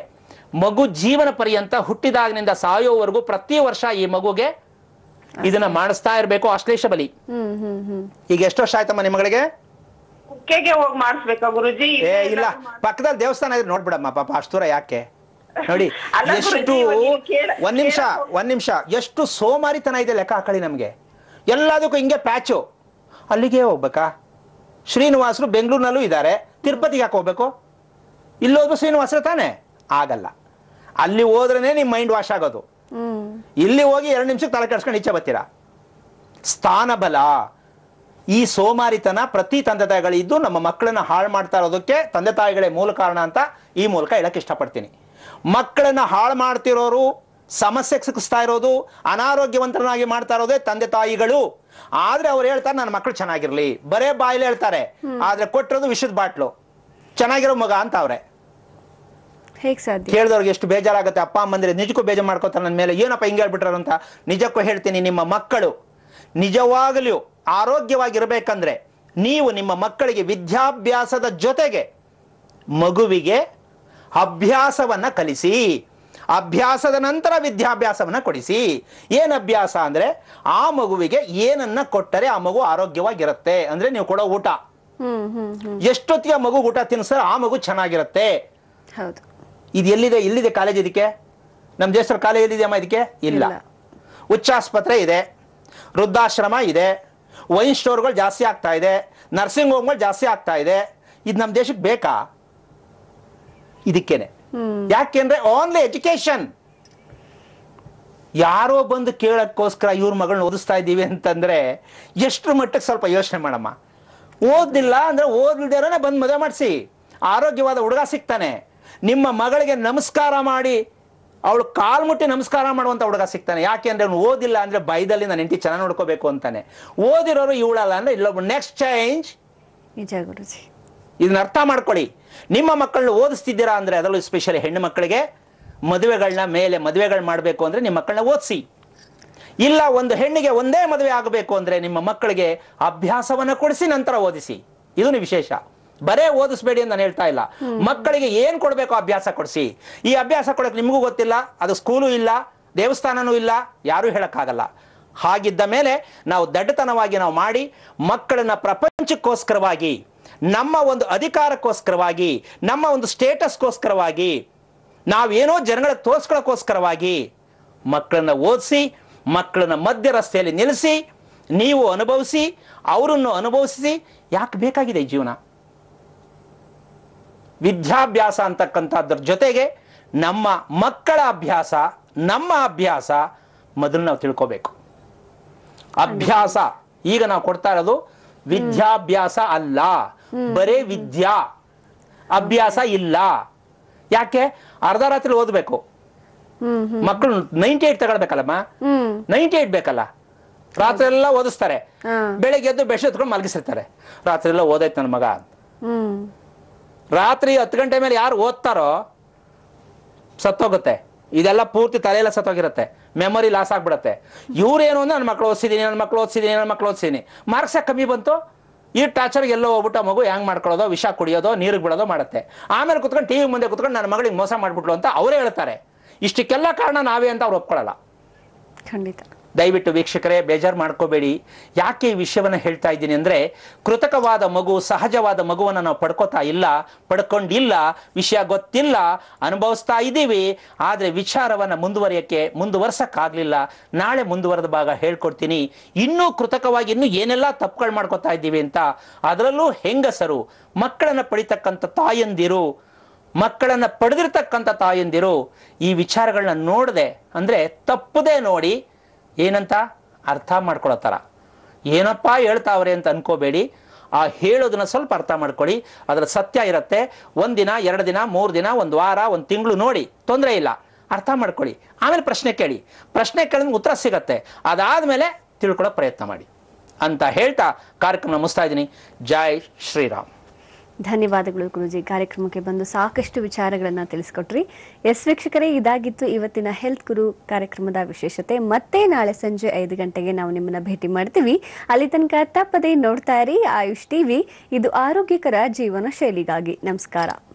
ಮಗು ಜೀವನ ಪರ್ಯಂತ ಹುಟ್ಟಿದಾಗಿನಿಂದ ಸಾಯೋವರೆಗೂ ಪ್ರತಿ ವರ್ಷ ಈ ಮಗುಗೆ ಇದನ್ನ ಮಾಡಿಸ್ತಾ ಇರಬೇಕು ಅಶ್ಲೇಷ ಬಲಿ ಈಗ ಎಷ್ಟು ವರ್ಷ ಆಯ್ತಮ್ಮ ನಿಮ್ಗಳಿಗೆ ಗುರುಜಿ ಇಲ್ಲ ಪಕ್ಕದಲ್ಲಿ ದೇವಸ್ಥಾನ ಇದ್ರೆ ನೋಡ್ಬಿಡಮ್ಮ ಪಾಪ ಅಷ್ಟು ಯಾಕೆ ನೋಡಿ ಎಷ್ಟು ಒಂದ್ ನಿಮಿಷ ಒಂದ್ ನಿಮಿಷ ಎಷ್ಟು ಸೋಮಾರಿತನ ಇದೆ ಲೆಕ್ಕ ಹಾಕಳಿ ನಮ್ಗೆ ಎಲ್ಲದಕ್ಕೂ ಹಿಂಗೆ ಪ್ಯಾಚು ಅಲ್ಲಿಗೆ ಹೋಗ್ಬೇಕಾ ಶ್ರೀನಿವಾಸರು ಬೆಂಗಳೂರಿನಲ್ಲೂ ಇದ್ದಾರೆ ತಿರುಪತಿಗೆ ಯಾಕೆ ಹೋಗ್ಬೇಕು ಇಲ್ಲೋದ್ರು ಶ್ರೀನಿವಾಸರು ತಾನೇ ಆಗಲ್ಲ ಅಲ್ಲಿ ಹೋದ್ರೇನೆ ನಿಮ್ ಮೈಂಡ್ ವಾಶ್ ಆಗೋದು ಇಲ್ಲಿ ಹೋಗಿ ಎರಡು ನಿಮಿಷಕ್ಕೆ ತಲೆ ಕೆಡ್ಸ್ಕೊಂಡು ಇಚ್ಛೆ ಬರ್ತೀರಾ ಸ್ಥಾನಬಲ ಈ ಸೋಮಾರಿತನ ಪ್ರತಿ ತಂದೆ ತಾಯಿಗಳಿದ್ದು ನಮ್ಮ ಮಕ್ಕಳನ್ನ ಹಾಳು ಮಾಡ್ತಾ ಇರೋದಕ್ಕೆ ತಂದೆ ತಾಯಿಗಳೇ ಮೂಲ ಕಾರಣ ಅಂತ ಈ ಮೂಲಕ ಹೇಳಕ್ಕೆ ಇಷ್ಟಪಡ್ತೀನಿ ಮಕ್ಕಳನ್ನ ಹಾಳು ಮಾಡ್ತಿರೋರು ಸಮಸ್ಯೆ ಸಿಕ್ಕಿಸ್ತಾ ಇರೋದು ಅನಾರೋಗ್ಯವಂತರನಾಗಿ ಮಾಡ್ತಾ ಇರೋದೇ ತಂದೆ ತಾಯಿಗಳು ಆದ್ರೆ ಅವ್ರು ಹೇಳ್ತಾರೆ ನನ್ನ ಮಕ್ಕಳು ಚೆನ್ನಾಗಿರ್ಲಿ ಬರೇ ಬಾಯಲ್ಲಿ ಹೇಳ್ತಾರೆ ಆದ್ರೆ ಕೊಟ್ಟಿರೋದು ವಿಷದ ಬಾಟ್ಲು ಚೆನ್ನಾಗಿರೋ ಮಗ ಅಂತ ಅವ್ರೆ ಕೇಳಿದವ್ರಿಗೆ ಎಷ್ಟು ಬೇಜಾರಾಗುತ್ತೆ ಅಪ್ಪ ಅಮ್ಮಂದ್ರೆ ನಿಜಕ್ಕೂ ಬೇಜಾರು ಮಾಡ್ಕೋತಾರೆ ನನ್ನ ಮೇಲೆ ಏನಪ್ಪ ಹಿಂಗೆ ಹೇಳ್ಬಿಟ್ರ ಅಂತ ನಿಜಕ್ಕೂ ಹೇಳ್ತೀನಿ ನಿಮ್ಮ ಮಕ್ಕಳು ನಿಜವಾಗಲೂ ಆರೋಗ್ಯವಾಗಿರಬೇಕಂದ್ರೆ ನೀವು ನಿಮ್ಮ ಮಕ್ಕಳಿಗೆ ವಿದ್ಯಾಭ್ಯಾಸದ ಜೊತೆಗೆ ಮಗುವಿಗೆ ಅಭ್ಯಾಸವನ್ನ ಕಲಿಸಿ ಅಭ್ಯಾಸದ ನಂತರ ವಿದ್ಯಾಭ್ಯಾಸವನ್ನ ಕೊಡಿಸಿ ಏನು ಅಭ್ಯಾಸ ಅಂದ್ರೆ ಆ ಮಗುವಿಗೆ ಏನನ್ನ ಕೊಟ್ಟರೆ ಆ ಮಗು ಆರೋಗ್ಯವಾಗಿರುತ್ತೆ ಅಂದ್ರೆ ನೀವು ಕೊಡೋ ಊಟ ಎಷ್ಟೊತ್ತಿಗೆ ಮಗು ಊಟ ತಿನ್ನಿಸ್ತಾರೆ ಆ ಮಗು ಚೆನ್ನಾಗಿರುತ್ತೆ ಹೌದು ಇದು ಎಲ್ಲಿದೆ ಎಲ್ಲಿದೆ ಕಾಲೇಜ್ ಇದಕ್ಕೆ ನಮ್ಮ ದೇಶದಲ್ಲಿ ಕಾಲೇಜ್ ಎಲ್ಲಿದೆ ಇದಕ್ಕೆ ಇಲ್ಲ ಉಚ್ಚಾಸ್ಪತ್ರೆ ಇದೆ ವೃದ್ಧಾಶ್ರಮ ಇದೆ ವೈನ್ ಸ್ಟೋರ್ಗಳು ಜಾಸ್ತಿ ಆಗ್ತಾ ಇದೆ ನರ್ಸಿಂಗ್ ಹೋಮ್ಗಳು ಜಾಸ್ತಿ ಆಗ್ತಾ ಇದೆ ಇದು ನಮ್ಮ ದೇಶಕ್ಕೆ ಬೇಕಾ ಇದಕ್ಕೇನೆ ಯಾಕೆಂದ್ರೆ ಓನ್ಲಿ ಎಜುಕೇಶನ್ ಯಾರೋ ಬಂದು ಕೇಳಕ್ಕೋಸ್ಕರ ಇವ್ರ ಮಗಳನ್ನ ಓದಿಸ್ತಾ ಇದ್ದೀವಿ ಅಂತಂದ್ರೆ ಎಷ್ಟು ಮಟ್ಟಕ್ಕೆ ಸ್ವಲ್ಪ ಯೋಚನೆ ಮಾಡಮ್ಮ ಓದ್ಲಿಲ್ಲ ಅಂದ್ರೆ ಓದ್ಲಿದ್ದೇರೋನೆ ಬಂದು ಮದುವೆ ಮಾಡಿಸಿ ಆರೋಗ್ಯವಾದ ಹುಡುಗ ಸಿಗ್ತಾನೆ ನಿಮ್ಮ ಮಗಳಿಗೆ ನಮಸ್ಕಾರ ಮಾಡಿ ಅವಳು ಮುಟ್ಟಿ ನಮಸ್ಕಾರ ಮಾಡುವಂಥ ಹುಡುಗ ಸಿಗ್ತಾನೆ ಯಾಕೆ ಅಂದರೆ ಅವನು ಓದಿಲ್ಲ ಅಂದರೆ ಬೈದಲ್ಲಿ ನಾನು ಹೆಂಡತಿ ಚೆನ್ನಾಗಿ ನೋಡ್ಕೋಬೇಕು ಅಂತಾನೆ ಓದಿರೋರು ಇವಳಲ್ಲ ಅಂದ್ರೆ ಇಲ್ಲೊಬ್ಬ ನೆಕ್ಸ್ಟ್ ಚೇಂಜ್ ನಿಜ ಗುರುಜಿ ಇದನ್ನ ಅರ್ಥ ಮಾಡ್ಕೊಳ್ಳಿ ನಿಮ್ಮ ಮಕ್ಕಳನ್ನ ಓದಿಸ್ತಿದ್ದೀರಾ ಅಂದರೆ ಅದರಲ್ಲೂ ಸ್ಪೆಷಲಿ ಹೆಣ್ಣು ಮಕ್ಕಳಿಗೆ ಮದುವೆಗಳನ್ನ ಮೇಲೆ ಮದುವೆಗಳು ಮಾಡಬೇಕು ಅಂದರೆ ನಿಮ್ಮ ಮಕ್ಕಳನ್ನ ಓದಿಸಿ ಇಲ್ಲ ಒಂದು ಹೆಣ್ಣಿಗೆ ಒಂದೇ ಮದುವೆ ಆಗಬೇಕು ಅಂದರೆ ನಿಮ್ಮ ಮಕ್ಕಳಿಗೆ ಅಭ್ಯಾಸವನ್ನು ಕೊಡಿಸಿ ನಂತರ ಓದಿಸಿ ಇದನ್ನು ವಿಶೇಷ ಬರೇ ಓದಿಸ್ಬೇಡಿ ಅಂತ ನಾನು ಹೇಳ್ತಾ ಇಲ್ಲ ಮಕ್ಕಳಿಗೆ ಏನ್ ಕೊಡ್ಬೇಕು ಅಭ್ಯಾಸ ಕೊಡಿಸಿ ಈ ಅಭ್ಯಾಸ ಕೊಡಕ್ಕೆ ನಿಮಗೂ ಗೊತ್ತಿಲ್ಲ ಅದು ಸ್ಕೂಲು ಇಲ್ಲ ದೇವಸ್ಥಾನನೂ ಇಲ್ಲ ಯಾರೂ ಹೇಳಕ್ಕಾಗಲ್ಲ ಹಾಗಿದ್ದ ಮೇಲೆ ನಾವು ದಡ್ಡತನವಾಗಿ ನಾವು ಮಾಡಿ ಮಕ್ಕಳನ್ನ ಪ್ರಪಂಚಕ್ಕೋಸ್ಕರವಾಗಿ ನಮ್ಮ ಒಂದು ಅಧಿಕಾರಕ್ಕೋಸ್ಕರವಾಗಿ ನಮ್ಮ ಒಂದು ಸ್ಟೇಟಸ್ಗೋಸ್ಕರವಾಗಿ ನಾವೇನೋ ಜನಗಳ ತೋರ್ಸ್ಕೊಳ್ಳೋಕ್ಕೋಸ್ಕರವಾಗಿ ಮಕ್ಕಳನ್ನ ಓದಿಸಿ ಮಕ್ಕಳನ್ನ ಮಧ್ಯ ರಸ್ತೆಯಲ್ಲಿ ನಿಲ್ಲಿಸಿ ನೀವು ಅನುಭವಿಸಿ ಅವರನ್ನು ಅನುಭವಿಸಿ ಯಾಕೆ ಬೇಕಾಗಿದೆ ಜೀವನ ವಿದ್ಯಾಭ್ಯಾಸ ಅಂತಕ್ಕಂಥದ್ರ ಜೊತೆಗೆ ನಮ್ಮ ಮಕ್ಕಳ ಅಭ್ಯಾಸ ನಮ್ಮ ಅಭ್ಯಾಸ ಮೊದಲು ನಾವು ತಿಳ್ಕೋಬೇಕು ಅಭ್ಯಾಸ ಈಗ ನಾವು ಕೊಡ್ತಾ ಇರೋದು ವಿದ್ಯಾಭ್ಯಾಸ ಅಲ್ಲ ಬರೇ ವಿದ್ಯಾ ಅಭ್ಯಾಸ ಇಲ್ಲ ಯಾಕೆ ಅರ್ಧ ರಾತ್ರಿ ಓದಬೇಕು ಮಕ್ಕಳು ನೈಂಟಿ ಏಟ್ ತಗೊಳ್ಬೇಕಲ್ಲಮ್ಮ ನೈಂಟಿ ಏಟ್ ಬೇಕಲ್ಲ ರಾತ್ರಿ ಎಲ್ಲ ಓದಿಸ್ತಾರೆ ಬೆಳಿಗ್ಗೆ ಎದ್ದು ಬೆಡ್ ಎತ್ಕೊಂಡು ಮಲಗಿಸಿರ್ತಾರೆ ರಾತ್ರಿ ಎಲ್ಲ ಓದೈತೆ ನನ್ನ ಮಗ ರಾತ್ರಿ ಹತ್ತು ಗಂಟೆ ಮೇಲೆ ಯಾರು ಓದ್ತಾರೋ ಸತ್ತೋಗುತ್ತೆ ಇದೆಲ್ಲ ಪೂರ್ತಿ ತಲೆಯೆಲ್ಲ ಸತ್ತೋಗಿರುತ್ತೆ ಮೆಮೊರಿ ಲಾಸ್ ಆಗ್ಬಿಡುತ್ತೆ ಇವ್ರೇನು ಅಂದ್ರೆ ನನ್ನ ಮಕ್ಳು ಓದಿಸಿದ್ದೀನಿ ನನ್ನ ಮಕ್ಳು ಓದಿಸಿದ್ದೀನಿ ನನ್ನ ಮಕ್ಳು ಓದಿಸಿದ್ದೀನಿ ಮಾರ್ಕ್ಸ್ ಕಮ್ಮಿ ಬಂತು ಈ ಟಾಚರ್ ಎಲ್ಲೋ ಹೋಗ್ಬಿಟ್ಟು ಮಗು ಹೆಂಗೆ ಮಾಡ್ಕೊಳ್ಳೋದು ವಿಷ ಕುಡಿಯೋದು ನೀರಿಗೆ ಬಿಡೋದು ಮಾಡುತ್ತೆ ಆಮೇಲೆ ಕುತ್ಕೊಂಡು ಟಿವಿ ಮುಂದೆ ಕುತ್ಕೊಂಡು ನನ್ನ ಮಗಳಿಗೆ ಮೋಸ ಮಾಡಿಬಿಟ್ಲು ಅಂತ ಅವರೇ ಹೇಳ್ತಾರೆ ಇಷ್ಟಕ್ಕೆಲ್ಲ ಕಾರಣ ನಾವೇ ಅಂತ ಅವ್ರು ಒಪ್ಕೊಳ್ಳಲ್ಲ ಖಂಡಿತ ದಯವಿಟ್ಟು ವೀಕ್ಷಕರೇ ಬೇಜಾರು ಮಾಡ್ಕೋಬೇಡಿ ಯಾಕೆ ಈ ವಿಷಯವನ್ನು ಹೇಳ್ತಾ ಇದ್ದೀನಿ ಅಂದರೆ ಕೃತಕವಾದ ಮಗು ಸಹಜವಾದ ಮಗುವನ್ನು ನಾವು ಪಡ್ಕೋತಾ ಇಲ್ಲ ಪಡ್ಕೊಂಡಿಲ್ಲ ವಿಷಯ ಗೊತ್ತಿಲ್ಲ ಅನುಭವಿಸ್ತಾ ಇದ್ದೀವಿ ಆದರೆ ವಿಚಾರವನ್ನು ಮುಂದುವರಿಯೋಕ್ಕೆ ಮುಂದುವರ್ಸೋಕ್ಕಾಗಲಿಲ್ಲ ನಾಳೆ ಮುಂದುವರೆದ ಭಾಗ ಹೇಳ್ಕೊಡ್ತೀನಿ ಇನ್ನೂ ಕೃತಕವಾಗಿ ಇನ್ನೂ ಏನೆಲ್ಲ ತಪ್ಪುಗಳು ಮಾಡ್ಕೋತಾ ಇದ್ದೀವಿ ಅಂತ ಅದರಲ್ಲೂ ಹೆಂಗಸರು ಮಕ್ಕಳನ್ನು ಪಡಿತಕ್ಕಂಥ ತಾಯಂದಿರು ಮಕ್ಕಳನ್ನು ಪಡೆದಿರ್ತಕ್ಕಂಥ ತಾಯಂದಿರು ಈ ವಿಚಾರಗಳನ್ನ ನೋಡದೆ ಅಂದರೆ ತಪ್ಪದೇ ನೋಡಿ ಏನಂತ ಅರ್ಥ ಮಾಡ್ಕೊಳ್ಳೋ ಥರ ಏನಪ್ಪ ಹೇಳ್ತಾವ್ರೆ ಅಂತ ಅನ್ಕೋಬೇಡಿ ಆ ಹೇಳೋದನ್ನ ಸ್ವಲ್ಪ ಅರ್ಥ ಮಾಡ್ಕೊಳ್ಳಿ ಅದರ ಸತ್ಯ ಇರುತ್ತೆ ಒಂದಿನ ಎರಡು ದಿನ ಮೂರು ದಿನ ಒಂದು ವಾರ ಒಂದು ತಿಂಗಳು ನೋಡಿ ತೊಂದರೆ ಇಲ್ಲ ಅರ್ಥ ಮಾಡ್ಕೊಳ್ಳಿ ಆಮೇಲೆ ಪ್ರಶ್ನೆ ಕೇಳಿ ಪ್ರಶ್ನೆ ಕೇಳಿದ್ರೆ ಉತ್ತರ ಸಿಗತ್ತೆ ಮೇಲೆ ತಿಳ್ಕೊಳ್ಳೋಕೆ ಪ್ರಯತ್ನ ಮಾಡಿ ಅಂತ ಹೇಳ್ತಾ ಕಾರ್ಯಕ್ರಮ ಮುಗಿಸ್ತಾ ಇದ್ದೀನಿ ಜೈ ಶ್ರೀರಾಮ್ ಧನ್ಯವಾದಗಳು ಗುರುಜಿ ಕಾರ್ಯಕ್ರಮಕ್ಕೆ ಬಂದು ಸಾಕಷ್ಟು ವಿಚಾರಗಳನ್ನು ತಿಳಿಸ್ಕೊಟ್ರಿ ಎಸ್ ವೀಕ್ಷಕರೇ ಇದಾಗಿತ್ತು ಇವತ್ತಿನ ಹೆಲ್ತ್ ಗುರು ಕಾರ್ಯಕ್ರಮದ ವಿಶೇಷತೆ ಮತ್ತೆ ನಾಳೆ ಸಂಜೆ ಐದು ಗಂಟೆಗೆ ನಾವು ನಿಮ್ಮನ್ನ ಭೇಟಿ ಮಾಡ್ತೀವಿ ಅಲ್ಲಿ ತನಕ ತಪ್ಪದೇ ನೋಡ್ತಾ ಇರಿ ಆಯುಷ್ ಟಿವಿ ಇದು ಆರೋಗ್ಯಕರ ಜೀವನ ಶೈಲಿಗಾಗಿ ನಮಸ್ಕಾರ